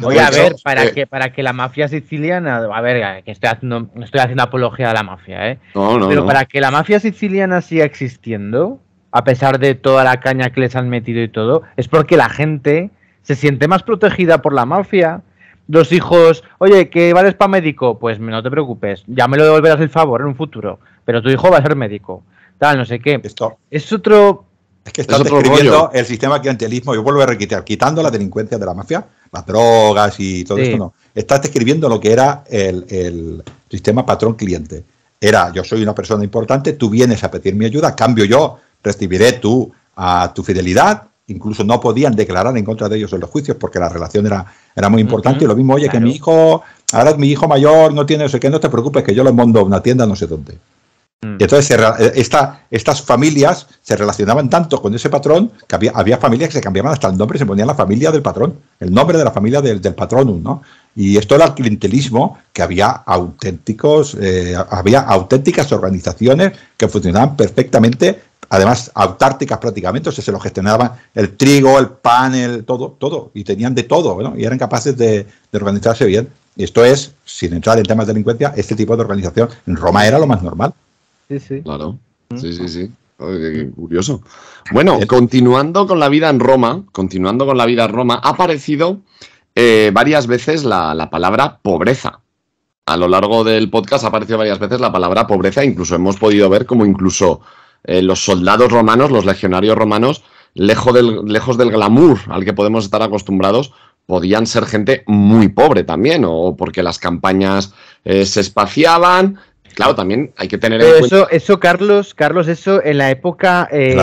Voy ¿eh? a ver, para, eh, que, para que la mafia siciliana, a ver, que estoy haciendo, estoy haciendo apología a la mafia, ¿eh? No, no, Pero para que la mafia siciliana siga existiendo, a pesar de toda la caña que les han metido y todo, es porque la gente se siente más protegida por la mafia. Los hijos, oye, ¿qué vales para médico, pues no te preocupes, ya me lo devolverás el favor en un futuro, pero tu hijo va a ser médico, tal, no sé qué. Esto. Es otro es que estás describiendo el sistema clientelismo, yo vuelvo a requitar, quitando la delincuencia de la mafia, las drogas y todo esto, no. Estás describiendo lo que era el, el sistema patrón-cliente. Era, yo soy una persona importante, tú vienes a pedir mi ayuda, cambio yo, recibiré tú a tu fidelidad incluso no podían declarar en contra de ellos en los juicios porque la relación era, era muy importante. y lo mismo, oye, que mi hijo, ahora mi hijo mayor no tiene no sé qué, no te preocupes, que yo lo mando a una tienda no sé dónde. Mm. Y entonces estas familias se relacionaban tanto con ese patrón que había, había, familias que se cambiaban hasta el nombre, se ponían la familia del patrón, el nombre de la familia del, del patrón ¿no? Y esto era el clientelismo, que había auténticos, eh, había auténticas organizaciones que funcionaban perfectamente además autárticas prácticamente, o sea, se lo gestionaban el trigo, el pan, el todo, todo, y tenían de todo, y eran capaces de, organizarse bien. Y esto es, sin entrar en temas de delincuencia, este tipo de organización en Roma era lo más normal. Sí, sí. Claro. Mm. Sí, sí, sí. curioso. Bueno, eh. continuando con la vida en Roma, continuando con la vida en Roma, ha aparecido eh, varias veces la, la palabra pobreza a lo largo del podcast ha aparecido varias veces la palabra pobreza, incluso hemos podido ver como incluso eh, los soldados romanos, los legionarios romanos, lejos del, lejos del glamour al que podemos estar acostumbrados, podían ser gente muy pobre también, o porque las campañas eh, se espaciaban. Claro, también hay que tener en eso, Eso, Carlos, Carlos, eso en la época eh,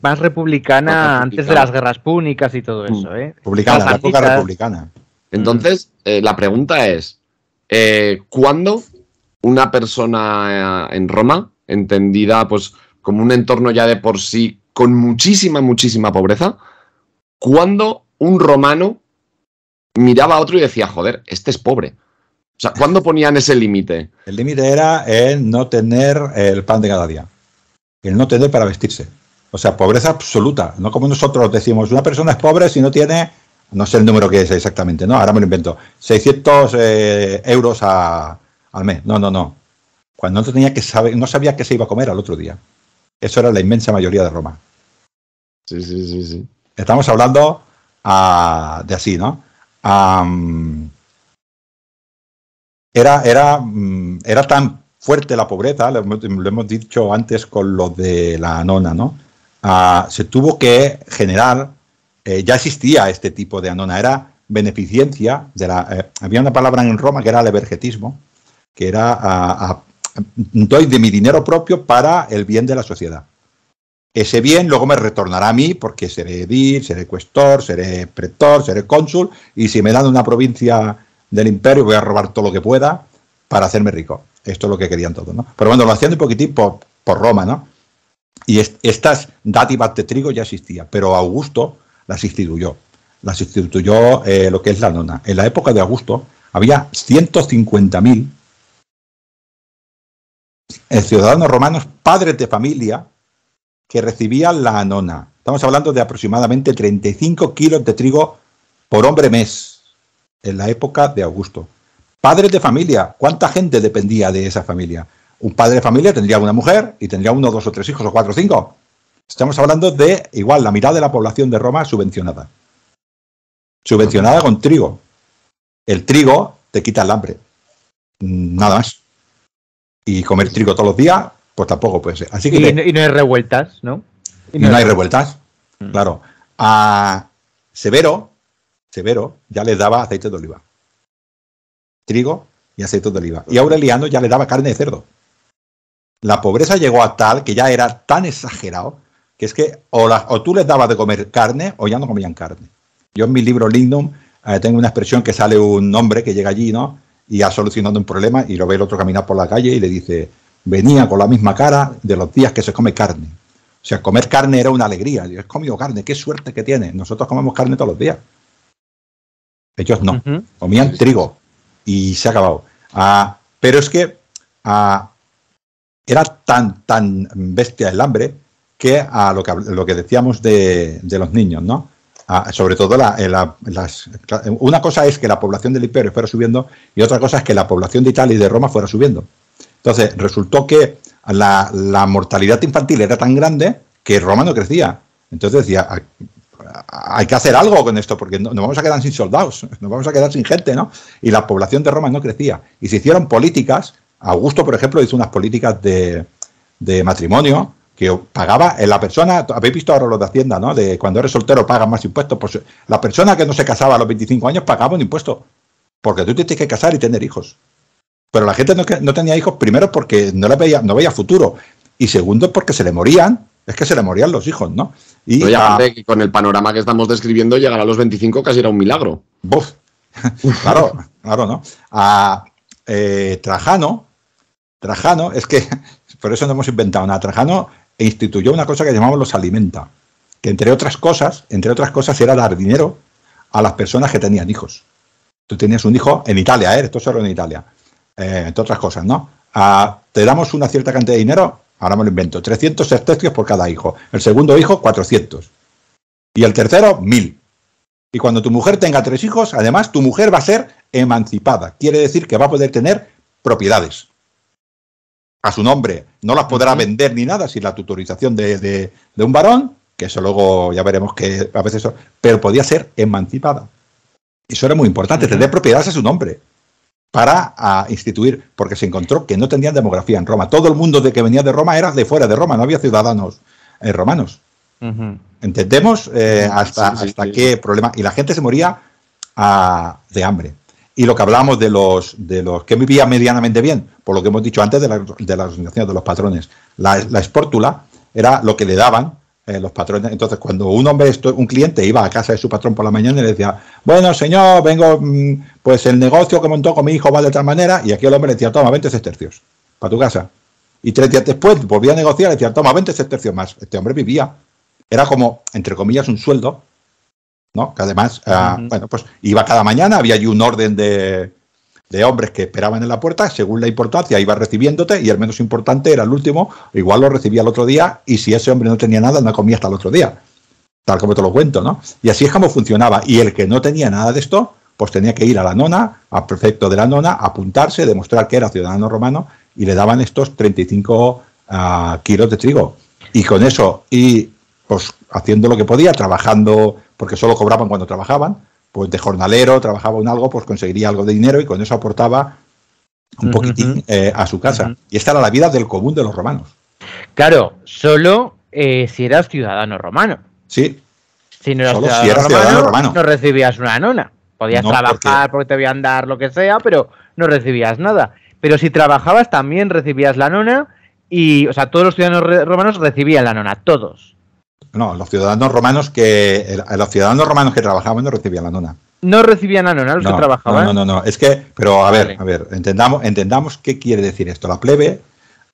más, republicana, antes de las guerras púnicas y todo eso. Mm. ¿eh? Republicana, la época republicana. Mm. Entonces, la pregunta es, ¿cuándo una persona en Roma entendida pues como un entorno ya de por sí con muchísima, muchísima pobreza, cuando un romano miraba a otro y decía, joder, este es pobre. O sea, ¿cuándo ponían ese límite? El límite era el no tener el pan de cada día, el no tener para vestirse. O sea, pobreza absoluta, no como nosotros decimos, una persona es pobre si no tiene, no sé el número que es exactamente, no, ahora me lo invento, 600 eh, euros a, al mes. No, no, no cuando no tenía que no sabía qué se iba a comer al otro día. Eso era la inmensa mayoría de Roma. Sí, sí, sí, sí. Estamos hablando ah, de así, ¿no? era, mm, era, tan fuerte la pobreza, lo, hemos dicho antes con lo de la nona, ¿no? Ah, se tuvo que generar, eh, ya existía este tipo de anona, era beneficencia, de la, eh, había una palabra en Roma que era el evergetismo, que era ah, doy de mi dinero propio para el bien de la sociedad. Ese bien luego me retornará a mí porque seré edil, seré cuestor, seré pretor, seré cónsul y si me dan una provincia del imperio voy a robar todo lo que pueda para hacerme rico. Esto es lo que querían todos, ¿no? Pero bueno, lo hacían un poquitín por, por Roma, ¿no? Y estas dádivas de trigo ya existían, pero Augusto las instituyó. Las instituyó eh, lo que es la nona. En la época de Augusto había 150.000 ciudadanos romanos, padres de familia que recibían la anona. Estamos hablando de aproximadamente 35 kilos de trigo por hombre mes en la época de Augusto. Padres de familia, ¿cuánta gente dependía de esa familia? Un padre de familia tendría una mujer y tendría uno, dos o tres hijos o cuatro o cinco. Estamos hablando de igual la mitad de la población de Roma subvencionada. Subvencionada con trigo. El trigo te quita el hambre. Nada más y comer trigo todos los días, pues tampoco puede ser. Así que y, no hay revueltas, ¿no? Y no, hay revueltas, mm. claro. A Severo, Severo ya les daba aceite de oliva. Trigo y aceite de oliva. Y Aureliano ya le daba carne de cerdo. La pobreza llegó a tal que ya era tan exagerado que es que o, tú les dabas de comer carne o ya no comían carne. Yo en mi libro Lignum eh, tengo una expresión que sale un nombre que llega allí, ¿no? y ha solucionando un problema y lo ve el otro caminar por la calle y le dice, venía con la misma cara de los días que se come carne. O sea, comer carne era una alegría. Yo he comido carne, qué suerte que tiene. Nosotros comemos carne todos los días. Ellos no, comían trigo y se ha acabado. Ah, pero es que ah, era tan, tan bestia el hambre que a lo que, decíamos de los niños, ¿no? Ah, sobre todo eh, eh, una cosa es que la población del imperio fuera subiendo y otra cosa es que la población de Italia y de Roma fuera subiendo. Entonces, resultó que la, mortalidad infantil era tan grande que Roma no crecía. Entonces decía, ah, hay que hacer algo con esto porque nos vamos a quedar sin soldados, nos vamos a quedar sin gente, ¿no? Y la población de Roma no crecía. Y se hicieron políticas, Augusto, por ejemplo, hizo unas políticas de matrimonio, que pagaba en eh, la persona, habéis visto ahora los de Hacienda, ¿no? De cuando eres soltero pagas más impuestos. Pues eh, la persona que no se casaba a los 25 años pagaba un impuesto, porque tú tienes que casar y tener hijos. Pero la gente no, tenía hijos primero porque no, veía, no veía futuro y segundo porque se le morían. Es que se le morían los hijos, ¿no? Y con el panorama que estamos describiendo, llegar a los 25 casi era un milagro. claro, claro, ¿no? A eh, Trajano, Trajano, es que por eso no hemos inventado nada. Trajano e instituyó una cosa que llamamos los alimenta, que entre otras cosas, entre otras cosas era dar dinero a las personas que tenían hijos. Tú tenías un hijo en Italia, ¿eh? esto solo en Italia, eh, entre otras cosas, ¿no? Ah, te damos una cierta cantidad de dinero, ahora me lo invento, 300 sextestios por cada hijo. El segundo hijo, 400. Y el tercero, 1000. Y cuando tu mujer tenga tres hijos, además, tu mujer va a ser emancipada. Quiere decir que va a poder tener propiedades a su nombre, no las podrá vender ni nada sin la tutorización de, de, un varón, que eso luego ya veremos que a veces, pero podía ser emancipada. Eso era muy importante, tener propiedades a su nombre para instituir, porque se encontró que no tenían demografía en Roma. Todo el mundo de que venía de Roma era de fuera de Roma, no había ciudadanos eh, romanos. ¿Entendemos eh, hasta, hasta qué problema? Y la gente se moría ah, de hambre y lo que hablamos de los, de los que vivían medianamente bien, por lo que hemos dicho antes de, la, de las de los patrones, la, la espórtula era lo que le daban eh, los patrones. Entonces, cuando un hombre, un cliente iba a casa de su patrón por la mañana y le decía, bueno, señor, vengo, mm, pues el negocio que montó con mi hijo va de tal manera, y aquí el hombre le decía, toma, 20 tercios para tu casa. Y tres días después volvía a negociar y decía, toma, 20 tercios más. Este hombre vivía. Era como, entre comillas, un sueldo ¿no? Que además, ah, bueno, pues iba cada mañana, había allí un orden de, de, hombres que esperaban en la puerta, según la importancia iba recibiéndote y el menos importante era el último, igual lo recibía el otro día y si ese hombre no tenía nada, no comía hasta el otro día, tal como te lo cuento, ¿no? Y así es como funcionaba. Y el que no tenía nada de esto, pues tenía que ir a la nona, al prefecto de la nona, apuntarse, demostrar que era ciudadano romano y le daban estos 35 ah, kilos de trigo. Y con eso, y pues haciendo lo que podía, trabajando porque solo cobraban cuando trabajaban, pues de jornalero trabajaba en algo, pues conseguiría algo de dinero y con eso aportaba un poquitín eh, a su casa. Y esta era la vida del común de los romanos. Claro, solo eh, si eras ciudadano romano. Sí. Si no eras, ciudadano, romano, no recibías una nona. Podías trabajar porque... te te a dar lo que sea, pero no recibías nada. Pero si trabajabas también recibías la nona y, o sea, todos los ciudadanos romanos recibían la nona, todos no, los ciudadanos romanos que los ciudadanos romanos que trabajaban no recibían la nona. No recibían la nona los que trabajaban. No, no, no, es que, pero a ver, a ver, entendamos, entendamos qué quiere decir esto. La plebe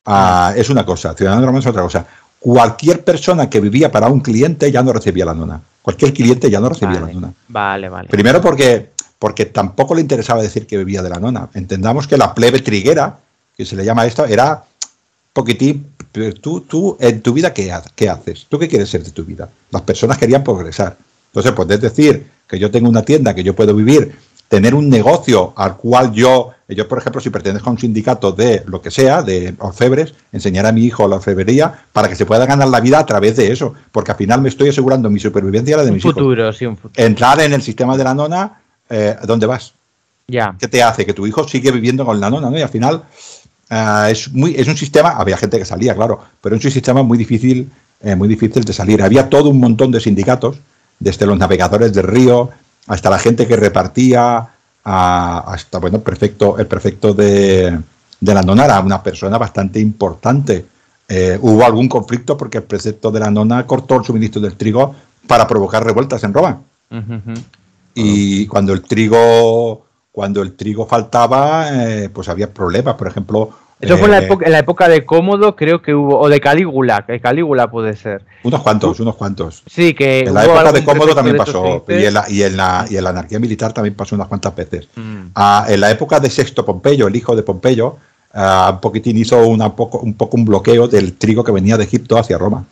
ah, mm. es una cosa, ciudadanos romanos es otra cosa. Cualquier persona que vivía para un cliente ya no recibía la nona. Cualquier cliente ya no recibía la nona. Vale, vale. Primero porque, porque tampoco le interesaba decir que vivía de la nona. Entendamos que la plebe triguera, que se le llama esto, era poquitín, pero tú, tú en tu vida, ¿qué, ¿qué haces? ¿Tú qué quieres ser de tu vida? Las personas querían progresar. Entonces, pues, puedes decir que yo tengo una tienda, que yo puedo vivir, tener un negocio al cual yo, yo por ejemplo, si pertenezco a un sindicato de lo que sea, de orfebres, enseñar a mi hijo la orfebrería para que se pueda ganar la vida a través de eso, porque al final me estoy asegurando mi supervivencia y la de mis futuro, Entrar en el sistema de la nona, eh, ¿dónde vas? Ya. ¿Qué te hace? Que tu hijo sigue viviendo con la nona, ¿no? Y al final, Ah, es, muy, es un sistema, había gente que salía, claro, pero es un sistema muy difícil, eh, muy difícil de salir. Había todo un montón de sindicatos, desde los navegadores del río hasta la gente que repartía, hasta bueno, el prefecto, el prefecto de, de la era una persona bastante importante. Eh, hubo algún conflicto porque el prefecto de la Nona cortó el suministro del trigo para provocar revueltas en Roma. Y cuando el trigo cuando el trigo faltaba, eh, pues había problemas. Por ejemplo. Eso fue eh, en la, época, de Cómodo, creo que hubo, o de Calígula, que Calígula puede ser. Unos cuantos, unos cuantos. Sí, que. En la época de Cómodo también pasó, y en, la, y, anarquía militar también pasó unas cuantas veces. Mm. Ah, en la época de Sexto Pompeyo, el hijo de Pompeyo, ah, un poquitín hizo un poco un bloqueo del trigo que venía de Egipto hacia Roma.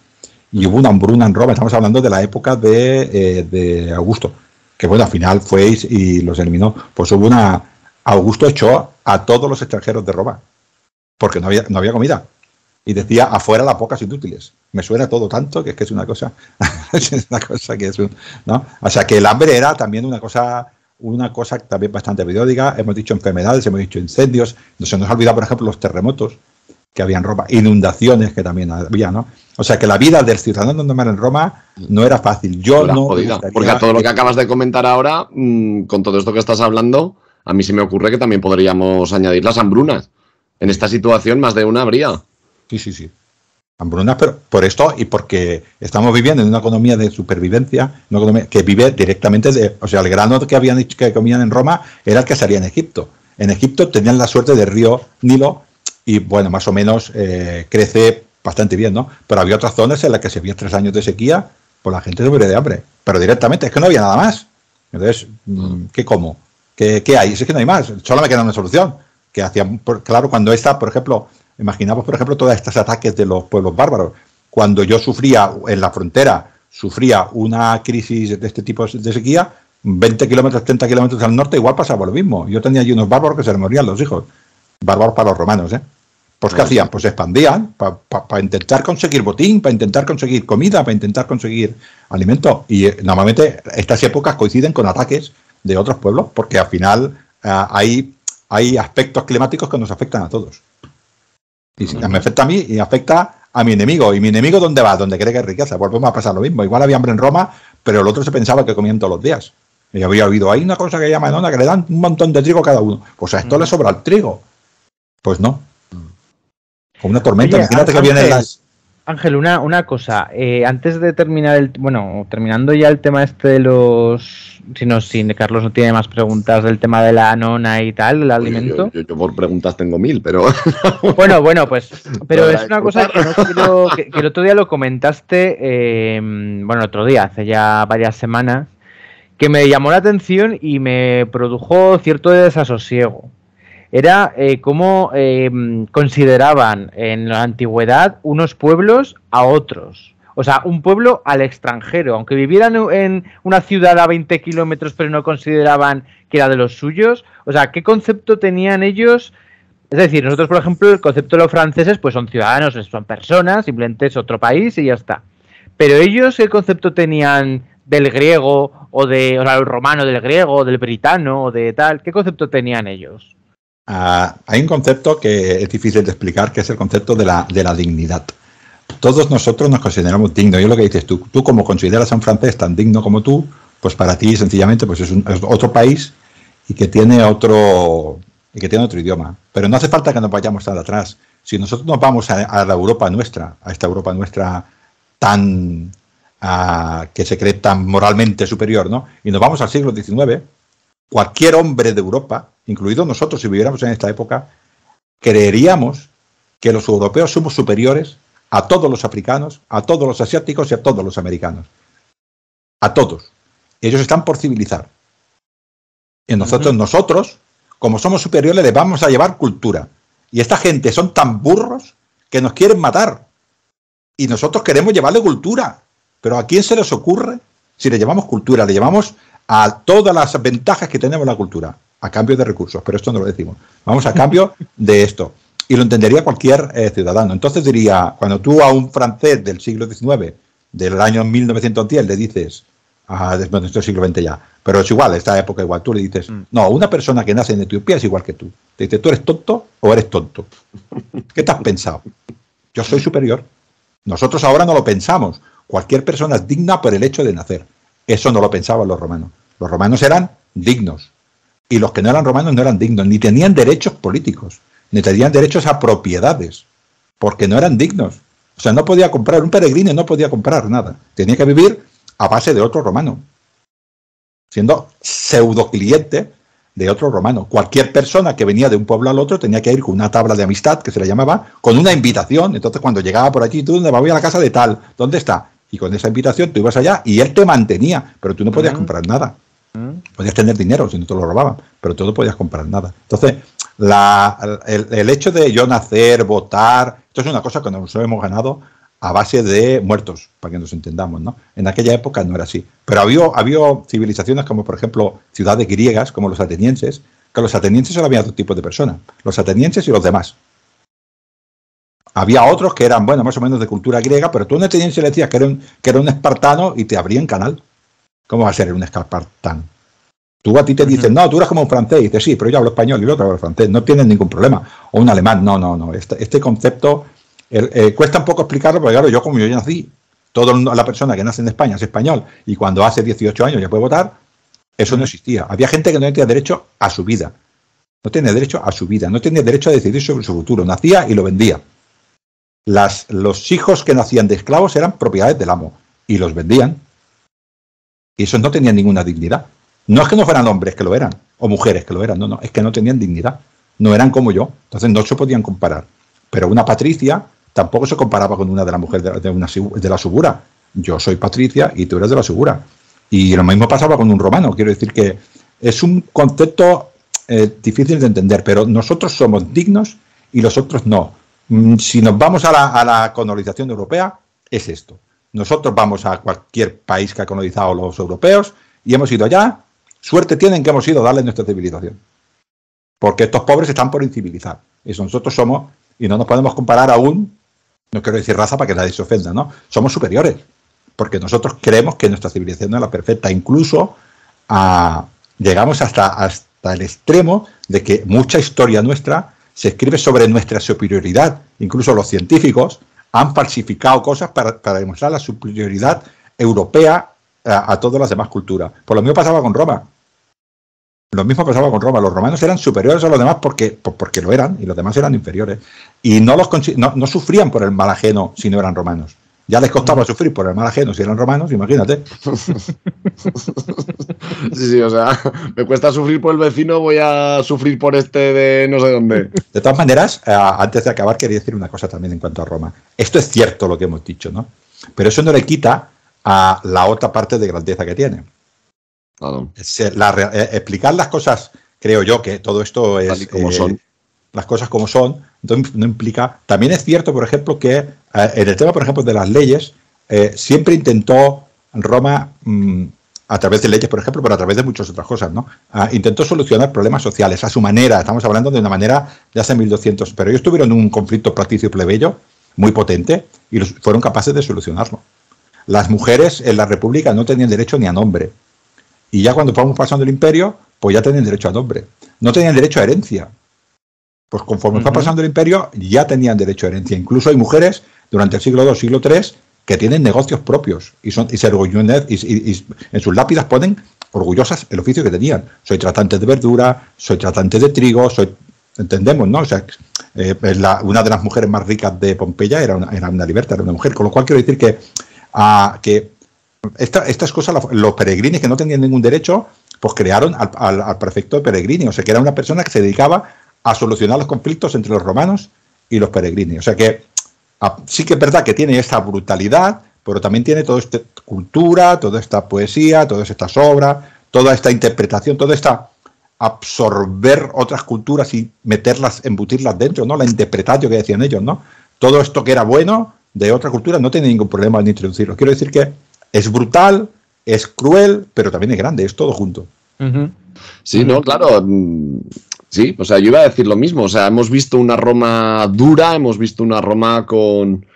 Y hubo una hambruna en Roma, estamos hablando de la época de, eh, de Augusto que bueno, al final fue y los eliminó, pues hubo una... Augusto echó a todos los extranjeros de Roma, porque no había, no había comida. Y decía, afuera las pocas inútiles. Me suena todo tanto que es que es una cosa, una cosa que es ¿no? O sea, que el hambre era también una cosa una cosa también bastante periódica. Hemos dicho enfermedades, hemos dicho incendios. No se nos ha olvidado, por ejemplo, los terremotos que había en Roma, inundaciones que también había, ¿no? O sea que la vida del ciudadano mar en Roma no era fácil. Yo no. porque a todo lo que acabas de comentar ahora, mm, con todo esto que estás hablando, a mí se me ocurre que también podríamos añadir las hambrunas. En esta situación, más de una habría. Sí, sí, sí. Hambrunas, pero por esto y porque estamos viviendo en una economía de supervivencia, una economía que vive directamente de. O sea, el grano que, habían, dicho que comían en Roma era el que salía en Egipto. En Egipto tenían la suerte del río Nilo y bueno, más o menos eh, crece bastante bien, ¿no? Pero había otras zonas en las que se había tres años de sequía, pues la gente se muere de hambre, pero directamente, es que no había nada más. Entonces, mm, ¿qué como? ¿Qué, ¿Qué, hay? es que no hay más, solo me queda una solución. Que hacía... claro, cuando esta, por ejemplo, imaginamos, por ejemplo, todos estos ataques de los pueblos bárbaros. Cuando yo sufría en la frontera, sufría una crisis de este tipo de sequía, 20 kilómetros, 30 kilómetros al norte, igual pasaba lo mismo. Yo tenía allí unos bárbaros que se le morían los hijos. Bárbaros para los romanos, ¿eh? Pues ¿qué hacían? Pues expandían para intentar conseguir botín, para intentar conseguir comida, para intentar conseguir alimentos. Y eh, normalmente estas épocas coinciden con ataques de otros pueblos, porque al final ah, hay, hay aspectos climáticos que nos afectan a todos. Y si me afecta a mí y afecta a mi enemigo. ¿Y mi enemigo dónde va? Donde cree que es riqueza. va a pasar lo mismo. Igual había hambre en Roma, pero el otro se pensaba que comían todos los días. Y había oído, hay una cosa que llaman onda que le dan un montón de trigo cada uno. Pues a esto le sobra el trigo. Pues no, como una tormenta, Ángel, que Ángel, una, una cosa. Eh, antes de terminar el. Bueno, terminando ya el tema este de los. Si, no, si Carlos no tiene más preguntas del tema de la nona y tal, el alimento. Yo, por preguntas tengo mil, pero. bueno, bueno, pues. Pero es una cosa que, el otro día lo comentaste. Em, bueno, el otro día, hace ya varias semanas. Que me llamó la atención y me produjo cierto desasosiego era eh, cómo em, consideraban en la antigüedad unos pueblos a otros. O sea, un pueblo al extranjero. Aunque vivieran en una ciudad a 20 kilómetros, pero no consideraban que era de los suyos. O sea, ¿qué concepto tenían ellos? Es decir, nosotros, por ejemplo, el concepto de los franceses, pues son ciudadanos, son personas, simplemente es otro país y ya está. Pero ellos, ¿qué concepto tenían del griego o de, romano del griego, o del britano o de tal? ¿Qué concepto tenían ellos? Ah, hay un concepto que es difícil de explicar, que es el concepto de la, de la dignidad. Todos nosotros nos consideramos dignos. yo lo que dices tú. Tú como consideras a un francés tan digno como tú, pues para ti sencillamente pues es, otro país y que tiene otro y que tiene otro idioma. Pero no hace falta que nos vayamos tan atrás. Si nosotros nos vamos a, la Europa nuestra, a esta Europa nuestra tan ah, que se cree tan moralmente superior, ¿no? Y nos vamos al siglo XIX, cualquier hombre de Europa incluidos nosotros, si viviéramos en esta época, creeríamos que los europeos somos superiores a todos los africanos, a todos los asiáticos y a todos los americanos. A todos. Ellos están por civilizar. Y nosotros, nosotros, como somos superiores, les vamos a llevar cultura. Y esta gente son tan burros que nos quieren matar. Y nosotros queremos llevarle cultura. Pero ¿a quién se les ocurre si le llevamos cultura? Le llevamos a todas las ventajas que tenemos la cultura a cambio de recursos, pero esto no lo decimos. Vamos a cambio de esto. Y lo entendería cualquier eh, ciudadano. Entonces diría, cuando tú a un francés del siglo XIX, del año 1910, le dices, ah, después siglo XX ya, pero es igual, esta época igual, tú le dices, mm. no, una persona que nace en Etiopía es igual que tú. Te dice, ¿tú eres tonto o eres tonto? ¿Qué te has pensado? Yo soy superior. Nosotros ahora no lo pensamos. Cualquier persona es digna por el hecho de nacer. Eso no lo pensaban los romanos. Los romanos eran dignos, y los que no eran romanos no eran dignos, ni tenían derechos políticos, ni tenían derechos a propiedades, porque no eran dignos. O sea, no podía comprar, un peregrino no podía comprar nada, tenía que vivir a base de otro romano, siendo pseudo cliente de otro romano. Cualquier persona que venía de un pueblo al otro tenía que ir con una tabla de amistad, que se le llamaba, con una invitación. Entonces, cuando llegaba por allí, tú dónde voy a la casa de tal, ¿dónde está? Y con esa invitación tú ibas allá y él te mantenía, pero tú no podías comprar nada. Podías tener dinero si no te lo robaban, pero tú no podías comprar nada. Entonces, el, hecho de yo nacer, votar, esto es una cosa que nosotros hemos ganado a base de muertos, para que nos entendamos, ¿no? En aquella época no era así. Pero había, había civilizaciones como, por ejemplo, ciudades griegas, como los atenienses, que los atenienses solo había dos tipos de personas, los atenienses y los demás. Había otros que eran, bueno, más o menos de cultura griega, pero tú a un ateniense le decías que era que era un espartano y te abrían canal. ¿Cómo va a ser un escarpartán? Tú a ti te dicen, no, tú eres como un francés, y dices, sí, pero yo hablo español y el otro francés, no tienes ningún problema. O un alemán, no, no, no. Este, este concepto eh, cuesta un poco explicarlo, porque claro, yo como yo nací, toda la persona que nace en España es español, y cuando hace 18 años ya puede votar, eso no existía. Había gente que no tenía derecho a su vida. No tenía derecho a su vida, no tenía derecho a decidir sobre su futuro. Nacía y lo vendía. Las, los hijos que nacían de esclavos eran propiedades del amo y los vendían y esos no tenían ninguna dignidad. No es que no fueran hombres que lo eran, o mujeres que lo eran, no, no, es que no tenían dignidad. No eran como yo, entonces no se podían comparar. Pero una patricia tampoco se comparaba con una de las mujeres de, la, de, de la segura Yo soy patricia y tú eres de la Segura. Y lo mismo pasaba con un romano. Quiero decir que es un concepto eh, difícil de entender, pero nosotros somos dignos y los otros no. Mm, si nos vamos a la colonización europea, es esto. Nosotros vamos a cualquier país que ha colonizado los europeos y hemos ido allá. Suerte tienen que hemos ido a darle nuestra civilización. Porque estos pobres están por incivilizar. Eso nosotros somos, y no nos podemos comparar aún, no quiero decir raza para que nadie se ofenda, ¿no? Somos superiores. Porque nosotros creemos que nuestra civilización no es la perfecta. Incluso ah, llegamos hasta, hasta el extremo de que mucha historia nuestra se escribe sobre nuestra superioridad. Incluso los científicos han falsificado cosas para, demostrar la superioridad europea a, todas las demás culturas. Por lo mismo pasaba con Roma. Lo mismo pasaba con Roma. Los romanos eran superiores a los demás porque, pues porque lo eran y los demás eran inferiores. Y no, los, no sufrían por el mal ajeno si no eran romanos. Ya les costaba sufrir por el mal ajeno si eran romanos, imagínate. Sí, sí, o sea, me cuesta sufrir por el vecino, voy a sufrir por este de no sé dónde. De todas maneras, eh, antes de acabar, quería decir una cosa también en cuanto a Roma. Esto es cierto lo que hemos dicho, ¿no? Pero eso no le quita a la otra parte de grandeza que tiene. Eh, eh, explicar las cosas, creo yo que todo esto es. como son las cosas como son, entonces no implica. También es cierto, por ejemplo, que eh, en el tema, por ejemplo, de las leyes, eh, siempre intentó Roma, mm, a través de leyes, por ejemplo, pero a través de muchas otras cosas, ¿no? Ah, intentó solucionar problemas sociales a su manera, estamos hablando de una manera de hace 1200, pero ellos tuvieron un conflicto platicio y plebeyo muy potente y fueron capaces de solucionarlo. Las mujeres en la República no tenían derecho ni a nombre. Y ya cuando fuimos pasando el imperio, pues ya tenían derecho a nombre. No tenían derecho a herencia, pues conforme va pasando el imperio, ya tenían derecho a herencia. Incluso hay mujeres durante el siglo II, siglo III, que tienen negocios propios y, son, y y, en sus lápidas ponen orgullosas el oficio que tenían. Soy tratante de verdura, soy tratante de trigo, soy... Entendemos, ¿no? O sea, eh, una de las mujeres más ricas de Pompeya era una, libertad era una mujer. Con lo cual quiero decir que, ah, estas cosas, los peregrines que no tenían ningún derecho, pues crearon al, prefecto de peregrinos. o sea, que era una persona que se dedicaba a solucionar los conflictos entre los romanos y los peregrinos. O sea que ah, sí que es verdad que tiene esta brutalidad, pero también tiene toda esta cultura, toda esta poesía, todas estas obras, toda esta interpretación, toda esta absorber otras culturas y meterlas, embutirlas dentro, ¿no? La interpretación que decían ellos, ¿no? Todo esto que era bueno de otra cultura no tiene ningún problema en introducirlo. Quiero decir que es brutal, es cruel, pero también es grande, es todo junto. Sí, no, claro. Sí, o sea, yo iba a decir lo mismo. O sea, hemos visto una Roma dura, hemos visto una Roma con.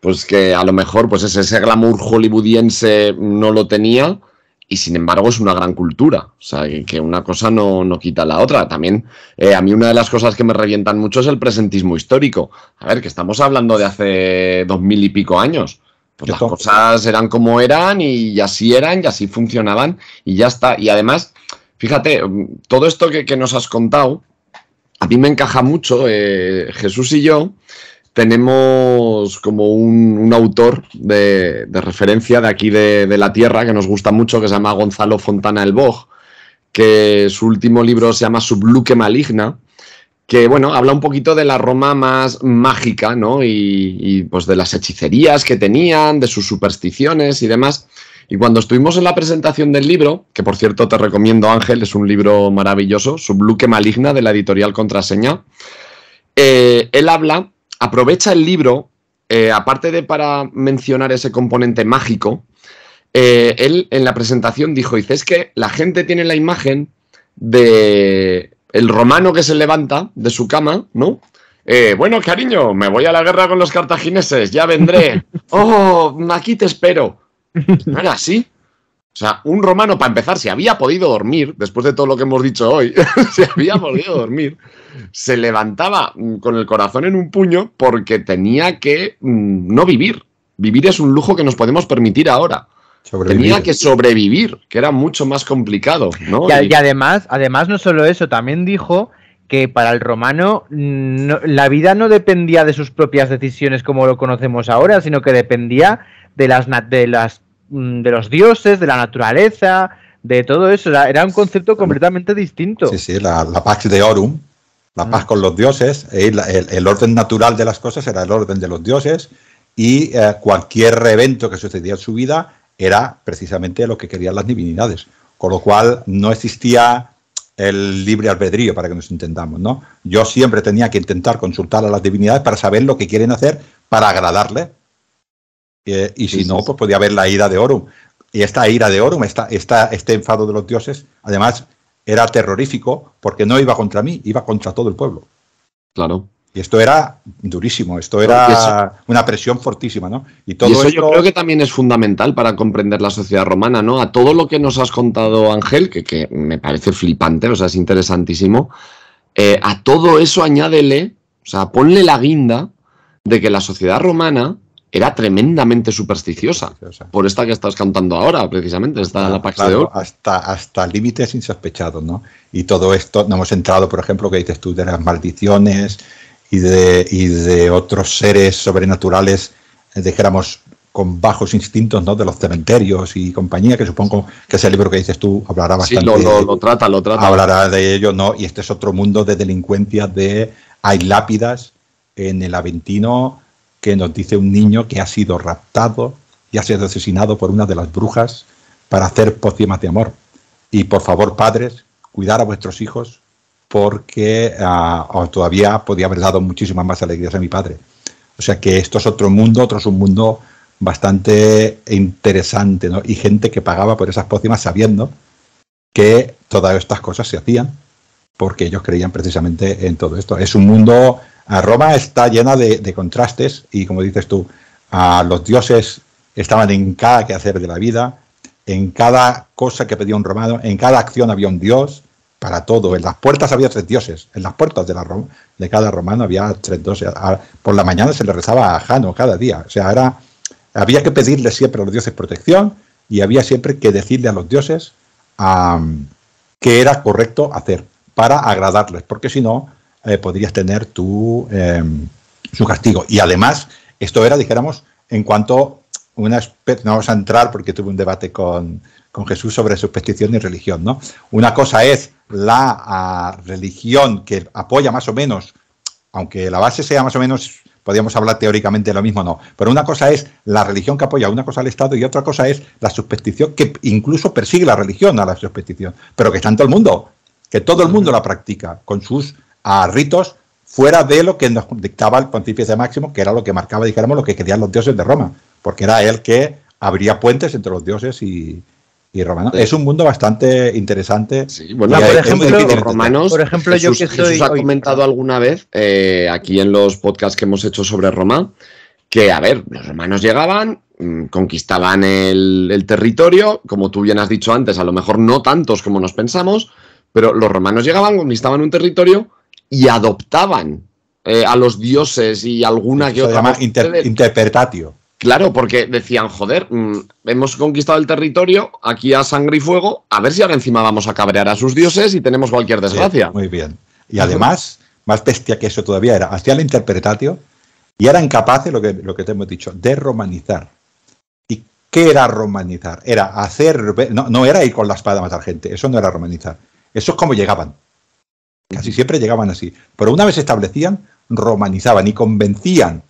Pues que a lo mejor pues ese, glamour hollywoodiense no lo tenía y sin embargo es una gran cultura. O sea, que una cosa no, no quita la otra. También eh, a mí una de las cosas que me revientan mucho es el presentismo histórico. A ver, que estamos hablando de hace dos mil y pico años. Pues las cosas eran como eran y así eran y así funcionaban y ya está. Y además, Fíjate, mm, todo esto que, nos has contado, a mí me encaja mucho. Eh, Jesús y yo tenemos como un, autor de, referencia de aquí de, la Tierra que nos gusta mucho, que se llama Gonzalo Fontana el Bog, que su último libro se llama Subluque Maligna, que bueno, habla un poquito de la Roma más mágica, ¿no? Y, y pues de las hechicerías que tenían, de sus supersticiones y demás. Y cuando estuvimos en la presentación del libro, que por cierto te recomiendo Ángel, es un libro maravilloso, Subluque Maligna de la editorial Contraseña, eh, él habla, aprovecha el libro, eh, aparte de para mencionar ese componente mágico, eh, él en la presentación dijo, dice, es que la gente tiene la imagen de el romano que se levanta de su cama, ¿no? bueno, cariño, me voy a la guerra con los cartagineses, ya vendré. Oh, aquí te espero. ¿No era así? O sea, un romano, para empezar, si había podido dormir, después de todo lo que hemos dicho hoy, si había podido dormir, se levantaba mm, con el corazón en un puño porque tenía que mm, no vivir. Vivir es un lujo que nos podemos permitir ahora. Tenía que sobrevivir, que era mucho más complicado. Y, además, además, no solo eso, también dijo que para el romano mm, la vida no dependía de sus propias decisiones como lo conocemos ahora, sino que dependía de las de las mm, de los dioses, de la naturaleza, de todo eso. Era, un concepto completamente distinto. Sí, sí, la, paz de Orum, la paz ah. con los dioses, eh, el, el, orden natural de las cosas era el orden de los dioses y eh, cualquier evento que sucedía en su vida era precisamente lo que querían las divinidades. Con lo cual no existía el libre albedrío para que nos entendamos ¿no? Yo siempre tenía que intentar consultar a las divinidades para saber lo que quieren hacer para agradarle y eh, si no, pues podía haber la ira de Orum. Y esta ira de Orum, está está este enfado de los dioses, además era terrorífico porque no iba contra mí, iba contra todo el pueblo. Claro. Y esto era durísimo, esto era una presión fortísima, ¿no? Y todo eso yo creo que también es fundamental para comprender la sociedad romana, ¿no? A todo lo que nos has contado, Ángel, que, que me parece flipante, o sea, es interesantísimo, eh, a todo eso añádele, o sea, ponle la guinda de que la sociedad romana era tremendamente supersticiosa. Por esta que estás cantando ahora, precisamente, esta la Pax de Oro. Hasta, hasta límites insospechados, ¿no? Y todo esto, no hemos entrado, por ejemplo, que dices tú, de las maldiciones y de, de otros seres sobrenaturales, eh, dijéramos, con bajos instintos ¿no? de los cementerios y compañía, que supongo que ese libro que dices tú hablará bastante. Sí, lo, lo trata, lo trata. Hablará de ello, ¿no? Y este es otro mundo de delincuencia de... Hay lápidas en el Aventino, que nos dice un niño que ha sido raptado y ha sido asesinado por una de las brujas para hacer pócimas de amor. Y por favor, padres, cuidar a vuestros hijos porque ah, todavía podía haber dado muchísimas más alegrías a mi padre. O sea que esto es otro mundo, otro es un mundo bastante interesante, ¿no? Y gente que pagaba por esas pócimas sabiendo que todas estas cosas se hacían porque ellos creían precisamente en todo esto. Es un mundo, Roma está llena de, contrastes y como dices tú, a los dioses estaban en cada quehacer de la vida, en cada cosa que pedía un romano, en cada acción había un dios, para todo. En las puertas había tres dioses, en las puertas de, cada romano había tres dioses. Por la mañana se le rezaba a Jano cada día. O sea, había que pedirle siempre a los dioses protección y había siempre que decirle a los dioses qué era correcto hacer para agradarles, porque si no, eh, podrías tener tu, em, su castigo. Y además, esto era, dijéramos, en cuanto una especie, no vamos a entrar porque tuve un debate con, Jesús sobre superstición y religión, ¿no? Una cosa es la religión que apoya más o menos, aunque la base sea más o menos, podríamos hablar teóricamente de lo mismo, no, pero una cosa es la religión que apoya una cosa al Estado y otra cosa es la superstición que incluso persigue la religión a la superstición, pero que está en todo el mundo, que todo el mundo la practica con sus ritos fuera de lo que nos dictaba el pontífice máximo, que era lo que marcaba, dijéramos, lo que querían los dioses de Roma, porque era él que abría puentes entre los dioses y, romanos. Es un mundo bastante interesante. Sí, bueno, por, ejemplo, los romanos, por ejemplo, yo que ha comentado alguna vez eh, aquí en los podcasts que hemos hecho sobre Roma que, a ver, los romanos llegaban, mm, conquistaban el territorio, como tú bien has dicho antes, a lo mejor no tantos como nos pensamos, pero los romanos llegaban, conquistaban un territorio y adoptaban eh, a los dioses y alguna que otra. Se interpretatio. Claro, porque decían, joder, mm, hemos conquistado el territorio, aquí a sangre y fuego, a ver si ahora encima vamos a cabrear a sus dioses y tenemos cualquier desgracia. muy bien. Y además, más bestia que eso todavía era, hacían el interpretatio y eran capaces, lo que, lo que te hemos dicho, de romanizar. ¿Y qué era romanizar? Era hacer, no, no era ir con la espada a matar gente, eso no era romanizar. Eso es como llegaban. Casi siempre llegaban así. Pero una vez establecían, romanizaban y convencían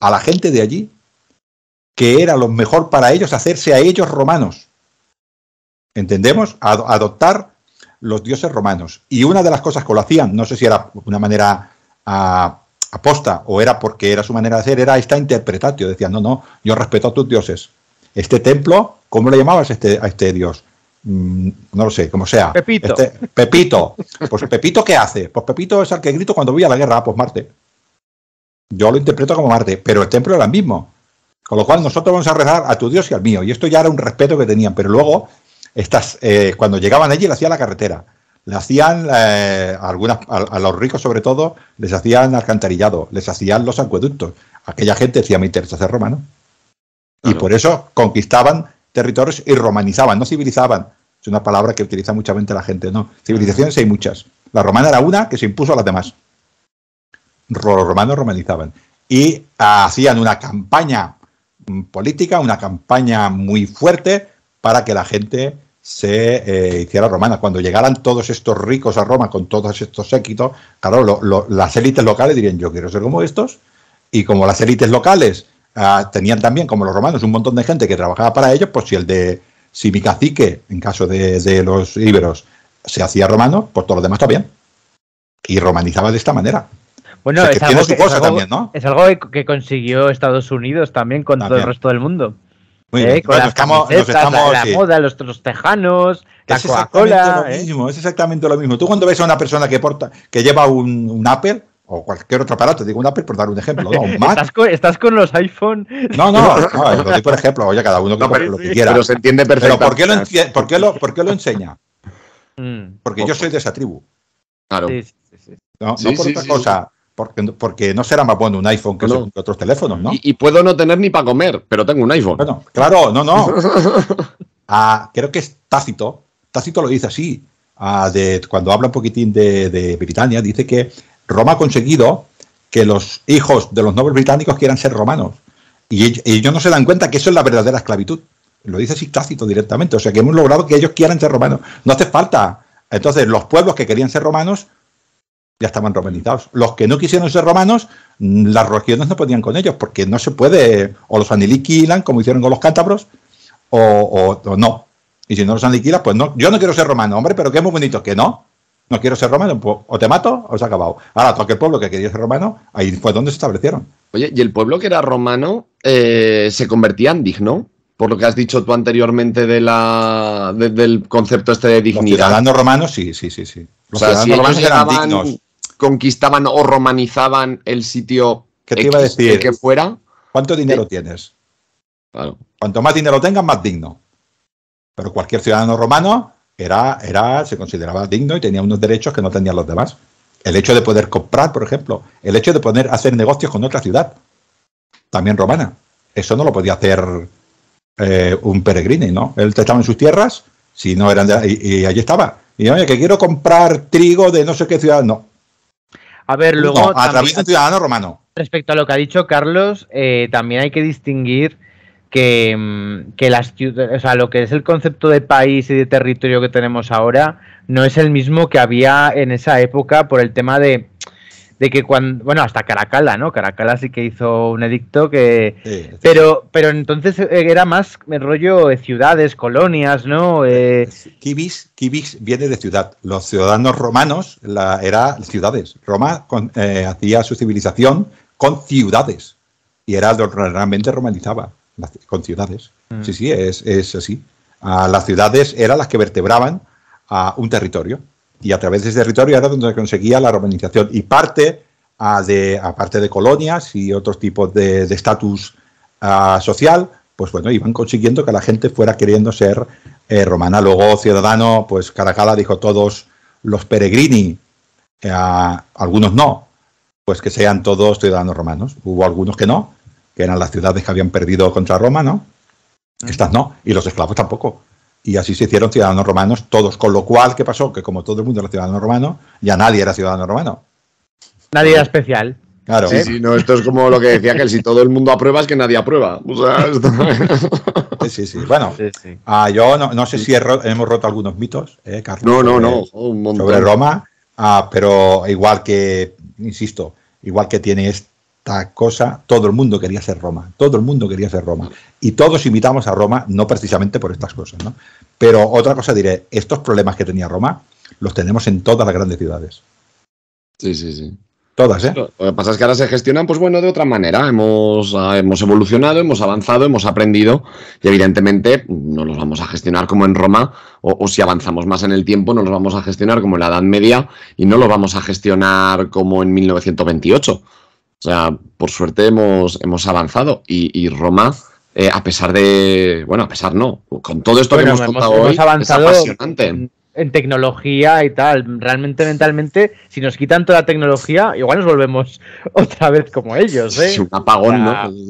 a la gente de allí que era lo mejor para ellos hacerse a ellos romanos. ¿Entendemos? adoptar los dioses romanos. Y una de las cosas que lo hacían, no sé si era una manera ah, aposta o era porque era su manera de hacer, era esta interpretación. Decían, no, no, yo respeto a tus dioses. Este templo, ¿cómo le llamabas este, a este dios? Mm, no lo sé, como sea. Pepito. Este, Pepito. Pues Pepito, ¿qué hace? Pues Pepito es al que grito cuando voy a la guerra, pues Marte. Yo lo interpreto como Marte, pero el templo era el mismo. Con lo cual nosotros vamos a rezar a tu Dios y al mío. Y esto ya era un respeto que tenían, pero luego, estas, eh, cuando llegaban allí, le hacían la carretera. Le hacían, eh, a, algunas, a, los ricos sobre todo, les hacían alcantarillado, les hacían los acueductos. Aquella gente decía, me interesa ser romano. Y por eso conquistaban territorios y romanizaban, no civilizaban. Es una palabra que utiliza mucha la gente, ¿no? Civilizaciones hay muchas. La romana era una que se impuso a las demás. Los romanos romanizaban. Y hacían una campaña mm, política, una campaña muy fuerte para que la gente se eh, hiciera romana. Cuando llegaran todos estos ricos a Roma con todos estos séquitos, claro, las élites locales dirían, yo quiero ser como estos. Y como las élites locales Ah, tenían también, como los romanos, un montón de gente que trabajaba para ellos, por pues si el de, si mi cacique, en caso de, los íberos, se hacía romano, pues todos los demás también. Y romanizaba de esta manera. Bueno, es, algo que, consiguió Estados Unidos también con todo el resto del mundo. Muy bien. ¿Eh? estamos, la, moda, los, los la Coca-Cola. ¿eh? Es exactamente lo mismo, Tú cuando ves a una persona que porta, que lleva un Apple, o cualquier otro aparato, digo un Apple por dar un ejemplo, ¿Estás, con, los iPhone. No, no, no, eh, por ejemplo, oye, cada uno lo que quiera. Pero se entiende perfectamente. Pero ¿por qué lo, enseña? Mm, porque yo soy de esa tribu. Claro. No, por otra cosa. Porque, no será más bueno un iPhone que, otros teléfonos, ¿no? Y, puedo no tener ni para comer, pero tengo un iPhone. claro, no, no. Ah, creo que es Tácito. Tácito lo dice así. Ah, de, cuando habla un poquitín de, de Britania, dice que Roma ha conseguido que los hijos de los nobles británicos quieran ser romanos. Y ellos no se dan cuenta que eso es la verdadera esclavitud. Lo dice Tácito directamente. O sea que hemos logrado que ellos quieran ser romanos. No hace falta. Entonces, los pueblos que querían ser romanos ya estaban romanizados. Los que no quisieron ser romanos, las regiones no podían con ellos, porque no se puede. O los aniquilan, como hicieron con los cántabros, o, no. Y si no los aniquilan pues no. Yo no quiero ser romano, hombre, pero que es muy bonito. Que no no quiero ser romano, pues, o te mato o se ha acabado. Ahora, todo pueblo que quería ser romano, ahí fue donde se establecieron. Oye, y el pueblo que era romano eh, se convertía en digno, por lo que has dicho tú anteriormente del concepto este de dignidad. Los ciudadanos romanos, sí, sí, sí. sí. Los o sea, romanos eran dignos. Conquistaban o romanizaban el sitio ¿Qué te iba a decir? que fuera. ¿Cuánto ¿eh? dinero tienes? Cuanto más dinero tengas, más digno. Pero cualquier ciudadano romano era, era, se consideraba digno y tenía unos derechos que no tenían los demás. El hecho de poder comprar, por ejemplo, el hecho de poder hacer negocios con otra ciudad, también romana. Eso no lo podía hacer eh, un peregrino ¿no? Él estaba en sus tierras, si no eran y, y allí estaba. Y oye, que quiero comprar trigo de no sé qué ciudad, no. A ver, luego. a través de ciudadano romano. Respecto a lo que ha dicho Carlos, eh, también hay que distinguir que, mm, que las o sea, lo que es el concepto de país y de territorio que tenemos ahora no es el mismo que había en esa época por el tema de, de que cuando, bueno, hasta Caracalla, ¿no? Caracalla sí que hizo un edicto que... pero, pero entonces era más el rollo de ciudades, colonias, ¿no? Eh... Kibis, eh, viene de ciudad. Los ciudadanos romanos la, era ciudades. Roma eh, hacía su civilización con ciudades y era lo realmente romanizaba con ciudades. Mm. Sí, sí, es, así. las ciudades eran las que vertebraban a un territorio y a través de ese territorio era donde se conseguía la romanización y parte de, aparte de colonias y otros tipos de estatus ah, social, pues bueno, iban consiguiendo que la gente fuera queriendo ser eh, romana. Luego, ciudadano, pues caracala dijo todos los peregrini, eh, algunos no, pues que sean todos ciudadanos romanos. Hubo algunos que no, que eran las ciudades que habían perdido contra Roma, ¿no? Estas no, y los esclavos tampoco. Y así se hicieron ciudadanos romanos todos, con lo cual, ¿qué pasó? Que como todo el mundo era ciudadano romano, ya nadie era ciudadano romano. Nadie era especial. Claro. Sí, sí, no, esto es como lo que decía que si todo el mundo aprueba es que nadie aprueba. O sea, esto... Sí, sí, Bueno, Ah, yo no, sé si hemos roto algunos mitos, eh, Carlos. No, no, no. sobre Roma, ah, pero igual que, insisto, igual que tiene este esta cosa, todo el mundo quería ser Roma, todo el mundo quería ser Roma. Y todos imitamos a Roma, no precisamente por estas cosas, ¿no? Pero otra cosa diré, estos problemas que tenía Roma los tenemos en todas las grandes ciudades. Sí, sí, sí. Todas, ¿eh? Lo que pasa es que ahora se gestionan, pues bueno, de otra manera. Hemos, ah, hemos evolucionado, hemos avanzado, hemos aprendido y evidentemente no los vamos a gestionar como en Roma o, o, si avanzamos más en el tiempo, no los vamos a gestionar como en la Edad Media y no los vamos a gestionar como en 1928. O sea, por suerte hemos, hemos avanzado y, Roma... Eh, a pesar de, bueno, a pesar no, con todo esto que hemos, contado avanzado es apasionante. En tecnología y tal, realmente mentalmente, si nos quitan toda la tecnología, igual nos volvemos otra vez como ellos. ¿eh? un apagón,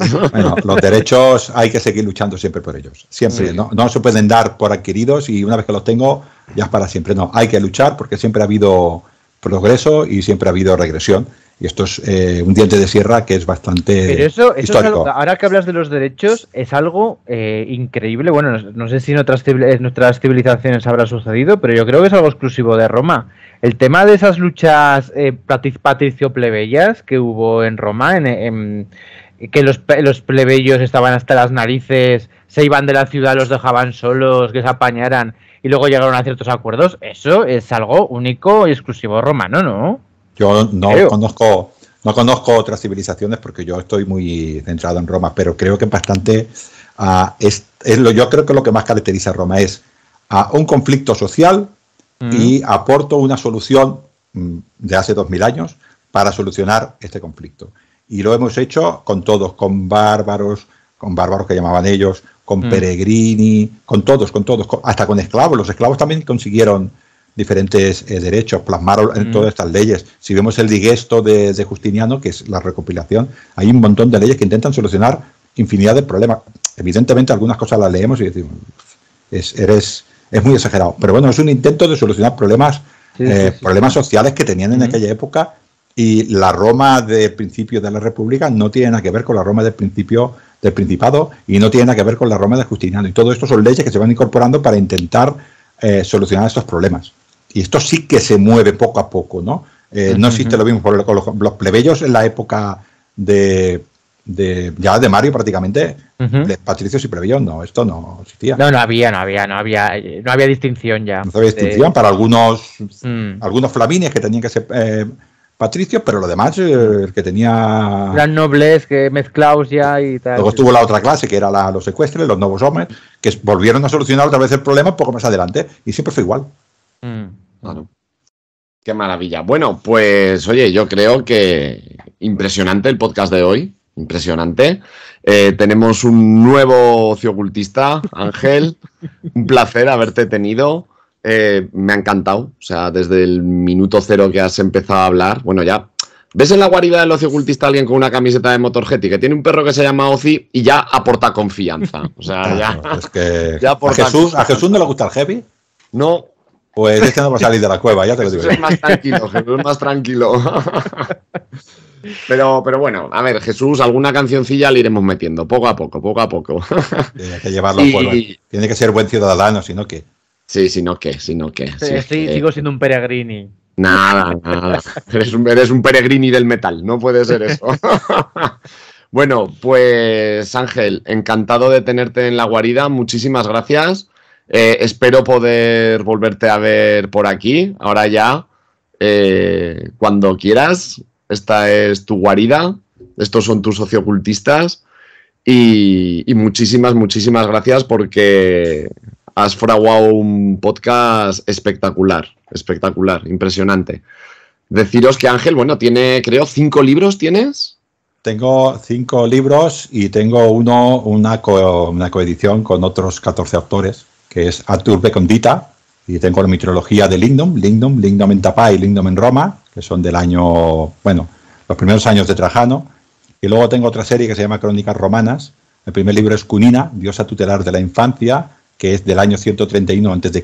Bueno, los derechos hay que seguir luchando siempre por ellos, siempre, ¿no? no se pueden dar por adquiridos y una vez que los tengo, ya es para siempre, no, hay que luchar porque siempre ha habido progreso y siempre ha habido regresión y esto es eh, un diente de sierra que es bastante. Pero eso, ahora que hablas de los derechos, es algo eh, increíble. Bueno, no, sé si en otras, civilizaciones habrá sucedido, pero yo creo que es algo exclusivo de Roma. El tema de esas luchas eh, patricio-plebeyas que hubo en Roma, en, que los, plebeyos estaban hasta las narices, se iban de la ciudad, los dejaban solos, que se apañaran y luego llegaron a ciertos acuerdos, eso es algo único y exclusivo romano, ¿no? Yo no conozco no conozco otras civilizaciones porque yo estoy muy centrado en Roma, pero creo que bastante ah, es, lo, yo creo que lo que más caracteriza a Roma es a ah, un conflicto social mm. y aporto una solución mm, de hace dos mil años para solucionar este conflicto. Y lo hemos hecho con todos, con bárbaros, con bárbaros que llamaban ellos, con mm. peregrini, con todos, con todos, hasta con esclavos. Los esclavos también consiguieron diferentes eh, derechos, plasmaron en mm. todas estas leyes. Si vemos el digesto de, Justiniano, que es la recopilación, hay un montón de leyes que intentan solucionar infinidad de problemas. Evidentemente algunas cosas las leemos y decimos, es, eres, es muy exagerado, pero bueno, es un intento de solucionar problemas, eh, problemas sociales que tenían en aquella época y la Roma de principio de la República no tiene nada que ver con la Roma del principio del Principado y no tiene nada que ver con la Roma de Justiniano. Y todo esto son leyes que se van incorporando para intentar eh, solucionar estos problemas y esto sí que se mueve poco a poco, ¿no? Eh, no existe lo mismo con los, plebeyos en la época de, de ya de Mario prácticamente, de patricios y plebeyos, no, esto no existía. No, no había, no había, no había, no había distinción ya. No había distinción para algunos, mm. algunos flamines que tenían que ser eh, patricios, pero los demás, eh, el que tenía... Gran nobles que mezclados ya y tal. Luego estuvo la otra clase, que era los secuestres, los nuevos hombres, que volvieron a solucionar otra vez el problema poco más adelante, y siempre fue igual. Mm, mm. Qué maravilla. Bueno, pues oye, yo creo que impresionante el podcast de hoy. Impresionante. Eh, tenemos un nuevo ociocultista, Ángel. un placer haberte tenido. Eh, me ha encantado. O sea, desde el minuto cero que has empezado a hablar, bueno, ya. ¿Ves en la guarida del ociocultista a alguien con una camiseta de Motorhead y que tiene un perro que se llama Ozi y ya aporta confianza? O sea, ya. Es Jesús, ¿A Jesús no le gusta el heavy? No, pues este no va a salir de la cueva, ya te lo digo. Jesús es más tranquilo, Jesús es más tranquilo. Pero, pero bueno, a ver, Jesús, alguna cancioncilla le iremos metiendo, poco a poco, poco a poco. Tiene que llevarlo a ¿eh? Tiene que ser buen ciudadano, si no que. Sí, sino que, sino que. Sí, sigo siendo un peregrini. Nada, nada. eres un peregrini del metal, no puede ser eso. bueno, pues Ángel, encantado de tenerte en la guarida, muchísimas gracias. Eh, espero poder volverte a ver por aquí, ahora ya, eh, cuando quieras. Esta es tu guarida, estos son tus sociocultistas y, muchísimas, muchísimas gracias porque has fraguado un podcast espectacular, espectacular, impresionante. Deciros que Ángel, bueno, tiene, creo, cinco libros, ¿tienes? Tengo cinco libros y tengo uno, una, una coedición con otros 14 autores que es Aturbe Condita, y tengo la mitología de Lindum, Lindum, Lindum en Tapá y Lindum en Roma, que son del año, bueno, los primeros años de Trajano. Y luego tengo otra serie que se llama Crónicas Romanas. El primer libro es Cunina, diosa tutelar de la infancia, que es del año 131 a.C.,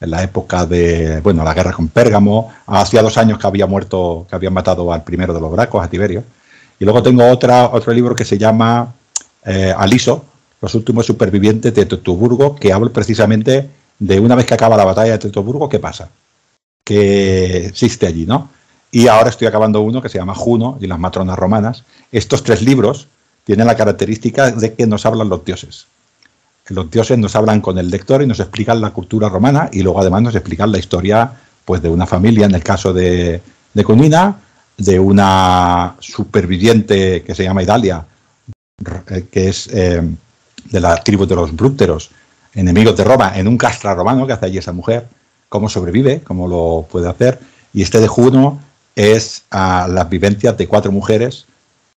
en la época de, bueno, la guerra con Pérgamo. Hacía dos años que había muerto, que habían matado al primero de los Bracos, a Tiberio. Y luego tengo otra, otro libro que se llama eh, Aliso, los últimos supervivientes de Teutoburgo, que hablo precisamente de una vez que acaba la batalla de Tetoburgo, ¿qué pasa? Que existe allí, ¿no? Y ahora estoy acabando uno que se llama Juno y las matronas romanas. Estos tres libros tienen la característica de que nos hablan los dioses. Los dioses nos hablan con el lector y nos explican la cultura romana y luego además nos explican la historia pues, de una familia, en el caso de, de de una superviviente que se llama Idalia, eh, que es eh, de la tribu de los brúteros, enemigos de Roma, en un castra romano que hace allí esa mujer, cómo sobrevive, cómo lo puede hacer. Y este de Juno es a las vivencias de cuatro mujeres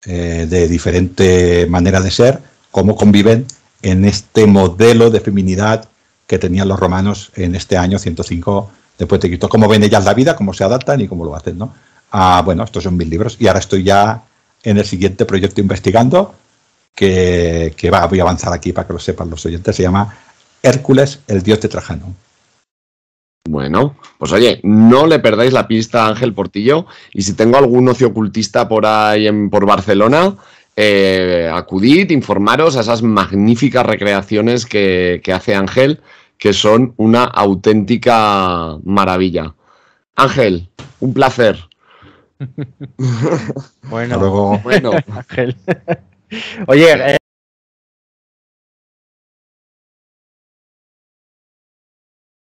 eh, de diferente manera de ser, cómo conviven en este modelo de feminidad que tenían los romanos en este año 105 después de Cristo, cómo ven ellas la vida, cómo se adaptan y cómo lo hacen, ¿no? Ah, bueno, estos son mis libros y ahora estoy ya en el siguiente proyecto investigando que, voy a avanzar aquí para que lo sepan los oyentes, se llama Hércules, el dios de Trajano. Bueno, pues oye, no le perdáis la pista a Ángel Portillo y si tengo algún ocio ocultista por ahí en, por Barcelona, eh, acudid, informaros a esas magníficas recreaciones que, hace Ángel, que son una auténtica maravilla. Ángel, un placer. bueno, bueno. Ángel. Oye, eh,